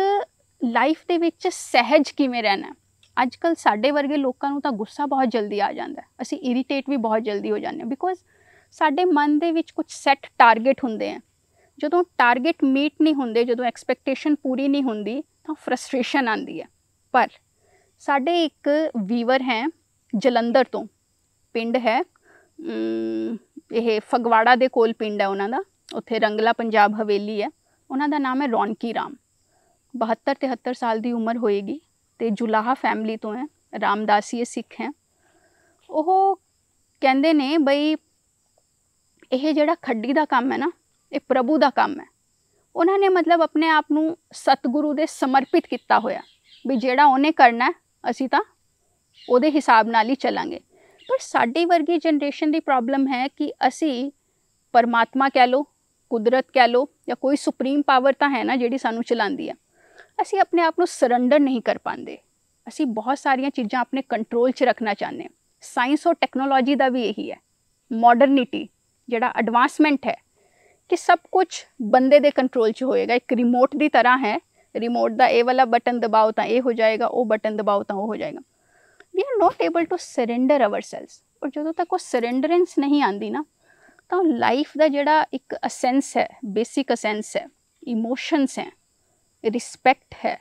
ਲਾਈਫ ਦੇ ਵਿੱਚ ਸਹਿਜ ਕਿਵੇਂ ਰਹਿਣਾ ਅੱਜ ਕੱਲ ਸਾਡੇ ਵਰਗੇ ਲੋਕਾਂ ਨੂੰ ਤਾਂ ਗੁੱਸਾ ਬਹੁਤ ਜਲਦੀ ਆ ਜਾਂਦਾ ਅਸੀਂ ਇਰੀਟੇਟ ਵੀ ਬਹੁਤ ਜਲਦੀ ਹੋ ਜਾਂਦੇ ਹਾਂ ਬਿਕੋਜ਼ ਸਾਡੇ ਮਨ ਦੇ ਵਿੱਚ ਕੁਝ ਸੈੱਟ ਟਾਰਗੇਟ ਹੁੰਦੇ ਆ ਜਦੋਂ ਟਾਰਗੇਟ ਮੀਟ ਨਹੀਂ ਹੁੰਦੇ ਜਦੋਂ ਐਕਸਪੈਕਟੇਸ਼ਨ ਪੂਰੀ ਨਹੀਂ ਹੁੰਦੀ ਤਾਂ ਫਰਸਟ੍ਰੇਸ਼ਨ ਆਉਂਦੀ ਹੈ ਪਰ ਸਾਡੇ ਇੱਕ ਵੀਵਰ ਹੈ ਜਲੰਧਰ ਤੋਂ ਪਿੰਡ ਹੈ ਇਹ ਫਗਵਾੜਾ ਦੇ ਕੋਲ ਪਿੰਡ ਹੈ ਉਹਨਾਂ ਦਾ ਉੱਥੇ ਰੰਗਲਾ ਪੰਜਾਬ ਹਵੇਲੀ ਹੈ ਉਹਨਾਂ ਦਾ ਨਾਮ ਹੈ ਰੌਣਕੀ ਰਾਮ 72 73 ਸਾਲ ਦੀ ਉਮਰ ਹੋਏਗੀ ਤੇ ਜੁਲਾਹਾ ਫੈਮਿਲੀ ਤੋਂ ਹੈ ਰਾਮਦਾਸੀਏ ਸਿੱਖ ਹੈ ਉਹ ਕਹਿੰਦੇ ਨੇ ਬਈ ਇਹ ਜਿਹੜਾ ਖੱਡੀ ਦਾ ਕੰਮ ਹੈ ਨਾ ਇਹ ਪ੍ਰਭੂ ਦਾ ਕੰਮ ਹੈ ਉਹਨਾਂ ਨੇ ਮਤਲਬ ਆਪਣੇ ਆਪ ਨੂੰ ਸਤਿਗੁਰੂ ਦੇ ਸਮਰਪਿਤ ਕੀਤਾ ਹੋਇਆ ਵੀ ਜਿਹੜਾ ਉਹਨੇ ਕਰਨਾ ਅਸੀਂ ਤਾਂ ਉਹਦੇ ਹਿਸਾਬ ਨਾਲ ਹੀ ਚੱਲਾਂਗੇ पर साढ़े वर्गी जनरेशन की प्रॉब्लम है कि असी परमात्मा कह लो कुदरत कह लो या कोई सुप्रीम पावर तो है ना जी सू चला है असी अपने आप को सरेंडर नहीं कर पाते असी बहुत सारिया चीज़ा अपने कंट्रोल च रखना चाहते हैं साइंस और टैक्नोलॉजी का भी यही है मॉडर्निटी जोड़ा एडवासमेंट है कि सब कुछ बंदे दे कंट्रोल च होएगा एक रिमोट की तरह है रिमोट का ए वाला बटन दबाओ तो यह हो जाएगा वो बटन दबाओ तो वह हो जाएगा we are not able to surrender ourselves ਔਰ ਜਦੋਂ ਤੱਕ ਉਹ ਸਰੈਂਡਰੈਂਸ ਨਹੀਂ ਆਂਦੀ ਨਾ ਤਾਂ ਲਾਈਫ ਦਾ ਜਿਹੜਾ ਇੱਕ ਅਸੈਂਸ ਹੈ ਬੇਸਿਕ ਅਸੈਂਸ ਹੈ ਇਮੋਸ਼ਨਸ ਹੈ ਰਿਸਪੈਕਟ ਹੈ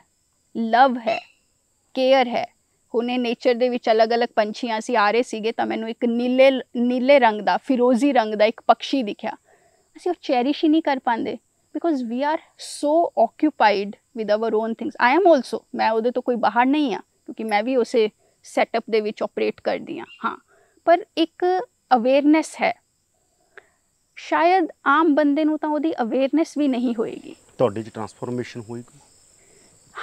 ਲਵ ਹੈ ਕੇਅਰ ਹੈ ਹੁਣੇ ਨੇਚਰ ਦੇ ਵਿੱਚ ਅਲੱਗ-ਅਲੱਗ ਪੰਛੀਆਂ ਸੀ ਆ ਰਹੇ ਸੀਗੇ ਤਾਂ ਮੈਨੂੰ ਇੱਕ ਨੀਲੇ ਨੀਲੇ ਰੰਗ ਦਾ ਫਿਰੋਜ਼ੀ ਰੰਗ ਦਾ ਇੱਕ ਪੰਛੀ ਦਿਖਿਆ ਅਸੀਂ ਉਹ ਚੈਰਿਸ਼ ਹੀ ਨਹੀਂ ਕਰ ਪਾਉਂਦੇ because we are so occupied with our own things I am also ਮੈਂ ਉਹਦੇ ਤੋਂ ਕੋਈ ਬਾਹਰ ਨਹੀਂ ਆ ਕਿਉਂਕਿ ਮੈਂ ਵੀ ਉਸੇ ਸੈਟਅਪ ਦੇ ਵਿੱਚ ਆਪਰੇਟ ਕਰਦੀ ਆ ਹਾਂ ਪਰ ਇੱਕ ਅਵੇਅਰਨੈਸ ਹੈ ਸ਼ਾਇਦ ਆਮ ਬੰਦੇ ਨੂੰ ਤਾਂ ਉਹਦੀ ਅਵੇਅਰਨੈਸ ਵੀ ਨਹੀਂ ਹੋਏਗੀ ਤੁਹਾਡੇ 'ਚ ਟਰਾਂਸਫਾਰਮੇਸ਼ਨ ਹੋਈ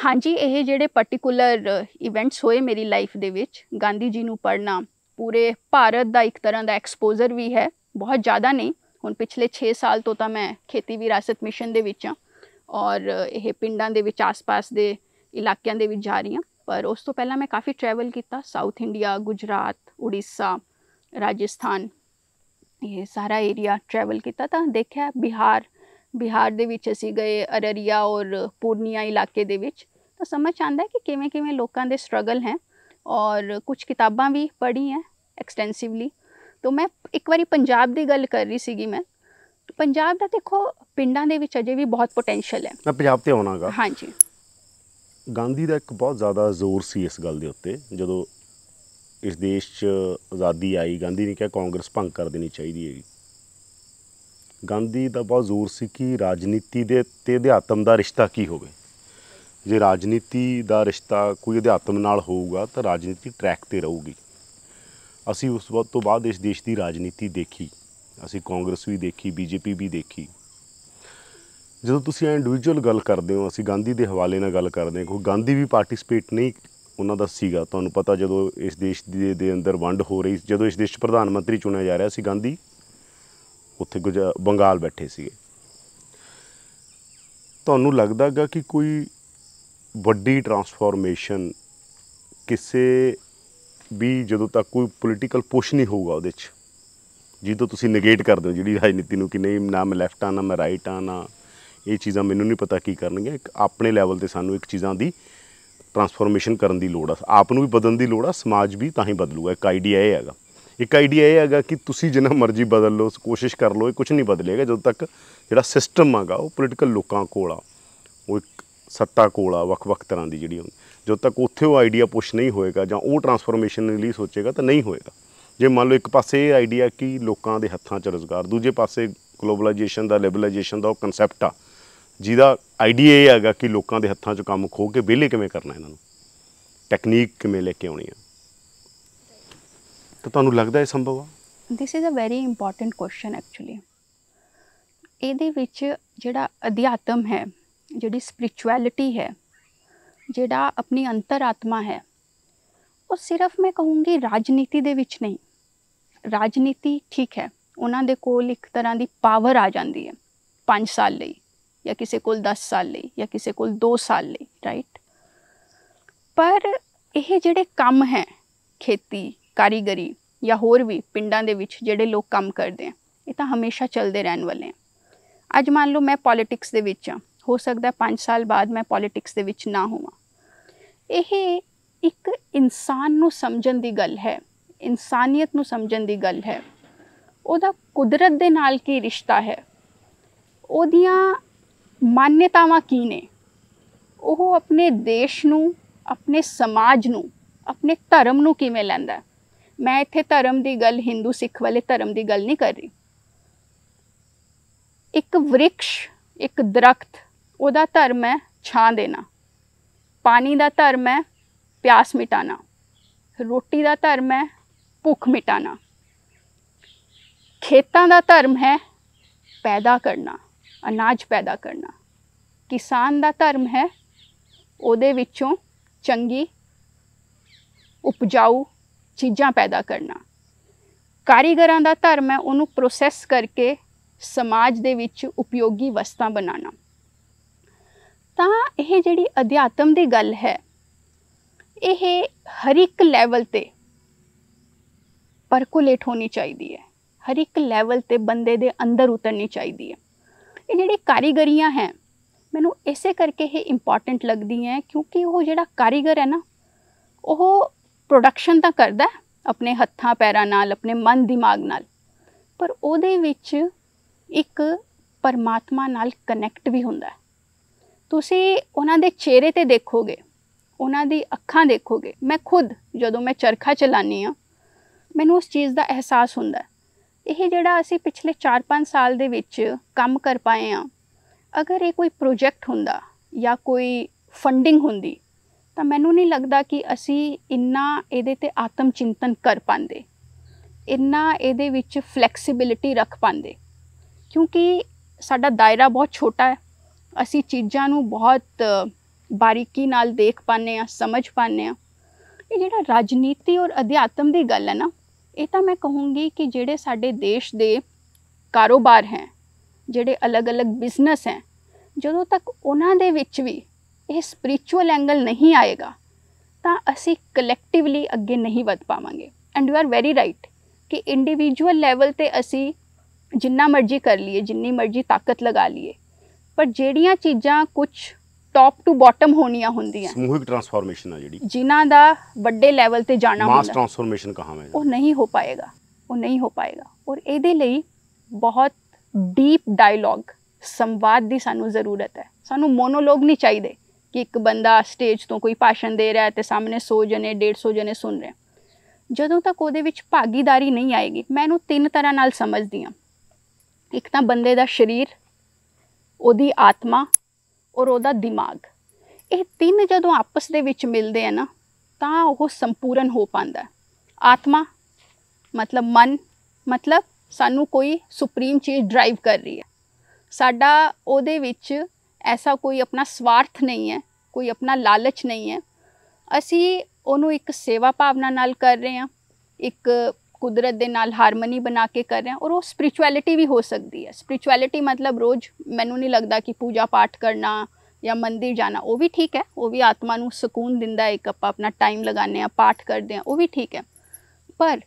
ਹਾਂਜੀ ਇਹ ਜਿਹੜੇ ਪਾਰਟਿਕੂਲਰ ਇਵੈਂਟਸ ਹੋਏ ਮੇਰੀ ਲਾਈਫ ਦੇ ਵਿੱਚ ਗਾਂਧੀ ਜੀ ਨੂੰ ਪੜਨਾ ਪੂਰੇ ਭਾਰਤ ਦਾ ਇੱਕ ਤਰ੍ਹਾਂ ਦਾ ਐਕਸਪੋਜ਼ਰ ਵੀ ਹੈ ਬਹੁਤ ਜ਼ਿਆਦਾ ਨਹੀਂ ਹੁਣ ਪਿਛਲੇ 6 ਸਾਲ ਤੋਂ ਤਾਂ ਮੈਂ ਖੇਤੀ ਵਿਰਾਸਤ ਮਿਸ਼ਨ ਦੇ ਵਿੱਚ ਆ ਔਰ ਇਹ ਪਿੰਡਾਂ ਦੇ ਵਿੱਚ ਆਸ-ਪਾਸ ਦੇ ਇਲਾਕਿਆਂ ਦੇ ਵਿੱਚ ਜਾ ਰਹੀ ਹਾਂ पर उस तो पहला मैं काफ़ी ट्रैवल किया साउथ इंडिया गुजरात उड़ीसा राजस्थान ये सारा एरिया ट्रैवल किया था देखा बिहार बिहार के असी गए अररिया और पूर्णिया इलाके दे तो समझ आता है कि किमें किमें लोगों के स्ट्रगल हैं और कुछ किताबा भी पढ़ी हैं एक्सटेंसिवली तो मैं एक बार पंजाब की गल कर रही थी मैं तो पंजाब का देखो पिंड अजे भी बहुत पोटेंशियल है मैं पंजाब आना हाँ जी ਗਾਂਧੀ ਦਾ ਇੱਕ ਬਹੁਤ ਜ਼ਿਆਦਾ ਜ਼ੋਰ ਸੀ ਇਸ ਗੱਲ ਦੇ ਉੱਤੇ ਜਦੋਂ ਇਸ ਦੇਸ਼ 'ਚ ਆਜ਼ਾਦੀ ਆਈ ਗਾਂਧੀ ਨੇ ਕਿਹਾ ਕਾਂਗਰਸ ਭੰਗ ਕਰ ਦੇਣੀ ਚਾਹੀਦੀ ਹੈ ਗਾਂਧੀ ਦਾ ਬਹੁਤ ਜ਼ੋਰ ਸੀ ਕਿ ਰਾਜਨੀਤੀ ਦੇ ਤੇ ਅਧਿਆਤਮ ਦਾ ਰਿਸ਼ਤਾ ਕੀ ਹੋਵੇ ਜੇ ਰਾਜਨੀਤੀ ਦਾ ਰਿਸ਼ਤਾ ਕੋਈ ਅਧਿਆਤਮ ਨਾਲ ਹੋਊਗਾ ਤਾਂ ਰਾਜਨੀਤੀ ਟਰੈਕ ਤੇ ਰਹੂਗੀ ਅਸੀਂ ਉਸ ਵਕਤ ਤੋਂ ਬਾਅਦ ਇਸ ਦੇਸ਼ ਦੀ ਰਾਜਨੀਤੀ ਦੇਖੀ ਅਸੀਂ ਕਾਂਗਰਸ ਵੀ ਦੇਖੀ ਬੀਜੇਪੀ ਵੀ ਦੇਖੀ ਜਦੋਂ ਤੁਸੀਂ ਇੰਡੀਵਿਜੂਅਲ ਗੱਲ ਕਰਦੇ ਹੋ ਅਸੀਂ ਗਾਂਧੀ ਦੇ ਹਵਾਲੇ ਨਾਲ ਗੱਲ ਕਰਦੇ ਹਾਂ ਕੋਈ ਗਾਂਧੀ ਵੀ ਪਾਰਟਿਸਿਪੇਟ ਨਹੀਂ ਉਹਨਾਂ ਦਾ ਸੀਗਾ ਤੁਹਾਨੂੰ ਪਤਾ ਜਦੋਂ ਇਸ ਦੇਸ਼ ਦੇ ਦੇ ਅੰਦਰ ਵੰਡ ਹੋ ਰਹੀ ਜਦੋਂ ਇਸ ਦੇਸ਼ ਪ੍ਰਧਾਨ ਮੰਤਰੀ ਚੁਣਿਆ ਜਾ ਰਿਹਾ ਸੀ ਗਾਂਧੀ ਉੱਥੇ ਬੰਗਾਲ ਬੈਠੇ ਸੀਗੇ ਤੁਹਾਨੂੰ ਲੱਗਦਾਗਾ ਕਿ ਕੋਈ ਵੱਡੀ ਟਰਾਂਸਫਾਰਮੇਸ਼ਨ ਕਿਸੇ ਵੀ ਜਦੋਂ ਤੱਕ ਕੋਈ ਪੋਲੀਟੀਕਲ ਪੁਸ਼ ਨਹੀਂ ਹੋਊਗਾ ਉਹਦੇ 'ਚ ਜਿੱਦੋਂ ਤੁਸੀਂ ਨੇਗੇਟ ਕਰਦੇ ਹੋ ਜਿਹੜੀ ਰਾਜਨੀਤੀ ਨੂੰ ਕਿ ਨਹੀਂ ਨਾ ਮੈਂ ਲੈਫਟ ਆ ਨਾ ਮੈਂ ਰਾਈਟ ਆ ਨਾ ਇਹ ਚੀਜ਼ਾਂ ਮੈਨੂੰ ਨਹੀਂ ਪਤਾ ਕੀ ਕਰਨਗੇ ਇੱਕ ਆਪਣੇ ਲੈਵਲ ਤੇ ਸਾਨੂੰ ਇੱਕ ਚੀਜ਼ਾਂ ਦੀ ਟਰਾਂਸਫਾਰਮੇਸ਼ਨ ਕਰਨ ਦੀ ਲੋੜ ਆ ਆਪ ਨੂੰ ਵੀ ਬਦਲਣ ਦੀ ਲੋੜ ਆ ਸਮਾਜ ਵੀ ਤਾਂ ਹੀ ਬਦਲੂਗਾ ਇੱਕ ਆਈਡੀਆ ਇਹ ਹੈਗਾ ਇੱਕ ਆਈਡੀਆ ਇਹ ਹੈਗਾ ਕਿ ਤੁਸੀਂ ਜਿੰਨਾ ਮਰਜ਼ੀ ਬਦਲ ਲਓ ਕੋਸ਼ਿਸ਼ ਕਰ ਲਓ ਇਹ ਕੁਝ ਨਹੀਂ ਬਦਲੇਗਾ ਜਦੋਂ ਤੱਕ ਜਿਹੜਾ ਸਿਸਟਮ ਹੈਗਾ ਉਹ ਪੋਲੀਟੀਕਲ ਲੋਕਾਂ ਕੋਲ ਆ ਉਹ ਇੱਕ ਸੱਤਾ ਕੋਲ ਆ ਵੱਖ-ਵੱਖ ਤਰ੍ਹਾਂ ਦੀ ਜਿਹੜੀ ਜਦੋਂ ਤੱਕ ਉੱਥੇ ਉਹ ਆਈਡੀਆ ਪੁਸ਼ ਨਹੀਂ ਹੋਏਗਾ ਜਾਂ ਉਹ ਟਰਾਂਸਫਾਰਮੇਸ਼ਨ ਲਈ ਸੋਚੇਗਾ ਤਾਂ ਨਹੀਂ ਹੋਏਗਾ ਜੇ ਮੰਨ ਲਓ ਇੱਕ ਪਾਸੇ ਇਹ ਆਈਡੀਆ ਕਿ ਲੋਕਾਂ ਦੇ ਹੱਥਾਂ 'ਚ ਰੋਜ਼ਗਾਰ ਦੂਜੇ ਪਾਸੇ ਗਲੋਬਲਾਈਜੇਸ਼ਨ ਦਾ ਲਿਬਰਲਾਈਜੇਸ਼ਨ ਦਾ ਉਹ ਕਨਸੈਪਟ ਆ ਜਿਹਦਾ ਆਈਡੀਆ ਇਹ ਹੈਗਾ ਕਿ ਲੋਕਾਂ ਦੇ ਹੱਥਾਂ 'ਚ ਕੰਮ ਖੋ ਕੇ ਵਿਹਲੇ ਕਿਵੇਂ ਕਰਨਾ ਇਹਨਾਂ ਨੂੰ ਟੈਕਨੀਕ ਕਿਵੇਂ ਲੈ ਕੇ ਆਉਣੀ ਹੈ ਤਾਂ ਤੁਹਾਨੂੰ ਲੱਗਦਾ ਇਹ ਸੰਭਵ ਆ this is a very important question actually ਇਹਦੇ ਵਿੱਚ ਜਿਹੜਾ ਅਧਿਆਤਮ ਹੈ ਜਿਹੜੀ ਸਪਿਰਚੁਅਲਿਟੀ ਹੈ ਜਿਹੜਾ ਆਪਣੀ ਅੰਤਰਾਤਮਾ ਹੈ ਉਹ ਸਿਰਫ ਮੈਂ ਕਹੂੰਗੀ ਰਾਜਨੀਤੀ ਦੇ ਵਿੱਚ ਨਹੀਂ ਰਾਜਨੀਤੀ ਠੀਕ ਹੈ ਉਹਨਾਂ ਦੇ ਕੋਲ ਇੱਕ ਤਰ੍ਹਾਂ ਦੀ ਪਾਵਰ ਆ ਜਾਂਦੀ ਹੈ 5 ਸਾਲ ਲਈ ਜਾਂ ਕਿਸੇ ਕੋਲ 10 ਸਾਲ ਲਈ ਜਾਂ ਕਿਸੇ ਕੋਲ 2 ਸਾਲ ਲਈ ਰਾਈਟ ਪਰ ਇਹ ਜਿਹੜੇ ਕੰਮ ਹੈ ਖੇਤੀ ਕਾਰੀਗਰੀ ਜਾਂ ਹੋਰ ਵੀ ਪਿੰਡਾਂ ਦੇ ਵਿੱਚ ਜਿਹੜੇ ਲੋਕ ਕੰਮ ਕਰਦੇ ਆ ਇਹ ਤਾਂ ਹਮੇਸ਼ਾ ਚੱਲਦੇ ਰਹਿਣ ਵਾਲੇ ਆ ਅੱਜ ਮੰਨ ਲਓ ਮੈਂ ਪੋਲਿਟਿਕਸ ਦੇ ਵਿੱਚ ਆ ਹੋ ਸਕਦਾ 5 ਸਾਲ ਬਾਅਦ ਮੈਂ ਪੋਲਿਟਿਕਸ ਦੇ ਵਿੱਚ ਨਾ ਹੋਵਾਂ ਇਹ ਇੱਕ ਇਨਸਾਨ ਨੂੰ ਸਮਝਣ ਦੀ ਗੱਲ ਹੈ ਇਨਸਾਨੀਅਤ ਨੂੰ ਸਮਝਣ ਦੀ ਗੱਲ ਹੈ ਉਹਦਾ ਕੁਦਰਤ ਦੇ ਨਾਲ ਕੀ ਰਿਸ਼ਤਾ ਹੈ ਉਹਦੀਆਂ ਮਾਨਤਾਵਾਂ ਕੀ ਨੇ ਉਹ ਆਪਣੇ ਦੇਸ਼ ਨੂੰ ਆਪਣੇ ਸਮਾਜ ਨੂੰ ਆਪਣੇ ਧਰਮ ਨੂੰ ਕਿਵੇਂ ਲੈਂਦਾ ਮੈਂ ਇੱਥੇ ਧਰਮ ਦੀ ਗੱਲ Hindu Sikh ਵਾਲੇ ਧਰਮ ਦੀ ਗੱਲ ਨਹੀਂ ਕਰ ਰਹੀ ਇੱਕ ਵ੍ਰਿਕਸ਼ ਇੱਕ ਦਰਖਤ ਉਹਦਾ ਧਰਮ ਹੈ ਛਾਂ ਦੇਣਾ ਪਾਣੀ ਦਾ ਧਰਮ ਹੈ ਪਿਆਸ ਮਿਟਾਣਾ ਰੋਟੀ ਦਾ ਧਰਮ ਹੈ ਭੁੱਖ ਮਿਟਾਣਾ ਖੇਤਾਂ ਦਾ ਧਰਮ ਹੈ ਪੈਦਾ ਕਰਨਾ ਅਨਾਜ ਪੈਦਾ ਕਰਨਾ ਕਿਸਾਨ ਦਾ ਧਰਮ ਹੈ ਉਹਦੇ ਵਿੱਚੋਂ ਚੰਗੀ ਉਪਜਾਊ ਚੀਜ਼ਾਂ ਪੈਦਾ ਕਰਨਾ ਕਾਰੀਗਰਾਂ ਦਾ ਧਰਮ ਹੈ ਉਹਨੂੰ ਪ੍ਰੋਸੈਸ ਕਰਕੇ ਸਮਾਜ ਦੇ ਵਿੱਚ ਉਪਯੋਗੀ ਵਸਤਾਂ ਬਣਾਉਣਾ ਤਾਂ ਇਹ ਜਿਹੜੀ ਅਧਿਆਤਮ ਦੀ ਗੱਲ ਹੈ ਇਹ ਹਰ ਇੱਕ ਲੈਵਲ ਤੇ ਪਰਕੂਲੇਟ ਹੋਣੀ ਚਾਹੀਦੀ ਹੈ ਹਰ ਇੱਕ ਲੈਵਲ ਤੇ ਬੰਦੇ ਦੇ ਅੰਦਰ ਉਤਰਨੀ ਚਾਹੀਦੀ ਹੈ ਇਹ ਜਿਹੜੀ ਕਾਰੀਗਰੀਆਂ ਹੈ ਮੈਨੂੰ ਇਸੇ ਕਰਕੇ ਇਹ ਇੰਪੋਰਟੈਂਟ ਲੱਗਦੀਆਂ ਕਿਉਂਕਿ ਉਹ ਜਿਹੜਾ ਕਾਰੀਗਰ ਹੈ ਨਾ ਉਹ ਪ੍ਰੋਡਕਸ਼ਨ ਤਾਂ ਕਰਦਾ ਆਪਣੇ ਹੱਥਾਂ ਪੈਰਾਂ ਨਾਲ ਆਪਣੇ ਮਨ ਦਿਮਾਗ ਨਾਲ ਪਰ ਉਹਦੇ ਵਿੱਚ ਇੱਕ ਪਰਮਾਤਮਾ ਨਾਲ ਕਨੈਕਟ ਵੀ ਹੁੰਦਾ ਤੁਸੀਂ ਉਹਨਾਂ ਦੇ ਚਿਹਰੇ ਤੇ ਦੇਖੋਗੇ ਉਹਨਾਂ ਦੀ ਅੱਖਾਂ ਦੇਖੋਗੇ ਮੈਂ ਖੁਦ ਜਦੋਂ ਮੈਂ ਚਰਖਾ ਚਲਾਨੀ ਆ ਮੈਨੂੰ ਉਸ ਚੀਜ਼ ਦਾ ਅਹਿਸਾਸ ਹੁੰਦਾ ਇਹ ਜਿਹੜਾ ਅਸੀਂ ਪਿਛਲੇ 4-5 ਸਾਲ ਦੇ ਵਿੱਚ ਕੰਮ ਕਰ ਪਾਏ ਆ ਅਗਰ ਇਹ ਕੋਈ ਪ੍ਰੋਜੈਕਟ ਹੁੰਦਾ ਜਾਂ ਕੋਈ ਫੰਡਿੰਗ ਹੁੰਦੀ ਤਾਂ ਮੈਨੂੰ ਨਹੀਂ ਲੱਗਦਾ ਕਿ ਅਸੀਂ ਇੰਨਾ ਇਹਦੇ ਤੇ ਆਤਮ ਚਿੰਤਨ ਕਰ ਪਾਂਦੇ ਇੰਨਾ ਇਹਦੇ ਵਿੱਚ ਫਲੈਕਸੀਬਿਲਿਟੀ ਰੱਖ ਪਾਂਦੇ ਕਿਉਂਕਿ ਸਾਡਾ ਦਾਇਰਾ ਬਹੁਤ ਛੋਟਾ ਹੈ ਅਸੀਂ ਚੀਜ਼ਾਂ ਨੂੰ ਬਹੁਤ ਬਾਰੀਕੀ ਨਾਲ ਦੇਖ ਪਾਨੇ ਆ ਸਮਝ ਪਾਨੇ ਆ ਇਹ ਜਿਹੜਾ ਰਾਜਨੀਤੀ ਔਰ ਅਧਿਆਤਮ ਦੀ ਗੱਲ ਹੈ ਨਾ ਇਹ ਤਾਂ ਮੈਂ ਕਹੂੰਗੀ ਕਿ ਜਿਹੜੇ ਸਾਡੇ ਦੇਸ਼ ਦੇ ਕਾਰੋਬਾਰ ਹੈ ਜਿਹੜੇ ਅਲੱਗ-ਅਲੱਗ ਬਿਜ਼ਨਸ ਹੈ ਜਦੋਂ ਤੱਕ ਉਹਨਾਂ ਦੇ ਵਿੱਚ ਵੀ ਇਹ ਸਪਿਰਚੁਅਲ ਐਂਗਲ ਨਹੀਂ ਆਏਗਾ ਤਾਂ ਅਸੀਂ ਕਲੈਕਟਿਵਲੀ ਅੱਗੇ ਨਹੀਂ ਵਧ ਪਾਵਾਂਗੇ and you are very right ਕਿ ਇੰਡੀਵਿਜੂਅਲ ਲੈਵਲ ਤੇ ਅਸੀਂ ਜਿੰਨਾ ਮਰਜ਼ੀ ਕਰ ਲਈਏ ਜਿੰਨੀ ਮਰਜ਼ੀ ਤਾਕਤ ਲਗਾ ਲਈਏ ਪਰ ਜਿਹੜੀਆਂ ਚੀਜ਼ਾਂ ਕੁਝ ਟੌਪ ਟੂ ਬਾਟਮ ਹੋਣੀਆਂ ਹੁੰਦੀਆਂ ਸਮੂਹਿਕ ਟਰਾਂਸਫਾਰਮੇਸ਼ਨ ਆ ਜਿਹੜੀ ਜਿਨ੍ਹਾਂ ਦਾ ਵੱਡੇ ਲੈਵਲ ਤੇ ਜਾਣਾ ਹੁੰਦਾ ਮਾਸ ਟਰਾਂਸਫਾਰਮੇਸ਼ਨ ਕਹਾਵੇਂ ਉਹ ਨਹੀਂ ਹੋ ਪਾਏਗਾ ਉਹ ਨਹੀਂ ਹੋ ਪਾਏਗਾ ਔਰ ਇਹਦੇ ਲਈ ਬਹੁਤ ਡੀਪ ਡਾਇਲੌਗ ਸੰਵਾਦ ਦੀ ਸਾਨੂੰ ਜ਼ਰੂਰਤ ਹੈ ਸਾਨੂੰ ਮੋਨੋਲੋਗ ਨਹੀਂ ਚਾਹੀਦੇ ਕਿ ਇੱਕ ਬੰਦਾ ਸਟੇਜ ਤੋਂ ਕੋਈ ਭਾਸ਼ਣ ਦੇ ਰਿਹਾ ਤੇ ਸਾਹਮਣੇ 100 ਜਣੇ 150 ਜਣੇ ਸੁਣ ਰਹੇ ਜਦੋਂ ਤੱਕ ਉਹਦੇ ਵਿੱਚ ਭਾਗੀਦਾਰੀ ਨਹੀਂ ਆਏਗੀ ਮੈਂ ਇਹਨੂੰ ਤਿੰਨ ਤਰ੍ਹਾਂ ਨਾਲ ਸਮਝਦੀ ਹਾਂ ਇੱਕ ਤਾਂ ਬੰਦੇ ਦਾ ਸਰੀਰ ਉਹਦੀ ਆਤਮਾ ਔਰ ਉਹਦਾ ਦਿਮਾਗ ਇਹ ਤਿੰਨ ਜਦੋਂ ਆਪਸ ਦੇ ਵਿੱਚ ਮਿਲਦੇ ਆ ਨਾ ਤਾਂ ਉਹ ਸੰਪੂਰਨ ਹੋ ਪਾਂਦਾ ਆਤਮਾ ਮਤਲਬ ਮਨ ਮਤਲਬ ਸਾਨੂੰ ਕੋਈ ਸੁਪਰੀਮ ਚੀਜ਼ ਡਰਾਈਵ ਕਰ ਰਹੀ ਹੈ ਸਾਡਾ ਉਹਦੇ ਵਿੱਚ ਐਸਾ ਕੋਈ ਆਪਣਾ ਸਵਾਰਥ ਨਹੀਂ ਹੈ ਕੋਈ ਆਪਣਾ ਲਾਲਚ ਨਹੀਂ ਹੈ ਅਸੀਂ ਉਹਨੂੰ ਇੱਕ ਸੇਵਾ ਭਾਵਨਾ ਨਾਲ ਕਰ ਰਹੇ ਹਾਂ ਇੱਕ ਕੁਦਰਤ ਦੇ ਨਾਲ ਹਾਰਮਨੀ ਬਣਾ ਕੇ ਕਰ ਰਹੇ ਹਾਂ ਔਰ ਉਹ ਸਪਿਰਚੁਅਲਿਟੀ ਵੀ ਹੋ ਸਕਦੀ ਹੈ ਸਪਿਰਚੁਅਲਿਟੀ ਮਤਲਬ ਰੋਜ਼ ਮੈਨੂੰ ਨਹੀਂ ਲੱਗਦਾ ਕਿ ਪੂਜਾ ਪਾਠ ਕਰਨਾ ਜਾਂ ਮੰਦਿਰ ਜਾਣਾ ਉਹ ਵੀ ਠੀਕ ਹੈ ਉਹ ਵੀ ਆਤਮਾ ਨੂੰ ਸਕੂਨ ਦਿੰਦਾ ਇੱਕ ਆਪਾਂ ਆਪਣਾ ਟਾਈਮ ਲਗਾਉਂਦੇ ਆ ਪਾਠ ਕਰਦੇ ਆ ਉਹ ਵੀ ਠੀਕ ਹੈ ਪਰ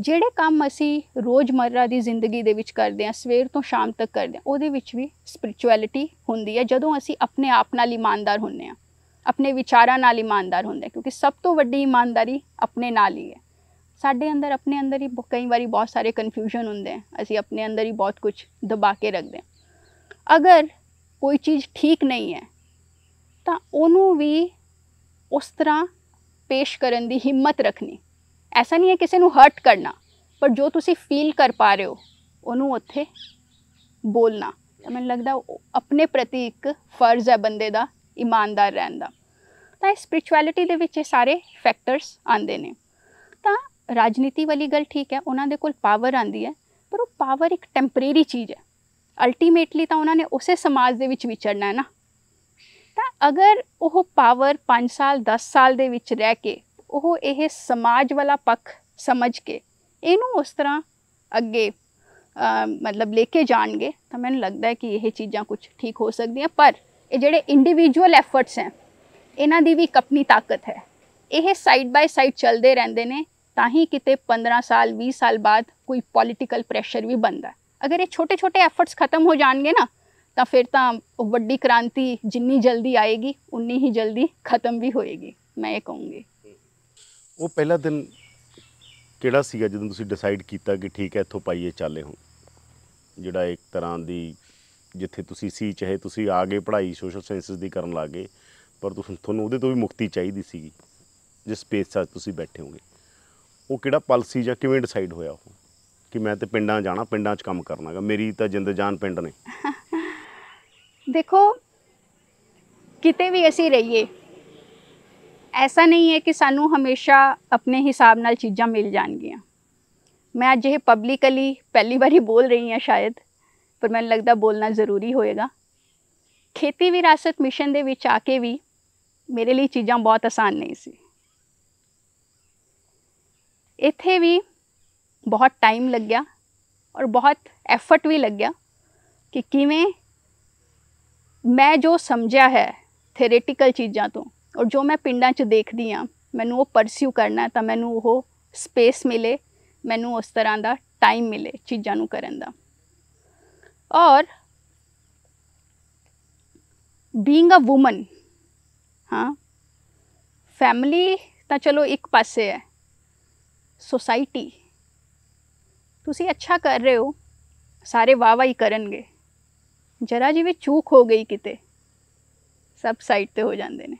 ਜਿਹੜੇ ਕੰਮ ਅਸੀਂ ਰੋਜ਼ਮਰਰਾ ਦੀ ਜ਼ਿੰਦਗੀ ਦੇ ਵਿੱਚ ਕਰਦੇ ਆ ਸਵੇਰ ਤੋਂ ਸ਼ਾਮ ਤੱਕ ਕਰਦੇ ਆ ਉਹਦੇ ਵਿੱਚ ਵੀ ਸਪਿਰਚੁਅਲਿਟੀ ਹੁੰਦੀ ਹੈ ਜਦੋਂ ਅਸੀਂ ਆਪਣੇ ਆਪ ਨਾਲ ਇਮਾਨਦਾਰ ਹੁੰਨੇ ਆ ਆਪਣੇ ਵਿਚਾਰਾਂ ਨਾਲ ਇਮਾਨਦਾਰ ਹੁੰਦੇ ਕਿਉਂਕਿ ਸਭ ਤੋਂ ਵੱਡੀ ਇਮਾਨਦਾਰੀ ਆਪਣੇ ਨਾਲ ਹੀ ਹੈ ਸਾਡੇ ਅੰਦਰ ਆਪਣੇ ਅੰਦਰ ਹੀ ਕਈ ਵਾਰੀ ਬਹੁਤ ਸਾਰੇ ਕਨਫਿਊਜ਼ਨ ਹੁੰਦੇ ਆ ਅਸੀਂ ਆਪਣੇ ਅੰਦਰ ਹੀ ਬਹੁਤ ਕੁਝ ਦਬਾ ਕੇ ਰੱਖਦੇ ਆ ਅਗਰ ਕੋਈ ਚੀਜ਼ ਠੀਕ ਨਹੀਂ ਹੈ ਤਾਂ ਉਹਨੂੰ ਵੀ ਉਸ ਤਰ੍ਹਾਂ ਪੇਸ਼ ਕਰਨ ਦੀ ਹਿੰਮਤ ਰੱਖਣੀ ਐਸਾ ਨਹੀਂ ਹੈ ਕਿਸੇ ਨੂੰ ਹਰਟ ਕਰਨਾ ਪਰ ਜੋ ਤੁਸੀਂ ਫੀਲ ਕਰ ਪਾ ਰਹੇ ਹੋ ਉਹਨੂੰ ਉੱਥੇ ਬੋਲਣਾ ਮੈਨੂੰ ਲੱਗਦਾ ਆਪਣੇ ਪ੍ਰਤੀ ਇੱਕ ਫਰਜ਼ ਹੈ ਬੰਦੇ ਦਾ ਇਮਾਨਦਾਰ ਰਹਿਣ ਦਾ ਤਾਂ ਸਪਿਰਚੁਅਲਿਟੀ ਦੇ ਵਿੱਚ ਇਹ ਸਾਰੇ ਫੈਕਟਰਸ ਆਉਂਦੇ ਨੇ ਰਾਜਨੀਤੀ ਵਾਲੀ ਗੱਲ ਠੀਕ ਹੈ ਉਹਨਾਂ ਦੇ ਕੋਲ ਪਾਵਰ ਆਂਦੀ ਹੈ ਪਰ ਉਹ ਪਾਵਰ ਇੱਕ ਟੈਂਪਰੇਰੀ ਚੀਜ਼ ਹੈ ਅਲਟੀਮੇਟਲੀ ਤਾਂ ਉਹਨਾਂ ਨੇ ਉਸੇ ਸਮਾਜ ਦੇ ਵਿੱਚ ਵਿਚਰਨਾ ਹੈ ਨਾ ਤਾਂ ਅਗਰ ਉਹ ਪਾਵਰ 5 ਸਾਲ 10 ਸਾਲ ਦੇ ਵਿੱਚ ਰਹਿ ਕੇ ਉਹ ਇਹ ਸਮਾਜ ਵਾਲਾ ਪੱਖ ਸਮਝ ਕੇ ਇਹਨੂੰ ਉਸ ਤਰ੍ਹਾਂ ਅੱਗੇ ਮਤਲਬ ਲੈ ਕੇ ਜਾਣਗੇ ਤਾਂ ਮੈਨੂੰ ਲੱਗਦਾ ਹੈ ਕਿ ਇਹ ਚੀਜ਼ਾਂ ਕੁਝ ਠੀਕ ਹੋ ਸਕਦੀਆਂ ਪਰ ਇਹ ਜਿਹੜੇ ਇੰਡੀਵਿਜੂਅਲ ਐਫਰਟਸ ਹੈ ਇਹਨਾਂ ਦੀ ਵੀ ਆਪਣੀ ਤਾਕਤ ਹੈ ਇਹ ਸਾਈਡ ਬਾਈ ਸਾਈਡ ਚੱਲਦੇ ਰਹਿੰਦੇ ਨੇ ਤਾਂ ਹੀ ਕਿਤੇ 15 ਸਾਲ 20 ਸਾਲ ਬਾਅਦ ਕੋਈ ਪੋਲਿਟੀਕਲ ਪ੍ਰੈਸ਼ਰ ਵੀ ਬੰਦਾ ਅਗਰ ਇਹ ਛੋਟੇ ਛੋਟੇ ਐਫਰਟਸ ਖਤਮ ਹੋ ਜਾਣਗੇ ਨਾ ਤਾਂ ਫਿਰ ਤਾਂ ਵੱਡੀ ਕ੍ਰਾਂਤੀ ਜਿੰਨੀ ਜਲਦੀ ਆਏਗੀ ਉਨੀ ਹੀ ਜਲਦੀ ਖਤਮ ਵੀ ਹੋਏਗੀ ਮੈਂ ਇਹ ਕਹੂੰਗੀ ਉਹ ਪਹਿਲਾ ਦਿਨ ਕਿਹੜਾ ਸੀਗਾ ਜਦੋਂ ਤੁਸੀਂ ਡਿਸਾਈਡ ਕੀਤਾ ਕਿ ਠੀਕ ਹੈ ਇੱਥੋਂ ਪਾਈਏ ਚਾਲੇ ਹੋ ਜਿਹੜਾ ਇੱਕ ਤਰ੍ਹਾਂ ਦੀ ਜਿੱਥੇ ਤੁਸੀਂ ਸੀ ਚਾਹੇ ਤੁਸੀਂ ਆ ਪੜ੍ਹਾਈ ਸੋਸ਼ਲ ਸਾਇੰਸਸ ਦੀ ਕਰਨ ਲੱਗੇ ਪਰ ਤੁਹਾਨੂੰ ਉਹਦੇ ਤੋਂ ਵੀ ਮੁਕਤੀ ਚਾਹੀਦੀ ਸੀ ਜਿਸ ਸਪੇਸ 'ਚ ਤੁਸੀਂ ਬੈਠੇ ਹੋਗੇ ਉਹ ਕਿਹੜਾ ਪਾਲਿਸੀ ਜਾਂ ਕਿਵੇਂ ਡਿਸਾਈਡ ਹੋਇਆ ਉਹ ਕਿ ਮੈਂ ਤੇ ਪਿੰਡਾਂ ਜਾਣਾ ਪਿੰਡਾਂ 'ਚ ਕੰਮ ਕਰਨਾਗਾ ਮੇਰੀ ਤਾਂ ਜਿੰਦ ਜਾਨ ਪਿੰਡ ਨੇ *laughs* ਦੇਖੋ ਕਿਤੇ ਵੀ ਅਸੀਂ ਰਹੀਏ ਐਸਾ ਨਹੀਂ ਹੈ ਕਿ ਸਾਨੂੰ ਹਮੇਸ਼ਾ ਆਪਣੇ ਹਿਸਾਬ ਨਾਲ ਚੀਜ਼ਾਂ ਮਿਲ ਜਾਣਗੀਆਂ ਮੈਂ ਅੱਜ ਇਹ ਪਬਲਿਕਲੀ ਪਹਿਲੀ ਵਾਰੀ ਬੋਲ ਰਹੀ ਹਾਂ ਸ਼ਾਇਦ ਪਰ ਮੈਨੂੰ ਲੱਗਦਾ ਬੋਲਣਾ ਜ਼ਰੂਰੀ ਹੋਏਗਾ ਖੇਤੀ ਵਿਰਾਸਤ ਮਿਸ਼ਨ ਦੇ ਵਿੱਚ ਆ ਕੇ ਵੀ ਮੇਰੇ ਲਈ ਚੀਜ਼ਾਂ ਬਹੁਤ ਆਸਾਨ ਨਹੀਂ ਸੀ ਇੱਥੇ ਵੀ ਬਹੁਤ ਟਾਈਮ ਲੱਗਿਆ ਔਰ ਬਹੁਤ ਐਫਰਟ ਵੀ ਲੱਗਿਆ ਕਿ ਕਿਵੇਂ ਮੈਂ ਜੋ ਸਮਝਿਆ ਹੈ ਥਿਓਰੀਟੀਕਲ ਚੀਜ਼ਾਂ ਤੋਂ ਔਰ ਜੋ ਮੈਂ ਪਿੰਡਾਂ 'ਚ ਦੇਖਦੀ ਆ ਮੈਨੂੰ ਉਹ ਪਰਸਿਊ ਕਰਨਾ ਤਾਂ ਮੈਨੂੰ ਉਹ ਸਪੇਸ ਮਿਲੇ ਮੈਨੂੰ ਉਸ ਤਰ੍ਹਾਂ ਦਾ ਟਾਈਮ ਮਿਲੇ ਚੀਜ਼ਾਂ ਨੂੰ ਕਰਨ ਦਾ ਔਰ ਬੀਇੰਗ ਅ ਊਮਨ ਹਾਂ ਫੈਮਿਲੀ ਤਾਂ ਚਲੋ ਇੱਕ ਪਾਸੇ ਹੈ ਸੋਸਾਇਟੀ ਤੁਸੀਂ ਅੱਛਾ ਕਰ ਰਹੇ ਹੋ ਸਾਰੇ ਵਾਵਾ ਹੀ ਕਰਨਗੇ ਜਰਾ ਜਿਵੇਂ ਚੂਕ ਹੋ ਗਈ ਕਿਤੇ ਸਭ ਸਾਈਡ ਤੇ ਹੋ ਜਾਂਦੇ ਨੇ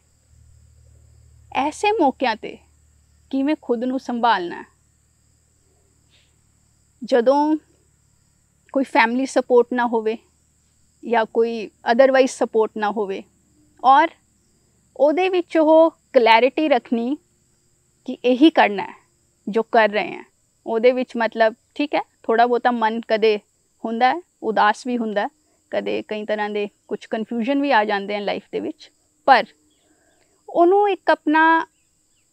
ਐਸੇ ਮੌਕਿਆਂ ਤੇ ਕਿਵੇਂ ਖੁਦ ਨੂੰ ਸੰਭਾਲਣਾ ਜਦੋਂ ਕੋਈ ਫੈਮਿਲੀ ਸਪੋਰਟ ਨਾ ਹੋਵੇ ਜਾਂ ਕੋਈ ਅਦਰਵਾਈਜ਼ ਸਪੋਰਟ ਨਾ ਹੋਵੇ ਔਰ ਉਹਦੇ ਵਿੱਚ ਉਹ ਕਲੈਰਿਟੀ ਰੱਖਣੀ ਕਿ ਇਹੀ ਕਰਨਾ ਹੈ ਜੋ ਕਰ ਰਹੇ ਹਾਂ ਉਹਦੇ ਵਿੱਚ ਮਤਲਬ ਠੀਕ ਹੈ ਥੋੜਾ ਬੋਤਾ ਮਨ ਕਦੇ ਹੁੰਦਾ ਉਦਾਸ ਵੀ ਹੁੰਦਾ ਕਦੇ ਕਈ ਤਰ੍ਹਾਂ ਦੇ ਕੁਝ ਕਨਫਿਊਜ਼ਨ ਵੀ ਆ ਜਾਂਦੇ ਹਨ ਲਾਈਫ ਦੇ ਵਿੱਚ ਪਰ ਉਹਨੂੰ ਇੱਕ ਆਪਣਾ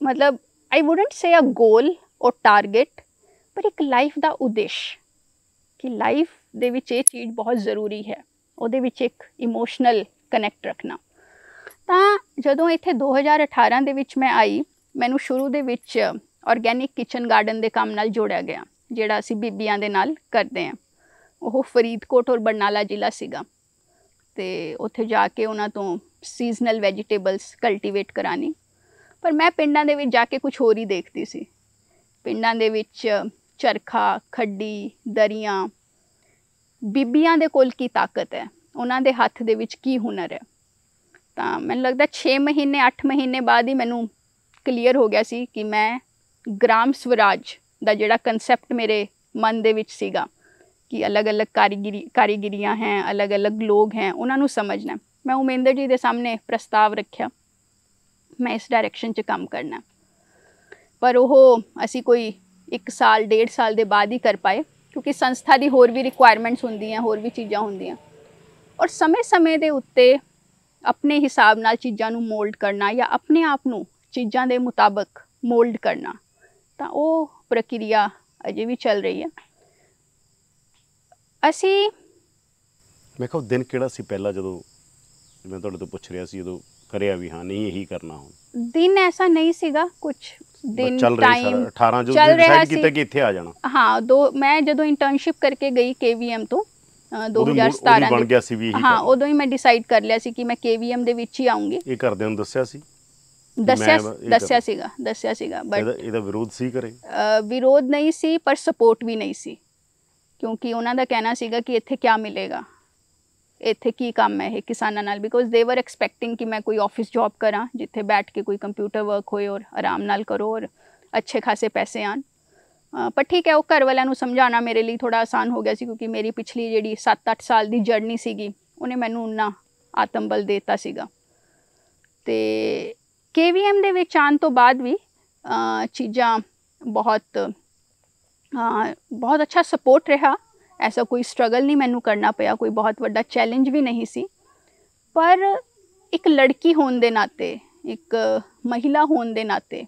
ਮਤਲਬ ਆਈ ਵੁਡਨਟ ਸੇ ਅ ਗੋਲ ਔਰ ਟਾਰਗੇਟ ਪਰ ਇੱਕ ਲਾਈਫ ਦਾ ਉਦੇਸ਼ ਕਿ ਲਾਈਫ ਦੇ ਵਿੱਚ ਇਹ ਚੀਜ਼ ਬਹੁਤ ਜ਼ਰੂਰੀ ਹੈ ਉਹਦੇ ਵਿੱਚ ਇੱਕ ਇਮੋਸ਼ਨਲ ਕਨੈਕਟ ਰੱਖਣਾ ਤਾਂ ਜਦੋਂ ਇੱਥੇ 2018 ਦੇ ਵਿੱਚ ਮੈਂ ਆਈ ਮੈਨੂੰ ਸ਼ੁਰੂ ਦੇ ਵਿੱਚ ਆਰਗੈਨਿਕ ਕਿਚਨ ਗਾਰਡਨ ਦੇ ਕੰਮ ਨਾਲ ਜੋੜਿਆ ਗਿਆ ਜਿਹੜਾ ਅਸੀਂ ਬੀਬੀਆਂ ਦੇ ਨਾਲ ਕਰਦੇ ਹਾਂ ਉਹ ਫਰੀਦਕੋਟ ਔਰ ਬਰਨਾਲਾ ਜ਼ਿਲ੍ਹਾ ਸੀਗਾ ਤੇ ਉੱਥੇ ਜਾ ਕੇ ਉਹਨਾਂ ਤੋਂ ਸੀਜ਼ਨਲ ਵੈਜੀਟੇਬਲਸ ਕਲਟੀਵੇਟ ਕਰਾਣੀ ਪਰ ਮੈਂ ਪਿੰਡਾਂ ਦੇ ਵਿੱਚ ਜਾ ਕੇ ਕੁਝ ਹੋਰ ਹੀ ਦੇਖਦੀ ਸੀ ਪਿੰਡਾਂ ਦੇ ਵਿੱਚ ਚਰਖਾ ਖੱਡੀ ਦਰੀਆਂ ਬੀਬੀਆਂ ਦੇ ਕੋਲ ਕੀ ਤਾਕਤ ਹੈ ਉਹਨਾਂ ਦੇ ਹੱਥ ਦੇ ਵਿੱਚ ਕੀ ਹੁਨਰ ਹੈ ਤਾਂ ਮੈਨੂੰ ਲੱਗਦਾ 6 ਮਹੀਨੇ 8 ਮਹੀਨੇ ਬਾਅਦ ਹੀ ਮੈਨੂੰ ਕਲੀਅਰ ਹੋ ਗਿਆ ਸੀ ਕਿ ਮੈਂ ਗ੍ਰਾਮ ਸਵਰਾਜ ਦਾ ਜਿਹੜਾ ਕਨਸੈਪਟ ਮੇਰੇ ਮਨ ਦੇ ਵਿੱਚ ਸੀਗਾ ਕਿ ਅਲੱਗ-ਅਲੱਗ ਕਾਰੀਗਰੀ ਕਾਰੀਗਰੀਆਂ ਹੈ ਅਲੱਗ-ਅਲੱਗ ਲੋਕ ਹੈ ਉਹਨਾਂ ਨੂੰ ਸਮਝਣਾ ਮੈਂ ਉਮੇਂਦਰ ਜੀ ਦੇ ਸਾਹਮਣੇ ਪ੍ਰਸਤਾਵ ਰੱਖਿਆ ਮੈਂ ਇਸ ਡਾਇਰੈਕਸ਼ਨ 'ਚ ਕੰਮ ਕਰਨਾ ਪਰ ਉਹ ਅਸੀਂ ਕੋਈ 1 ਸਾਲ 1.5 ਸਾਲ ਦੇ ਬਾਅਦ ਹੀ ਕਰ ਪਾਏ ਕਿਉਂਕਿ ਸੰਸਥਾ ਦੀ ਹੋਰ ਵੀ ਰਿਕੁਆਇਰਮੈਂਟਸ ਹੁੰਦੀਆਂ ਹੋਰ ਵੀ ਚੀਜ਼ਾਂ ਹੁੰਦੀਆਂ ਔਰ ਸਮੇਂ-ਸਮੇਂ ਦੇ ਉੱਤੇ ਆਪਣੇ ਹਿਸਾਬ ਨਾਲ ਚੀਜ਼ਾਂ ਨੂੰ ਮੋਲਡ ਕਰਨਾ ਜਾਂ ਆਪਣੇ ਆਪ ਨੂੰ ਚੀਜ਼ਾਂ ਦੇ ਮੁਤਾਬਕ ਮੋਲਡ ਕਰਨਾ ਤਾਂ ਉਹ ਪ੍ਰਕਿਰਿਆ ਅਜੇ ਵੀ ਚੱਲ ਰਹੀ ਹੈ ਅਸੀਂ ਮੈਂ ਕਿਹਾ ਦਿਨ ਕਿਹੜਾ ਸੀ ਪਹਿਲਾਂ ਜਦੋਂ ਮੈਂ ਤੁਹਾਡੇ ਤੋਂ ਪੁੱਛ ਰਿਹਾ ਸੀ ਜਦੋਂ ਕਰਿਆ ਵੀ ਹਾਂ ਨਹੀਂ ਇਹੀ ਕਰਨਾ ਹੁਣ ਦਿਨ ਐਸਾ ਨਹੀਂ ਸੀਗਾ ਕੁਝ ਦਿਨ ਟਾਈਮ 18 ਜੋ ਡਿਸਾਈਡ ਕੀਤਾ ਕਿ ਇੱਥੇ ਆ ਜਾਣਾ ਹਾਂ ਦੋ ਮੈਂ ਜਦੋਂ ਇੰਟਰਨਸ਼ਿਪ ਕਰਕੇ ਗਈ ਕੇਵੀਐਮ ਤੋਂ 2017 ਬਣ ਗਿਆ ਸੀ ਵੀ ਇਹੀ ਹਾਂ ਉਦੋਂ ਹੀ ਮੈਂ ਡਿਸਾਈਡ ਕਰ ਲਿਆ ਸੀ ਕਿ ਮੈਂ ਕੇਵੀਐਮ ਦੇ ਵਿੱਚ ਹੀ ਆਉਂਗੀ ਇਹ ਕਰਦੇ ਨੂੰ ਦੱਸਿਆ ਸੀ ਦੱਸਿਆ ਦੱਸਿਆ ਸੀਗਾ ਦੱਸਿਆ ਸੀਗਾ ਬਟ ਇਹਦਾ ਵਿਰੋਧ ਸੀ ਕਰੇ ਵਿਰੋਧ ਨਹੀਂ ਸੀ ਪਰ ਸਪੋਰਟ ਵੀ ਨਹੀਂ ਸੀ ਕਿਉਂਕਿ ਉਹਨਾਂ ਦਾ ਕਹਿਣਾ ਸੀਗਾ ਕਿ ਇੱਥੇ ਕੀ ਮਿਲੇਗਾ ਇੱਥੇ ਕੀ ਕੰਮ ਹੈ ਇਹ ਕਿਸਾਨਾਂ ਨਾਲ ਬਿਕੋਜ਼ ਦੇ ਵਰ ਐਕਸਪੈਕਟਿੰਗ ਕਿ ਮੈਂ ਕੋਈ ਆਫਿਸ ਜੌਬ ਕਰਾਂ ਜਿੱਥੇ ਬੈਠ ਕੇ ਕੋਈ ਕੰਪਿਊਟਰ ਵਰਕ ਹੋਏ ਔਰ ਆਰਾਮ ਨਾਲ ਕਰੋ ਔਰ ਅੱਛੇ ਖਾਸੇ ਪੈਸੇ ਆਣ ਪਰ ਠੀਕ ਹੈ ਉਹ ਘਰ ਵਾਲਿਆਂ ਨੂੰ ਸਮਝਾਉਣਾ ਮੇਰੇ ਲਈ ਥੋੜਾ ਆਸਾਨ ਹੋ ਗਿਆ ਸੀ ਕਿਉਂਕਿ ਮੇਰੀ ਪਿਛਲੀ ਜਿਹੜੀ 7-8 ਸਾਲ ਦੀ ਜਰਨੀ ਸੀਗੀ ਉਹਨੇ ਮੈਨੂੰ ਉਨਾ ਆਤਮਬਲ ਦਿੱਤਾ ਸੀਗਾ ਤੇ ਕੇਵੀਐਮ ਦੇ ਵਿੱਚ ਆਉਣ ਤੋਂ ਬਾਅਦ ਵੀ ਚੀਜ਼ਾਂ ਬਹੁਤ ਬਹੁਤ ਅੱਛਾ ਸਪੋਰਟ ਰਿਹਾ ਐਸਾ ਕੋਈ ਸਟਰਗਲ ਨਹੀਂ ਮੈਨੂੰ ਕਰਨਾ ਪਿਆ ਕੋਈ ਬਹੁਤ ਵੱਡਾ ਚੈਲੰਜ ਵੀ ਨਹੀਂ ਸੀ ਪਰ ਇੱਕ ਲੜਕੀ ਹੋਣ ਦੇ ਨਾਤੇ ਇੱਕ ਮਹਿਲਾ ਹੋਣ ਦੇ ਨਾਤੇ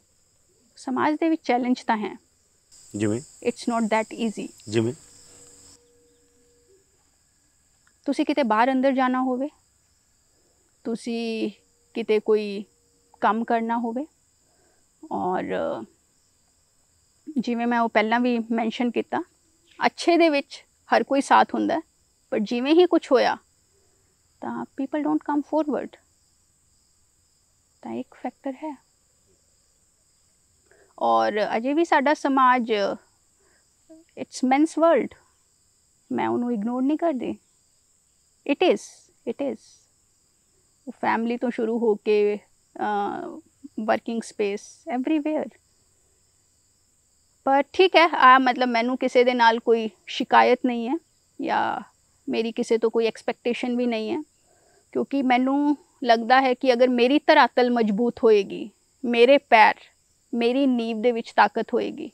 ਸਮਾਜ ਦੇ ਵਿੱਚ ਚੈਲੰਜ ਤਾਂ ਹੈ ਜਿਵੇਂ ਇਟਸ ਨਾਟ ਥੈਟ ਈਜ਼ੀ ਜਿਵੇਂ ਤੁਸੀਂ ਕਿਤੇ ਬਾਹਰ ਅੰਦਰ ਜਾਣਾ ਹੋਵੇ ਤੁਸੀਂ ਕਿਤੇ ਕੋਈ कम करना हो और जिमें मैं वो पहला भी मैनशन किया अच्छे दे हर कोई साथ हों पर जिमें ही कुछ होया तो पीपल डोंट कम फॉरवर्ड तो एक फैक्टर है और अजय भी साडा समाज इट्स मैंस वर्ल्ड मैं उन्होंने इग्नोर नहीं करती it is it is family तो शुरू होके ਵਰਕਿੰਗ ਸਪੇਸ space ਪਰ ਠੀਕ ਹੈ ਆ ਮਤਲਬ ਮੈਨੂੰ ਕਿਸੇ ਦੇ ਨਾਲ ਕੋਈ ਸ਼ਿਕਾਇਤ ਨਹੀਂ ਹੈ ਜਾਂ ਮੇਰੀ ਕਿਸੇ ਤੋਂ ਕੋਈ ਐਕਸਪੈਕਟੇਸ਼ਨ ਵੀ ਨਹੀਂ ਹੈ ਕਿਉਂਕਿ ਮੈਨੂੰ ਲੱਗਦਾ ਹੈ ਕਿ ਅਗਰ ਮੇਰੀ ਤਰਾਤਲ ਮਜ਼ਬੂਤ ਹੋਏਗੀ ਮੇਰੇ ਪੈਰ ਮੇਰੀ ਨੀਵ ਦੇ ਵਿੱਚ ਤਾਕਤ ਹੋਏਗੀ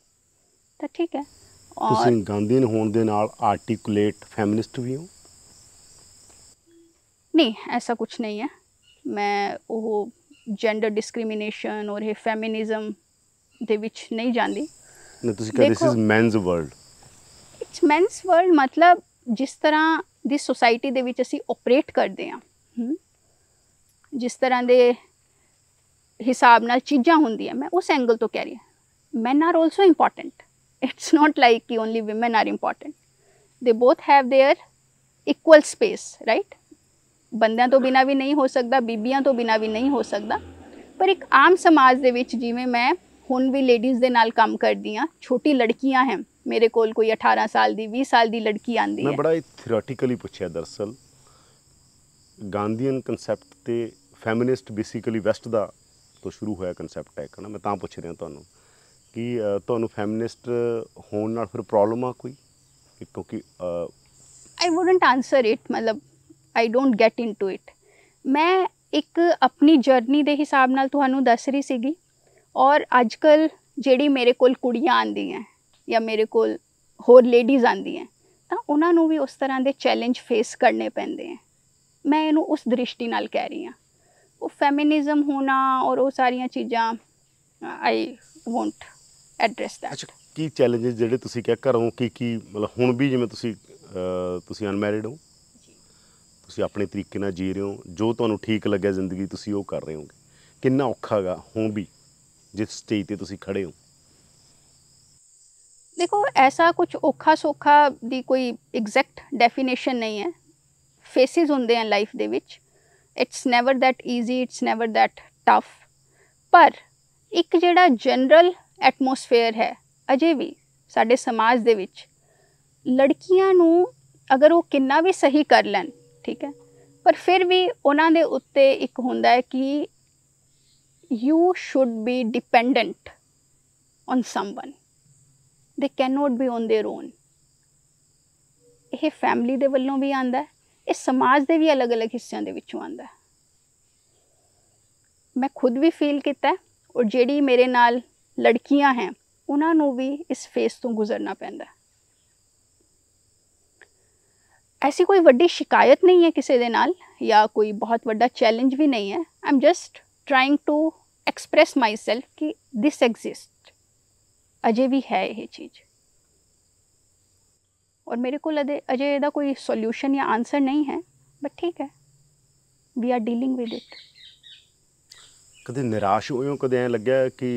ਤਾਂ ਠੀਕ ਹੈ ਤੁਸੀਂ ਗਾਂਧੀਨ ਹੋਣ ਦੇ ਨਾਲ ਆਰਟੀਕੂਲੇਟ ਫੈਮਿਨਿਸਟ ਵੀ ਹੋ ਨਹੀਂ ਐਸਾ ਕੁਝ ਨਹੀਂ ਹੈ ਮੈਂ ਉਹ ਜੈਂਡਰ ਡਿਸਕ੍ਰਿਮੀਨੇਸ਼ਨ ਔਰ ਇਹ ਫੈਮਿਨਿਜ਼ਮ ਦੇ ਵਿੱਚ ਨਹੀਂ ਜਾਂਦੀ ਨਾ ਤੁਸੀਂ ਕਹਿੰਦੇ this is man's world it's man's world ਮਤਲਬ ਜਿਸ ਤਰ੍ਹਾਂ ਦੀ ਸੋਸਾਇਟੀ ਦੇ ਵਿੱਚ ਅਸੀਂ ਆਪਰੇਟ ਕਰਦੇ ਆ ਜਿਸ ਤਰ੍ਹਾਂ ਦੇ ਹਿਸਾਬ ਨਾਲ ਚੀਜ਼ਾਂ ਹੁੰਦੀਆਂ ਮੈਂ ਉਸ ਐਂਗਲ ਤੋਂ ਕਹਿ ਰਹੀ ਹਾਂ men are also important it's not like only women are important they both have their equal space right ਬੰਦਿਆਂ ਤੋਂ ਬਿਨਾ ਵੀ ਨਹੀਂ ਹੋ ਸਕਦਾ ਬੀਬੀਆਂ ਤੋਂ ਬਿਨਾ ਵੀ ਨਹੀਂ ਹੋ ਸਕਦਾ ਪਰ ਇੱਕ ਆਮ ਸਮਾਜ ਦੇ ਵਿੱਚ ਜਿਵੇਂ ਮੈਂ ਹੁਣ ਵੀ ਲੇਡੀਜ਼ ਦੇ ਨਾਲ ਕੰਮ ਕਰਦੀ ਆ ਛੋਟੀ ਲੜਕੀਆਂ ਹਨ ਮੇਰੇ ਕੋਲ ਕੋਈ 18 ਸਾਲ ਦੀ 20 ਸਾਲ ਦੀ ਲੜਕੀ ਆਂਦੀ ਹੈ ਮੈਂ ਬੜਾ ਥਿਓਰੀਟਿਕਲੀ ਪੁੱਛਿਆ ਦਰਸਲ ਗਾਂਧੀਅਨ ਕਨਸੈਪਟ ਤੇ ਫੈਮਿਨਿਸਟ ਬੇਸਿਕਲੀ ਵੈਸਟ ਦਾ ਤੋਂ ਸ਼ੁਰੂ ਹੋਇਆ ਕਨਸੈਪਟ ਹੈ ਕਹਣਾ ਮੈਂ ਤਾਂ ਪੁੱਛ ਰਿਹਾ ਤੁਹਾਨੂੰ ਕਿ ਤੁਹਾਨੂੰ ਫੈਮਿਨਿਸਟ ਹੋਣ ਨਾਲ ਫਿਰ ਪ੍ਰੋਬਲਮ ਆ ਕੋਈ ਕਿਉਂਕਿ ਆਈ ਵੁਡਨਟ ਆਨਸਰ ਇਟ ਮਤਲਬ I don't get into it ਮੈਂ ਇੱਕ ਆਪਣੀ ਜਰਨੀ ਦੇ ਹਿਸਾਬ ਨਾਲ ਤੁਹਾਨੂੰ ਦੱਸ ਰਹੀ ਸੀਗੀ ਔਰ ਅੱਜ ਕੱਲ ਜਿਹੜੀ ਮੇਰੇ ਕੋਲ ਕੁੜੀਆਂ ਆਂਦੀਆਂ ਜਾਂ ਮੇਰੇ ਕੋਲ ਹੋਰ ਲੇਡੀਜ਼ ਆਂਦੀਆਂ ਤਾਂ ਉਹਨਾਂ ਨੂੰ ਵੀ ਉਸ ਤਰ੍ਹਾਂ ਦੇ ਚੈਲੰਜ ਫੇਸ ਕਰਨੇ ਪੈਂਦੇ ਆ ਮੈਂ ਇਹਨੂੰ ਉਸ ਦ੍ਰਿਸ਼ਟੀ ਨਾਲ ਕਹਿ ਰਹੀ ਆ ਉਹ ਫੈਮਿਨਿਜ਼ਮ ਹੋਣਾ ਔਰ ਉਹ ਸਾਰੀਆਂ ਚੀਜ਼ਾਂ ਆਈ ਵੋਂਟ ਐਡਰੈਸ ਦੈਟ ਕੀ ਚੈਲੰਜਸ ਜਿਹੜੇ ਤੁਸੀਂ ਕਿਹਾ ਘਰੋਂ ਕੀ ਕੀ ਮਤਲਬ ਹੁਣ ਵੀ ਜਿਵੇਂ ਤੁਸੀਂ ਤੁਸੀਂ ਅਨਮੈਰਿਡ ਹੋ ਤੁਸੀਂ ਆਪਣੇ ਤਰੀਕੇ ਨਾਲ ਜੀ ਰਹੇ ਹੋ ਜੋ ਤੁਹਾਨੂੰ ਠੀਕ ਲੱਗਿਆ ਜ਼ਿੰਦਗੀ ਤੁਸੀਂ ਉਹ ਕਰ ਰਹੇ ਹੋਗੇ ਕਿੰਨਾ ਔਖਾਗਾ ਹੋਂ ਵੀ ਜਿਸ ਸਟੇਜ ਤੇ ਤੁਸੀਂ ਖੜੇ ਹੋ ਦੇਖੋ ਐਸਾ ਕੁਝ ਔਖਾ ਸੋਖਾ ਦੀ ਕੋਈ ਐਗਜ਼ੈਕਟ ਡੈਫੀਨੇਸ਼ਨ ਨਹੀਂ ਹੈ ਫੇਸਿਸ ਹੁੰਦੇ ਆ ਲਾਈਫ ਦੇ ਵਿੱਚ it's never that easy it's never that tough ਪਰ ਇੱਕ ਜਿਹੜਾ ਜਨਰਲ ਐਟਮੋਸਫੇਅਰ ਹੈ ਅਜੇ ਵੀ ਸਾਡੇ ਸਮਾਜ ਦੇ ਵਿੱਚ ਲੜਕੀਆਂ ਨੂੰ ਅਗਰ ਉਹ ਕਿੰਨਾ ਵੀ ਸਹੀ ਕਰ ਲੈਣ ਠੀਕ ਹੈ ਪਰ ਫਿਰ ਵੀ ਉਹਨਾਂ ਦੇ ਉੱਤੇ ਇੱਕ ਹੁੰਦਾ ਹੈ ਕਿ you should be dependent on someone they can not be on their own ਇਹ ਫੈਮਿਲੀ ਦੇ ਵੱਲੋਂ ਵੀ ਆਂਦਾ ਹੈ ਇਹ ਸਮਾਜ ਦੇ ਵੀ ਅਲੱਗ-ਅਲੱਗ ਹਿੱਸਿਆਂ ਦੇ ਵਿੱਚੋਂ ਆਂਦਾ ਹੈ ਮੈਂ ਖੁਦ ਵੀ ਫੀਲ ਕੀਤਾ ਔਰ ਜਿਹੜੀ ਮੇਰੇ ਨਾਲ ਲੜਕੀਆਂ ਹੈ ਉਹਨਾਂ ਨੂੰ ਵੀ ਇਸ ਫੇਸ ਤੋਂ ਗੁਜ਼ਰਨਾ ਪੈਂਦਾ ਐਸੀ ਕੋਈ ਵੱਡੀ ਸ਼ਿਕਾਇਤ ਨਹੀਂ ਹੈ ਕਿਸੇ ਦੇ ਨਾਲ ਜਾਂ ਕੋਈ ਬਹੁਤ ਵੱਡਾ ਚੈਲੰਜ ਵੀ ਨਹੀਂ ਹੈ I'm just trying to express myself ਕਿ ਥਿਸ ਐਗਜ਼ਿਸਟ ਅਜੇ ਵੀ ਹੈ ਇਹ ਚੀਜ਼ ਔਰ ਮੇਰੇ ਕੋਲ ਅਜੇ ਇਹਦਾ ਕੋਈ ਸੋਲੂਸ਼ਨ ਜਾਂ ਆਨਸਰ ਨਹੀਂ ਹੈ ਬਟ ਠੀਕ ਹੈ we are dealing with it ਕਦੇ ਨਿਰਾਸ਼ ਹੋਇਓ ਕਦੇ ਐ ਲੱਗਿਆ ਕਿ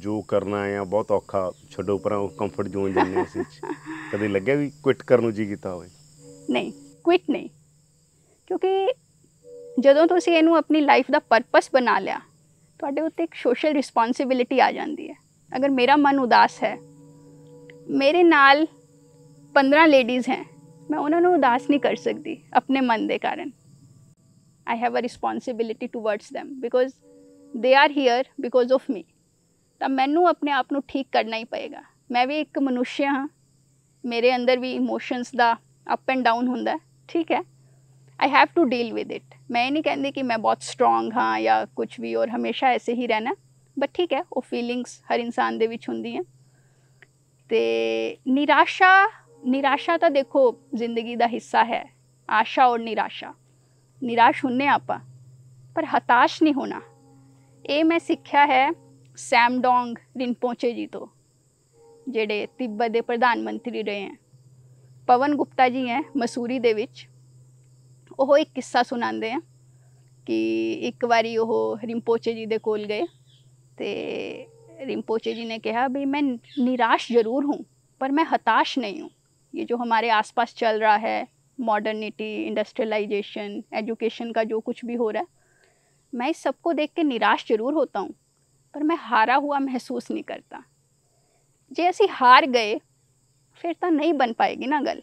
ਜੋ ਕਰਨਾ ਹੈ ਬਹੁਤ ਔਖਾ ਛੱਡੋ ਪਰ ਉਹ ਕੰਫਰਟ ਜ਼ੋਨ ਜਿੰਨੇ ਸੀ ਕਦੇ ਲੱਗਿਆ ਵੀ ਕੁਇਟ ਕਰਨ ਨੂੰ ਜੀ ਕੀਤਾ ਹੋਵੇ ਨਹੀਂ ਕੁਇਟ ਨਹੀਂ ਕਿਉਂਕਿ ਜਦੋਂ ਤੁਸੀਂ ਇਹਨੂੰ ਆਪਣੀ ਲਾਈਫ ਦਾ ਪਰਪਸ ਬਣਾ ਲਿਆ ਤੁਹਾਡੇ ਉੱਤੇ ਇੱਕ ਸੋਸ਼ਲ ਰਿਸਪੌਂਸਿਬਿਲਟੀ ਆ ਜਾਂਦੀ ਹੈ ਅਗਰ ਮੇਰਾ ਮਨ ਉਦਾਸ ਹੈ ਮੇਰੇ ਨਾਲ 15 ਲੇਡੀਜ਼ ਹੈ ਮੈਂ ਉਹਨਾਂ ਨੂੰ ਉਦਾਸ ਨਹੀਂ ਕਰ ਸਕਦੀ ਆਪਣੇ ਮਨ ਦੇ ਕਾਰਨ I have a responsibility towards them because they are here because of me ਤਾਂ ਮੈਨੂੰ ਆਪਣੇ ਆਪ ਨੂੰ ਠੀਕ ਕਰਨਾ ਹੀ ਪਏਗਾ ਮੈਂ ਵੀ ਇੱਕ ਮਨੁੱਸ਼ ਹਾਂ ਮੇਰੇ ਅੰਦਰ ਵੀ ਇਮੋਸ਼ਨਸ ਦਾ ਅਪ ਐਂਡ ਡਾਊਨ ਹੁੰਦਾ ਠੀਕ ਹੈ I have to deal with it ਮੈਂ ਨਹੀਂ ਕਹਿੰਦੀ ਕਿ ਮੈਂ ਬਹੁਤ ਸਟਰੋਂਗ ਹਾਂ ਜਾਂ ਕੁਝ ਵੀ ਔਰ ਹਮੇਸ਼ਾ ਐਸੇ ਹੀ ਰਹਿਣਾ ਬਟ ਠੀਕ ਹੈ ਉਹ ਫੀਲਿੰਗਸ ਹਰ ਇਨਸਾਨ ਦੇ ਵਿੱਚ ਹੁੰਦੀਆਂ ਤੇ ਨਿਰਾਸ਼ਾ ਨਿਰਾਸ਼ਾ ਤਾਂ ਦੇਖੋ ਜ਼ਿੰਦਗੀ ਦਾ ਹਿੱਸਾ ਹੈ ਆਸ਼ਾ ਔਰ ਨਿਰਾਸ਼ਾ ਨਿਰਾਸ਼ ਹੁੰਨੇ ਆਪਾਂ ਪਰ ਹਤਾਸ਼ ਨਹੀਂ ਹੋਣਾ ਇਹ ਮੈਂ ਸਿੱਖਿਆ ਹੈ ਸੈਮਡੋਂਗ ਰਿੰਪੋਚੇ ਜੀ ਤੋਂ ਜਿਹੜੇ ਤਿੱਬਤ ਦੇ ਪ੍ਰਧਾਨ ਮੰਤਰੀ ਰਹੇ ਹਨ पवन गुप्ता जी हैं मसूरी दे एक किस्सा सुनाते हैं कि एक बारी वह रिमपोचे जी दे ਜੀ ਦੇ ਕੋਲ ਗਏ जी ने कहा भाई मैं निराश ज़रूर हूँ पर मैं हताश नहीं हूँ ये जो हमारे आसपास चल रहा है मॉडर्निटी इंडस्ट्रियलाइजेशन एजुकेशन का जो कुछ भी हो रहा है मैं इस सबको देख के निराश ज़रूर होता हूँ पर मैं हारा हुआ महसूस नहीं करता जैसे हार गए ਫਿਰ ਤਾਂ ਨਹੀਂ ਬਣ ਪਾਏਗੀ ਨਾ ਗੱਲ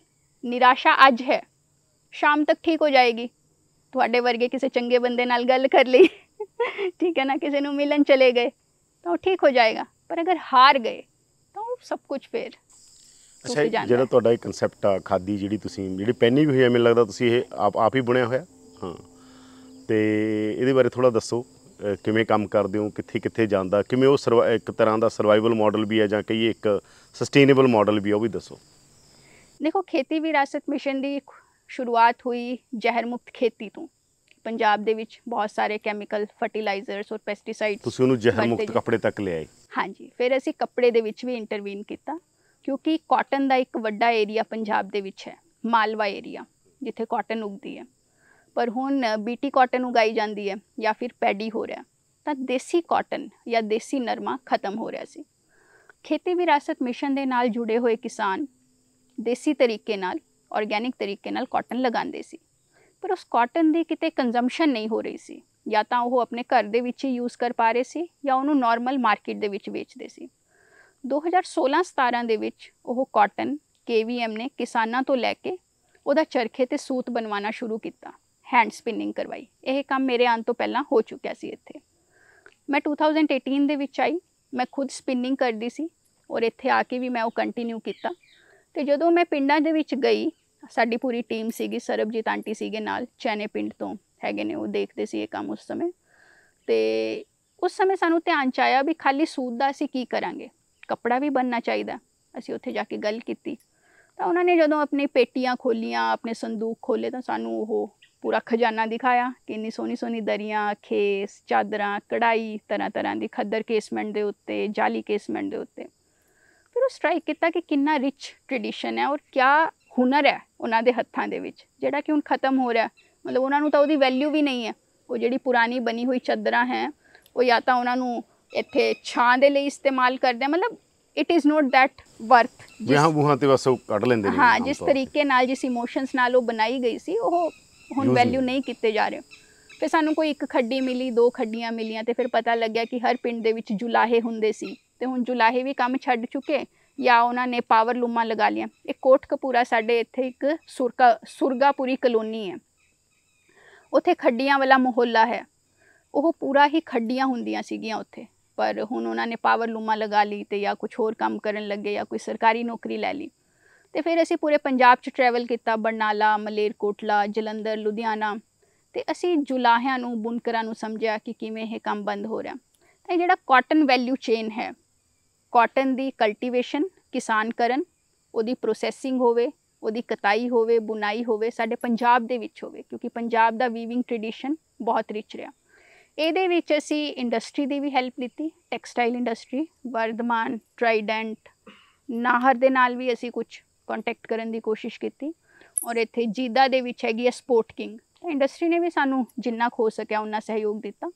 ਨਿਰਾਸ਼ਾ ਅੱਜ ਹੈ ਸ਼ਾਮ ਤੱਕ ਠੀਕ ਹੋ ਜਾਏਗੀ ਤੁਹਾਡੇ ਵਰਗੇ ਕਿਸੇ ਚੰਗੇ ਬੰਦੇ ਨਾਲ ਗੱਲ ਕਰ ਲਈ ਠੀਕ ਹੈ ਨਾ ਕਿਸੇ ਨੂੰ ਮਿਲਣ ਚਲੇ ਗਏ ਤਾਂ ਠੀਕ ਹੋ ਜਾਏਗਾ ਪਰ ਅਗਰ ਹਾਰ ਗਏ ਤਾਂ ਸਭ ਕੁਝ ਫੇਰ ਅੱਛਾ ਜਿਹੜਾ ਤੁਹਾਡਾ ਇਹ ਕਨਸੈਪਟ ਆ ਖਾਦੀ ਜਿਹੜੀ ਤੁਸੀਂ ਜਿਹੜੀ ਪਹਿਨੀ ਵੀ ਹੋਈ ਹੈ ਮੈਨੂੰ ਲੱਗਦਾ ਤੁਸੀਂ ਇਹ ਆਪ ਆਪ ਹੀ ਬੁਣਿਆ ਹੋਇਆ ਹਾਂ ਤੇ ਇਹਦੇ ਬਾਰੇ ਥੋੜਾ ਦੱਸੋ ਕਿਵੇਂ ਕੰਮ ਕਰਦੇ ਹੋ ਕਿੱਥੇ ਕਿੱਥੇ ਜਾਂਦਾ ਕਿਵੇਂ ਉਹ ਇੱਕ ਤਰ੍ਹਾਂ ਦਾ ਸਰਵਾਈਵਲ ਮਾਡਲ ਵੀ ਹੈ ਜਾਂ ਕਹੀਏ ਇੱਕ ਸਸਟੇਨੇਬਲ ਮਾਡਲ ਵੀ ਹੈ ਉਹ ਵੀ ਦੱਸੋ ਦੇਖੋ ਖੇਤੀ ਵਿਰਾਸਤ ਮਿਸ਼ਨ ਦੀ ਸ਼ੁਰੂਆਤ ਹੋਈ ਜ਼ਹਿਰ ਮੁਕਤ ਖੇਤੀ ਤੋਂ ਪੰਜਾਬ ਦੇ ਵਿੱਚ ਬਹੁਤ ਸਾਰੇ ਕੈਮੀਕਲ ਫਰਟੀਲਾਈਜ਼ਰਸ ਔਰ ਪੈਸਟੀਸਾਈਡਸ ਤੁਸੀਂ ਉਹਨੂੰ ਜ਼ਹਿਰ ਮੁਕਤ ਕੱਪੜੇ ਤੱਕ ਲਿਆਏ ਹਾਂਜੀ ਫਿਰ ਅਸੀਂ ਕੱਪੜੇ ਦੇ ਵਿੱਚ ਵੀ ਇੰਟਰਵੀਨ ਕੀਤਾ ਕਿਉਂਕਿ ਕਾਟਨ ਦਾ ਇੱਕ ਵੱਡਾ ਏਰੀਆ ਪੰਜਾਬ ਦੇ ਵਿੱਚ ਹੈ ਮਾਲਵਾ ਏਰੀਆ ਜਿੱਥੇ ਕਾਟਨ ਉਗਦੀ ਹੈ ਪਰ ਹੁਣ ਬੀਟੀ ਕਾਟਨ ਉਗਾਈ ਜਾਂਦੀ ਹੈ ਜਾਂ ਫਿਰ ਪੈਡੀ ਹੋ ਰਿਹਾ ਤਾਂ ਦੇਸੀ ਕਾਟਨ ਜਾਂ ਦੇਸੀ ਨਰਮਾ ਖਤਮ ਹੋ ਰਿਹਾ ਸੀ ਖੇਤੀ ਵਿਰਾਸਤ ਮਿਸ਼ਨ ਦੇ ਨਾਲ ਜੁੜੇ ਹੋਏ ਕਿਸਾਨ ਦੇਸੀ ਤਰੀਕੇ ਨਾਲ ਆਰਗੈਨਿਕ ਤਰੀਕੇ ਨਾਲ ਕਾਟਨ ਲਗਾਉਂਦੇ ਸੀ ਪਰ ਉਸ ਕਾਟਨ ਦੀ ਕਿਤੇ ਕੰਜ਼ੰਪਸ਼ਨ ਨਹੀਂ ਹੋ ਰਹੀ ਸੀ ਜਾਂ ਤਾਂ ਉਹ ਆਪਣੇ ਘਰ ਦੇ ਵਿੱਚ ਹੀ ਯੂਜ਼ ਕਰ ਪਾ ਰਹੇ ਸੀ ਜਾਂ ਉਹਨੂੰ ਨਾਰਮਲ ਮਾਰਕੀਟ ਦੇ ਵਿੱਚ ਵੇਚਦੇ ਸੀ 2016-17 ਦੇ ਵਿੱਚ ਉਹ ਕਾਟਨ KVM ਨੇ ਕਿਸਾਨਾਂ ਤੋਂ ਲੈ ਕੇ ਉਹਦਾ ਚਰਖੇ ਤੇ ਸੂਤ ਬਣਵਾਉਣਾ ਸ਼ੁਰੂ ਕੀਤਾ ਹੈਂਡ ਸਪਿਨਿੰਗ ਕਰਵਾਈ ਇਹ ਕੰਮ ਮੇਰੇ ਆਉਣ ਤੋਂ ਪਹਿਲਾਂ ਹੋ ਚੁੱਕਿਆ ਸੀ ਇੱਥੇ ਮੈਂ 2018 ਦੇ ਵਿੱਚ ਆਈ ਮੈਂ ਖੁਦ ਸਪਿਨਿੰਗ ਕਰਦੀ ਸੀ ਔਰ ਇੱਥੇ ਆ ਕੇ ਵੀ ਮੈਂ ਉਹ ਕੰਟੀਨਿਊ ਕੀਤਾ ਤੇ ਜਦੋਂ ਮੈਂ ਪਿੰਡਾਂ ਦੇ ਵਿੱਚ ਗਈ ਸਾਡੀ ਪੂਰੀ ਟੀਮ ਸੀਗੀ ਸਰਬਜੀਤ ਆਂਟੀ ਸੀਗੇ ਨਾਲ ਚੈਨੇ ਪਿੰਡ ਤੋਂ ਹੈਗੇ ਨੇ ਉਹ ਦੇਖਦੇ ਸੀ ਇਹ ਕੰਮ ਉਸ ਸਮੇਂ ਤੇ ਉਸ ਸਮੇਂ ਸਾਨੂੰ ਧਿਆਨ ਚ ਆਇਆ ਵੀ ਖਾਲੀ ਸੂਤ ਦਾ ਅਸੀਂ ਕੀ ਕਰਾਂਗੇ ਕੱਪੜਾ ਵੀ ਬੰਨਣਾ ਚਾਹੀਦਾ ਅਸੀਂ ਉੱਥੇ ਜਾ ਕੇ ਗੱਲ ਕੀਤੀ ਤਾਂ ਉਹਨਾਂ ਨੇ ਜਦੋਂ ਆਪਣੀ ਪੇਟੀਆਂ ਖੋਲੀਆਂ ਆਪਣੇ ਸੰਦੂਕ ਖੋਲੇ ਤਾਂ ਸਾਨੂੰ ਉਹ ਪੂਰਾ ਖਜ਼ਾਨਾ ਦਿਖਾਇਆ ਕਿੰਨੀ ਸੋਹਣੀ ਸੋਹਣੀ ਦਰੀਆਂ ਖੇਸ ਚਾਦਰਾਂ ਕੜਾਈ ਤਰ੍ਹਾਂ ਤਰ੍ਹਾਂ ਦੀ ਖੱਦਰ ਕੇਸਮੈਂਟ ਦੇ ਉੱਤੇ ਜਾਲੀ ਕੇਸਮੈਂਟ ਦੇ ਉੱਤੇ ਫਿਰ ਉਹ ਸਟ੍ਰਾਈਕ ਕੀਤਾ ਕਿ ਕਿੰਨਾ ਰਿਚ ਟ੍ਰੈਡੀਸ਼ਨ ਹੈ ਔਰ ਕਿਆ ਹੁਨਰ ਹੈ ਉਹਨਾਂ ਦੇ ਹੱਥਾਂ ਦੇ ਵਿੱਚ ਜਿਹੜਾ ਕਿ ਹੁਣ ਖਤਮ ਹੋ ਰਿਹਾ ਮਤਲਬ ਉਹਨਾਂ ਨੂੰ ਤਾਂ ਉਹਦੀ ਵੈਲਿਊ ਵੀ ਨਹੀਂ ਹੈ ਉਹ ਜਿਹੜੀ ਪੁਰਾਣੀ ਬਣੀ ਹੋਈ ਚਾਦਰਾਂ ਹੈ ਉਹ ਜਾਂ ਤਾਂ ਉਹਨਾਂ ਨੂੰ ਇੱਥੇ ਛਾਂ ਦੇ ਲਈ ਇਸਤੇਮਾਲ ਕਰਦੇ ਮਤਲਬ it is not that worth ਵਿਆਹ ਬੁਹਾਂ ਤੇ ਬਸ ਉਹ ਕੱਢ ਲੈਂਦੇ ਨੇ ਹਾਂ ਜਿਸ ਤਰੀਕੇ ਨਾਲ ਜਿਸ ਇਮੋਸ਼ਨਸ ਨਾਲ ਉਹ ਬਣਾਈ ਗਈ ਸੀ ਉਹ ਹੁਣ ਵੈਲਿਊ ਨਹੀਂ ਕੀਤੇ ਜਾ ਰਹੇ ਫਿਰ ਸਾਨੂੰ ਕੋਈ ਇੱਕ ਖੱਡੀ ਮਿਲੀ ਦੋ ਖੱਡੀਆਂ ਮਿਲੀਆਂ ਤੇ ਫਿਰ ਪਤਾ ਲੱਗਿਆ ਕਿ ਹਰ ਪਿੰਡ ਦੇ ਵਿੱਚ ਜੁਲਾਹੇ ਹੁੰਦੇ ਸੀ ਤੇ ਹੁਣ ਜੁਲਾਹੇ ਵੀ ਕੰਮ ਛੱਡ ਚੁੱਕੇ ਜਾਂ ਉਹਨਾਂ ਨੇ ਪਾਵਰ ਲੂਮਾਂ ਲਗਾ ਲਿਆ ਇਹ ਕੋਟਕਪੂਰਾ ਸਾਡੇ ਇੱਥੇ ਇੱਕ ਸੁਰਕਾ ਸੁਰਗਾਪੁਰੀ ਕਲੋਨੀ ਹੈ ਉੱਥੇ ਖੱਡੀਆਂ ਵਾਲਾ ਮੁਹੱਲਾ ਹੈ ਉਹ ਪੂਰਾ ਹੀ ਖੱਡੀਆਂ ਹੁੰਦੀਆਂ ਸੀਗੀਆਂ ਉੱਥੇ ਪਰ ਹੁਣ ਉਹਨਾਂ ਨੇ ਪਾਵਰ ਲੂਮਾ ਲਗਾ ਲਈ ਤੇ ਜਾਂ ਕੁਝ ਹੋਰ ਕੰਮ ਕਰਨ ਲੱਗੇ ਜਾਂ ਕੋਈ ਸਰਕਾਰੀ ਨੌਕਰੀ ਲੈ ਲਈ ਤੇ ਫਿਰ ਅਸੀਂ ਪੂਰੇ ਪੰਜਾਬ 'ਚ ਟਰੈਵਲ ਕੀਤਾ ਬਰਨਾਲਾ ਮਲੇਰਕੋਟਲਾ ਜਲੰਧਰ ਲੁਧਿਆਣਾ ਤੇ ਅਸੀਂ ਜੁਲਾਹਿਆਂ ਨੂੰ ਬੁਨਕਰਾਂ ਨੂੰ ਸਮਝਿਆ ਕਿ ਕਿਵੇਂ ਇਹ ਕੰਮ ਬੰਦ ਹੋ ਰਿਹਾ ਤਾਂ ਜਿਹੜਾ ਕਾਟਨ ਵੈਲਿਊ ਚੇਨ ਹੈ ਕਾਟਨ ਦੀ ਕਲਟੀਵੇਸ਼ਨ ਕਿਸਾਨ ਕਰਨ ਉਹਦੀ ਪ੍ਰੋਸੈਸਿੰਗ ਹੋਵੇ ਉਹਦੀ ਕਤਾਈ ਹੋਵੇ ਬੁਨਾਈ ਹੋਵੇ ਸਾਡੇ ਪੰਜਾਬ ਦੇ ਵਿੱਚ ਹੋਵੇ ਕਿਉਂਕਿ ਪੰਜਾਬ ਦਾ ਵੀਵਿੰਗ ਟ੍ਰੈਡੀਸ਼ਨ ਬਹੁਤ ਰਿਚ ਰਿਹਾ ਇਹਦੇ ਵਿੱਚ ਅਸੀਂ ਇੰਡਸਟਰੀ ਦੀ ਵੀ ਹੈਲਪ ਦਿੱਤੀ ਟੈਕਸਟਾਈਲ ਇੰਡਸਟਰੀ ਵਰਧਮਾਨ ਟ੍ਰਾਈਡੈਂਟ ਨਾਹਰ ਦੇ ਨਾਲ ਵੀ ਅਸੀਂ ਕੁਝ ਕੰਟੈਕਟ ਕਰਨ ਦੀ ਕੋਸ਼ਿਸ਼ ਕੀਤੀ ਔਰ ਇੱਥੇ ਜੀਦਾ ਦੇ ਵਿੱਚ ਹੈਗੀ ਹੈ ਸਪੋਰਟ ਕਿੰਗ ਇੰਡਸਟਰੀ ਨੇ ਵੀ ਸਾਨੂੰ ਜਿੰਨਾ ਖੋ ਸਕਿਆ ਉਹਨਾਂ ਸਹਿਯੋਗ ਦਿੱਤਾ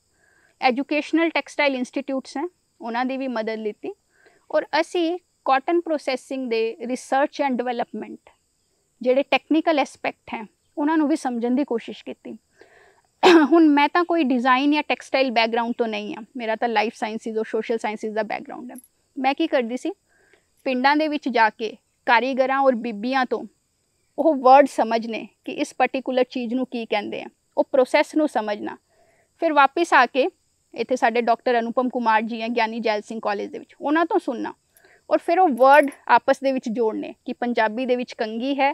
ਐਜੂਕੇਸ਼ਨਲ ਟੈਕਸਟਾਈਲ ਇੰਸਟੀਟਿਊਟਸ ਹੈ ਉਹਨਾਂ ਦੀ ਵੀ ਮਦਦ ਲਈਤੀ ਔਰ ਅਸੀਂ ਕਾਟਨ ਪ੍ਰੋਸੈਸਿੰਗ ਦੇ ਰਿਸਰਚ ਐਂਡ ਡਿਵੈਲਪਮੈਂਟ ਜਿਹੜੇ ਟੈਕਨੀਕਲ ਐਸਪੈਕਟ ਹੈ ਉਹਨਾਂ ਨੂੰ ਵੀ ਸਮਝਣ ਦੀ ਕੋਸ਼ਿਸ਼ ਕੀਤੀ ਹੁਣ ਮੈਂ ਤਾਂ ਕੋਈ ਡਿਜ਼ਾਈਨ ਜਾਂ ਟੈਕਸਟਾਈਲ ਬੈਕਗ੍ਰਾਉਂਡ ਤੋਂ ਨਹੀਂ ਆ ਮੇਰਾ ਤਾਂ ਲਾਈਫ ਸਾਇੰਸਿਸ ਔਰ ਸੋਸ਼ਲ ਸਾਇੰਸਿਸ ਦਾ ਬੈਕਗ੍ਰਾਉਂਡ ਹੈ ਮੈਂ ਕੀ ਕਰਦੀ ਸੀ ਪਿੰਡਾਂ ਦੇ ਵਿੱਚ ਜਾ ਕੇ ਕਾਰੀਗਰਾਂ ਔਰ ਬੀਬੀਆਂ ਤੋਂ ਉਹ ਵਰਡ ਸਮਝਨੇ ਕਿ ਇਸ ਪਾਰਟਿਕੂਲਰ ਚੀਜ਼ ਨੂੰ ਕੀ ਕਹਿੰਦੇ ਆ ਉਹ ਪ੍ਰੋਸੈਸ ਨੂੰ ਸਮਝਣਾ ਫਿਰ ਵਾਪਸ ਆ ਕੇ ਇੱਥੇ ਸਾਡੇ ਡਾਕਟਰ ਅਨੁਪਮ ਕੁਮਾਰ ਜੀ ਆ ਗਿਆਨੀ ਜੈਲ ਸਿੰਘ ਕਾਲਜ ਦੇ ਵਿੱਚ ਉਹਨਾਂ ਤੋਂ ਸੁਣਨਾ ਔਰ ਫਿਰ ਉਹ ਵਰਡ ਆਪਸ ਦੇ ਵਿੱਚ ਜੋੜਨੇ ਕਿ ਪੰਜਾਬੀ ਦੇ ਵਿੱਚ ਕੰਗੀ ਹੈ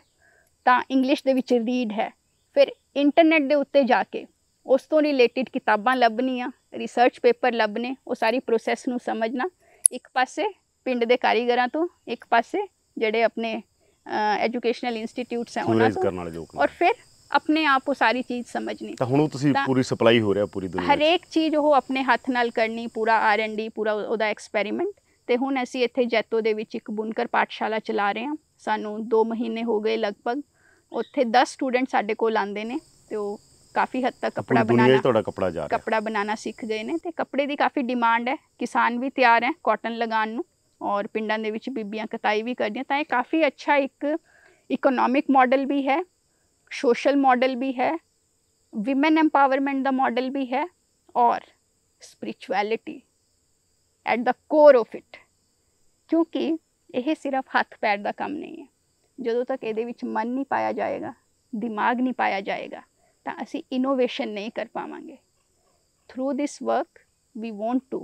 ਤਾਂ ਇੰਗਲਿਸ਼ ਦੇ ਵਿੱਚ ਰੀਡ ਹੈ ਫਿਰ ਇੰਟਰਨੈਟ ਦੇ ਉੱਤੇ ਜਾ ਕੇ ਉਸ ਤੋਂ ਰਿਲੇਟਡ ਕਿਤਾਬਾਂ ਲੱਭਣੀਆਂ ਰਿਸਰਚ ਪੇਪਰ ਲੱਭਨੇ ਉਹ ਸਾਰੀ ਪ੍ਰੋਸੈਸ ਨੂੰ ਸਮਝਣਾ ਇੱਕ ਪਾਸੇ ਪਿੰਡ ਦੇ ਕਾਰੀਗਰਾਂ ਤੋਂ ਇੱਕ ਪਾਸੇ ਜਿਹੜੇ ਆਪਣੇ ਐਜੂਕੇਸ਼ਨਲ ਇੰਸਟੀਟਿਊਟਸ ਹੈ ਉਹਨਾਂ ਤੋਂ ਔਰ ਫਿਰ ਆਪਣੇ ਆਪ ਉਹ ਸਾਰੀ ਚੀਜ਼ ਸਮਝਣੀ ਤਾਂ ਹੁਣ ਤੁਸੀਂ ਪੂਰੀ ਸਪਲਾਈ ਹੋ ਰਿਹਾ ਪੂਰੀ ਦੁਨੀਆ ਹਰੇਕ ਚੀਜ਼ ਉਹ ਆਪਣੇ ਹੱਥ ਨਾਲ ਕਰਨੀ ਪੂਰਾ ਆਰ ਐਂਡ ਡੀ ਪੂਰਾ ਉਹਦਾ ਐਕਸਪੈਰੀਮੈਂਟ ਤੇ ਹੁਣ ਅਸੀਂ ਇੱਥੇ ਜੈਤੋ ਦੇ ਵਿੱਚ ਇੱਕ ਬੁਨਕਰ ਪਾਠਸ਼ਾਲਾ ਚਲਾ ਰਹੇ ਹਾਂ ਸਾਨੂੰ 2 ਮਹੀਨੇ ਹੋ ਗਏ ਲਗਭਗ ਉੱਥੇ 10 ਸਟੂਡੈਂਟ ਸਾਡੇ ਕੋਲ ਆਂਦੇ ਨੇ ਤੇ ਉਹ ਕਾਫੀ ਹੱਦ ਤੱਕ ਕਪੜਾ ਬਣਾਉਣਾ ਤੁਹਾਡਾ ਕਪੜਾ ਜਾ ਰਿਹਾ ਕਪੜਾ ਬਣਾਉਣਾ ਸਿੱਖ ਗਏ ਨੇ ਤੇ ਕਪੜੇ ਦੀ ਕਾਫੀ ਡਿਮਾਂਡ ਹੈ ਕਿਸਾਨ ਵੀ ਤਿਆਰ ਹੈ ਕਾਟਨ ਲਗਾਉਣ ਨੂੰ और पिंड ਦੇ कताई अच्छा भी कर ਵੀ ਕਰਦੀਆਂ ਤਾਂ ਇਹ ਕਾਫੀ ਅੱਛਾ ਇੱਕ ਇਕਨੋਮਿਕ ਮਾਡਲ ਵੀ ਹੈ ਸੋਸ਼ਲ ਮਾਡਲ ਵੀ ਹੈ एम्पावरमेंट का मॉडल भी है और spirituality at the core of it क्योंकि यह सिर्फ हथ पैर का काम नहीं है जो तक ये मन नहीं पाया जाएगा दिमाग नहीं पाया जाएगा तो असी इनोवेशन नहीं कर पावे through this work we want to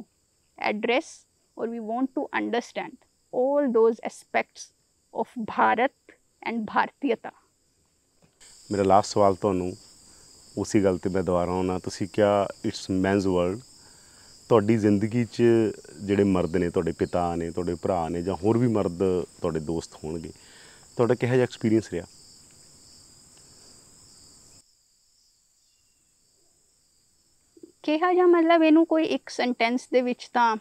address or we want to understand all those aspects of Bharat and Bharatiyata. ਮੇਰਾ ਲਾਸਟ ਸਵਾਲ ਤੁਹਾਨੂੰ ਉਸੇ ਗੱਲ ਤੇ ਮੈਂ ਦੁਬਾਰਾ ਆਉਣਾ ਤੁਸੀਂ ਕਿਹਾ ਇਟਸ ਮੈਨਸ ਵਰਲਡ ਤੁਹਾਡੀ ਜ਼ਿੰਦਗੀ 'ਚ ਜਿਹੜੇ ਮਰਦ ਨੇ ਤੁਹਾਡੇ ਪਿਤਾ ਨੇ ਤੁਹਾਡੇ ਭਰਾ ਨੇ ਜਾਂ ਹੋਰ ਵੀ ਮਰਦ ਤੁਹਾਡੇ ਦੋਸਤ ਹੋਣਗੇ ਤੁਹਾਡਾ ਕਿਹੋ ਜਿਹਾ ਐਕਸਪੀਰੀਅੰਸ ਰਿਹਾ ਕਿਹਾ ਜਾਂ ਮਤਲਬ ਇਹਨੂੰ ਕੋਈ ਇੱਕ ਸੈਂਟੈਂਸ ਦੇ ਵਿੱਚ ਤਾਂ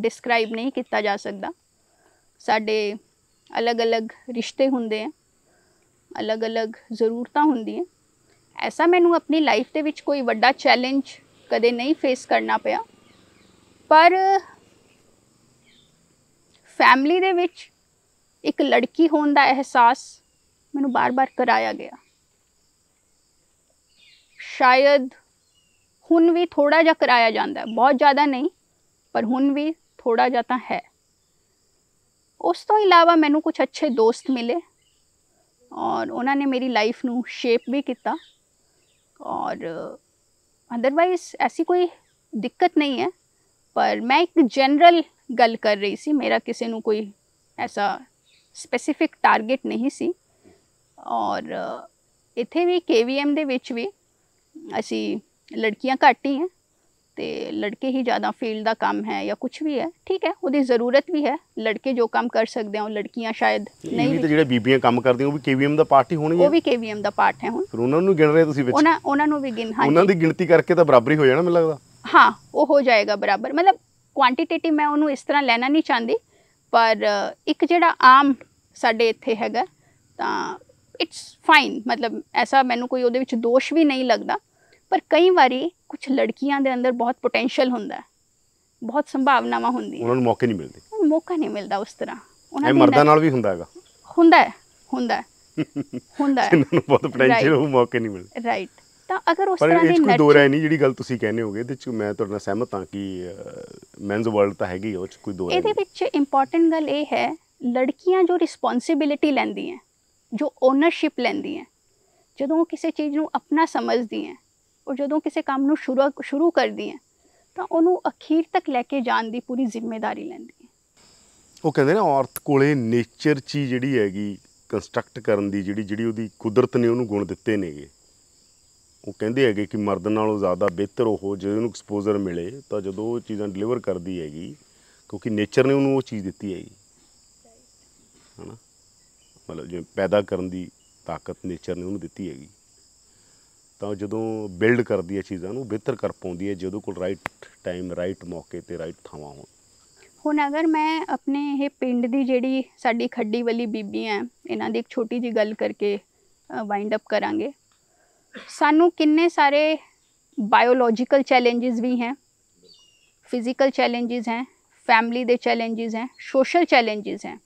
ਡਿਸਕ੍ਰਾਈਬ ਨਹੀਂ ਕੀਤਾ ਜਾ ਸਕਦਾ ਸਾਡੇ ਅਲੱਗ-ਅਲੱਗ ਰਿਸ਼ਤੇ ਹੁੰਦੇ ਆ ਅਲੱਗ-ਅਲੱਗ ਜ਼ਰੂਰਤਾਂ ਹੁੰਦੀਆਂ ਐਸਾ ਮੈਨੂੰ ਆਪਣੀ ਲਾਈਫ ਦੇ ਵਿੱਚ ਕੋਈ ਵੱਡਾ ਚੈਲੰਜ ਕਦੇ ਨਹੀਂ ਫੇਸ ਕਰਨਾ ਪਿਆ ਪਰ ਫੈਮਿਲੀ ਦੇ ਵਿੱਚ ਇੱਕ ਲੜਕੀ ਹੋਣ ਦਾ ਅਹਿਸਾਸ ਮੈਨੂੰ ਬਾਰ-ਬਾਰ ਕਰਾਇਆ ਗਿਆ ਸ਼ਾਇਦ ਹੁਣ ਵੀ ਥੋੜਾ ਜਿਹਾ ਕਰਾਇਆ ਜਾਂਦਾ ਬਹੁਤ ਜ਼ਿਆਦਾ ਨਹੀਂ ਪਰ ਹੁਣ ਵੀ ਥੋੜਾ ਜਿਹਾ ਤਾਂ ਹੈ ਉਸ ਤੋਂ ਇਲਾਵਾ ਮੈਨੂੰ ਕੁਝ ਅੱਛੇ ਦੋਸਤ ਮਿਲੇ ਔਰ ਉਹਨਾਂ ਨੇ ਮੇਰੀ ਲਾਈਫ ਨੂੰ ਸ਼ੇਪ ਵੀ ਕੀਤਾ ਔਰ ਅਦਰਵਾਈਜ਼ ਐਸੀ ਕੋਈ ਦਿੱਕਤ ਨਹੀਂ ਹੈ ਪਰ ਮੈਂ ਇੱਕ ਜਨਰਲ ਗੱਲ ਕਰ ਰਹੀ ਸੀ ਮੇਰਾ ਕਿਸੇ ਨੂੰ ਕੋਈ ਐਸਾ ਸਪੈਸਿਫਿਕ ਟਾਰਗੇਟ ਨਹੀਂ ਸੀ ਔਰ ਇੱਥੇ ਵੀ ਕੇਵੀਐਮ ਦੇ ਵਿੱਚ ਵੀ ਅਸੀਂ ਲੜਕੀਆਂ ਘੱਟ ਹੀ ਹੈ ਤੇ ਲੜਕੇ ਹੀ ਜ਼ਿਆਦਾ ਫੀਲਡ ਦਾ ਕੰਮ ਹੈ ਜਾਂ ਕੁਝ ਵੀ ਹੈ ਠੀਕ ਹੈ ਉਹਦੀ ਜ਼ਰੂਰਤ ਵੀ ਹੈ ਲੜਕੇ ਜੋ ਕੰਮ ਕਰ ਸਕਦੇ ਆ ਉਹ ਲੜਕੀਆਂ ਸ਼ਾਇਦ ਨਹੀਂ ਵੀ ਤੇ ਜਿਹੜੇ ਬੀਬੀਆਂ ਕੰਮ ਕਰਦੀਆਂ ਉਹ ਵੀ ਕੇਵੀਐਮ ਦਾ ਪਾਰਟ ਹੀ ਹੋਣਗੀਆਂ ਉਹ ਵੀ ਕੇਵੀਐਮ ਦਾ ਪਾਰਟ ਹੈ ਹੁਣ ਫਿਰ ਉਹਨਾਂ ਨੂੰ ਗਿਣ ਰਹੇ ਤੁਸੀਂ ਵਿੱਚ ਉਹਨਾਂ ਉਹਨਾਂ ਨੂੰ ਵੀ ਗਿਣ ਹਾਂ ਉਹਨਾਂ ਦੀ ਗਿਣਤੀ ਕਰਕੇ ਤਾਂ ਬਰਾਬਰੀ ਹੋ ਜਾਣਾ ਮੈਨੂੰ ਲੱਗਦਾ ਹਾਂ ਉਹ ਹੋ ਜਾਏਗਾ ਬਰਾਬਰ ਮਤਲਬ ਕੁਆਂਟੀਟੀਟਿਵ ਮੈਂ ਉਹਨੂੰ ਇਸ ਤਰ੍ਹਾਂ ਲੈਣਾ ਨਹੀਂ ਚਾਹੁੰਦੀ ਪਰ ਇੱਕ ਜਿਹੜਾ ਆਮ ਸਾਡੇ ਇੱਥੇ ਹੈਗਾ ਤਾਂ ਇਟਸ ਫਾਈਨ ਮਤਲਬ ਐਸਾ ਮੈਨੂੰ ਕੋਈ ਉਹਦੇ ਵਿੱਚ ਦੋਸ਼ ਵੀ ਨਹੀਂ ਲੱਗਦਾ ਪਰ ਕਈ ਵਾਰੀ ਕੁਝ ਲੜਕੀਆਂ ਦੇ ਅੰਦਰ ਬਹੁਤ ਪੋਟੈਂਸ਼ੀਅਲ ਹੁੰਦਾ ਹੈ ਬਹੁਤ ਸੰਭਾਵਨਾਵਾਂ ਹੁੰਦੀਆਂ ਉਹਨਾਂ ਨੂੰ ਮੌਕੇ ਨਹੀਂ ਮਿਲਦੇ ਮੌਕਾ ਨਹੀਂ ਮਿਲਦਾ ਉਸ ਤਰ੍ਹਾਂ ਉਹਨਾਂ ਦੇ ਮਰਦਾਂ ਨਾਲ ਵੀ ਹੁੰਦਾ ਹੈਗਾ ਹੁੰਦਾ ਹੈ ਹੁੰਦਾ ਹੈ ਹੁੰਦਾ ਹੈ ਇਹਨਾਂ ਨੂੰ ਬਹੁਤ ਪੋਟੈਂਸ਼ੀਅਲ ਉਹ ਮੌਕੇ ਨਹੀਂ ਮਿਲਦੇ ਰਾਈਟ ਤਾਂ ਅਗਰ ਉਸ ਤਰ੍ਹਾਂ ਦੀ ਕੋਈ ਦੋਰਾ ਨਹੀਂ ਜਿਹੜੀ ਗੱਲ ਤੁਸੀਂ ਕਹਿੰਦੇ ਹੋਗੇ ਤੇ ਚ ਮੈਂ ਤੁਹਾਡੇ ਨਾਲ ਸਹਿਮਤ ਹਾਂ ਕਿ ਮੈਨਸ ਵਰਲਡ ਤਾਂ ਹੈਗੀ ਉਹ ਚ ਕੋਈ ਦੋਰਾ ਇਹਦੇ ਵਿੱਚ ਇੰਪੋਰਟੈਂਟ ਗੱਲ ਇਹ ਹੈ ਲੜਕੀਆਂ ਜੋ ਰਿਸਪੌਂਸਿਬਿਲਟੀ ਲੈਂਦੀਆਂ ਜੋ ਓਨਰਸ਼ਿਪ ਲੈਂਦੀਆਂ ਜਦੋਂ ਉਹ ਕਿਸੇ ਚੀਜ਼ ਨੂੰ ਆਪਣਾ ਸਮਝਦੀਆਂ ਔਰ ਜਦੋਂ ਕਿਸੇ ਕੰਮ ਨੂੰ ਸ਼ੁਰੂ ਸ਼ੁਰੂ ਕਰਦੀ ਹੈ ਤਾਂ ਉਹਨੂੰ ਅਖੀਰ ਤੱਕ ਲੈ ਕੇ ਜਾਣ ਦੀ ਪੂਰੀ ਜ਼ਿੰਮੇਵਾਰੀ ਲੈਂਦੀ ਹੈ ਉਹ ਕਹਿੰਦੇ ਨੇ ਔਰਤ ਕੋਲੇ ਨੇਚਰ ਚੀ ਜਿਹੜੀ ਹੈਗੀ ਕੰਸਟਰਕਟ ਕਰਨ ਦੀ ਜਿਹੜੀ ਜਿਹੜੀ ਉਹਦੀ ਕੁਦਰਤ ਨੇ ਉਹਨੂੰ ਗੁਣ ਦਿੱਤੇ ਨੇਗੇ ਉਹ ਕਹਿੰਦੇ ਹੈਗੇ ਕਿ ਮਰਦ ਨਾਲੋਂ ਜ਼ਿਆਦਾ ਬਿਹਤਰ ਉਹ ਜਿਹਨੂੰ ਉਹਨੂੰ ਐਕਸਪੋਜ਼ਰ ਮਿਲੇ ਤਾਂ ਜਦੋਂ ਉਹ ਚੀਜ਼ਾਂ ਡਿਲੀਵਰ ਕਰਦੀ ਹੈਗੀ ਕਿਉਂਕਿ ਨੇਚਰ ਨੇ ਉਹਨੂੰ ਉਹ ਚੀਜ਼ ਦਿੱਤੀ ਹੈਗੀ ਹਨਾ ਮਤਲਬ ਜਿਵੇਂ ਪੈਦਾ ਕਰਨ ਦੀ ਤਾਕਤ ਨੇਚਰ ਨੇ ਉਹਨੂੰ ਦਿੱਤੀ ਹੈਗੀ तो जदों बिल्ड कर दी है चीज़ों बेहतर कर पाँदी है जो को राइट टाइम राइट मौके पर राइट थावान हो हूँ अगर मैं अपने ये पिंड की जी सा खड़ी वाली बीबी है इन्हों की एक छोटी जी गल करके वाइंडअप करा सू कि सारे बायोलॉजिकल चैलेंजेस भी हैं फिजिकल चैलेंजेस हैं फैमिली के चैलेंजेस हैं सोशल चैलेंजेस हैं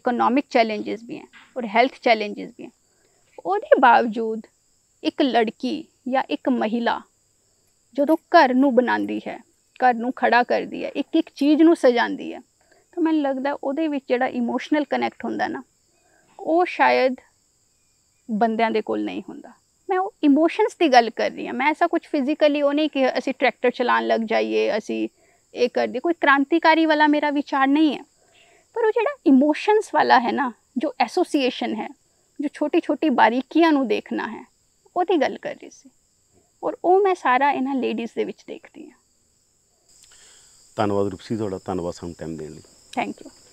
इकोनॉमिक चैलेंजेस भी हैं और हेल्थ चैलेंजेस भी हैं और बावजूद ਇੱਕ ਲੜਕੀ ਜਾਂ ਇੱਕ ਮਹਿਲਾ ਜਦੋਂ ਘਰ ਨੂੰ ਬਣਾਉਂਦੀ ਹੈ ਘਰ ਨੂੰ ਖੜਾ ਕਰਦੀ ਹੈ ਇੱਕ ਇੱਕ ਚੀਜ਼ ਨੂੰ ਸਜਾਉਂਦੀ ਹੈ ਤਾਂ ਮੈਨੂੰ ਲੱਗਦਾ ਉਹਦੇ ਵਿੱਚ ਜਿਹੜਾ ਇਮੋਸ਼ਨਲ ਕਨੈਕਟ ਹੁੰਦਾ ਨਾ ਉਹ ਸ਼ਾਇਦ ਬੰਦਿਆਂ ਦੇ ਕੋਲ ਨਹੀਂ ਹੁੰਦਾ ਮੈਂ ਉਹ ਇਮੋਸ਼ਨਸ ਦੀ ਗੱਲ ਕਰ ਰਹੀ ਹਾਂ ਮੈਂ ਐਸਾ ਕੁਝ ਫਿਜ਼ੀਕਲੀ ਉਹ ਨਹੀਂ ਕਿ ਅਸੀਂ ਟਰੈਕਟਰ ਚਲਾਉਣ ਲੱਗ ਜਾਈਏ ਅਸੀਂ ਇਹ ਕਰਦੇ ਕੋਈ ਕ੍ਰਾਂਤੀਕਾਰੀ ਵਾਲਾ ਮੇਰਾ ਵਿਚਾਰ ਨਹੀਂ ਹੈ ਪਰ ਉਹ ਜਿਹੜਾ ਇਮੋਸ਼ਨਸ ਵਾਲਾ ਹੈ ਨਾ ਜੋ ਐਸੋਸੀਏਸ਼ਨ ਹੈ ਜੋ ਛੋਟੀ ਛੋਟੀ ਬਾਰੀਕੀਆਂ ਨੂੰ ਦੇਖਣਾ ਹੈ ਉਹਦੀ ਗੱਲ ਕਰ ਰਹੀ ਸੀ ਔਰ ਉਹ ਮੈਂ ਸਾਰਾ ਇਹਨਾਂ ਲੇਡੀਜ਼ ਦੇ ਵਿੱਚ ਦੇਖਦੀ ਹਾਂ ਧੰਨਵਾਦ ਰੂਪਸੀ ਤੁਹਾਡਾ ਧੰਨਵਾਦ ਸਾਨੂੰ ਟਾਈਮ ਦੇਣ ਲਈ ਥੈਂਕ ਯੂ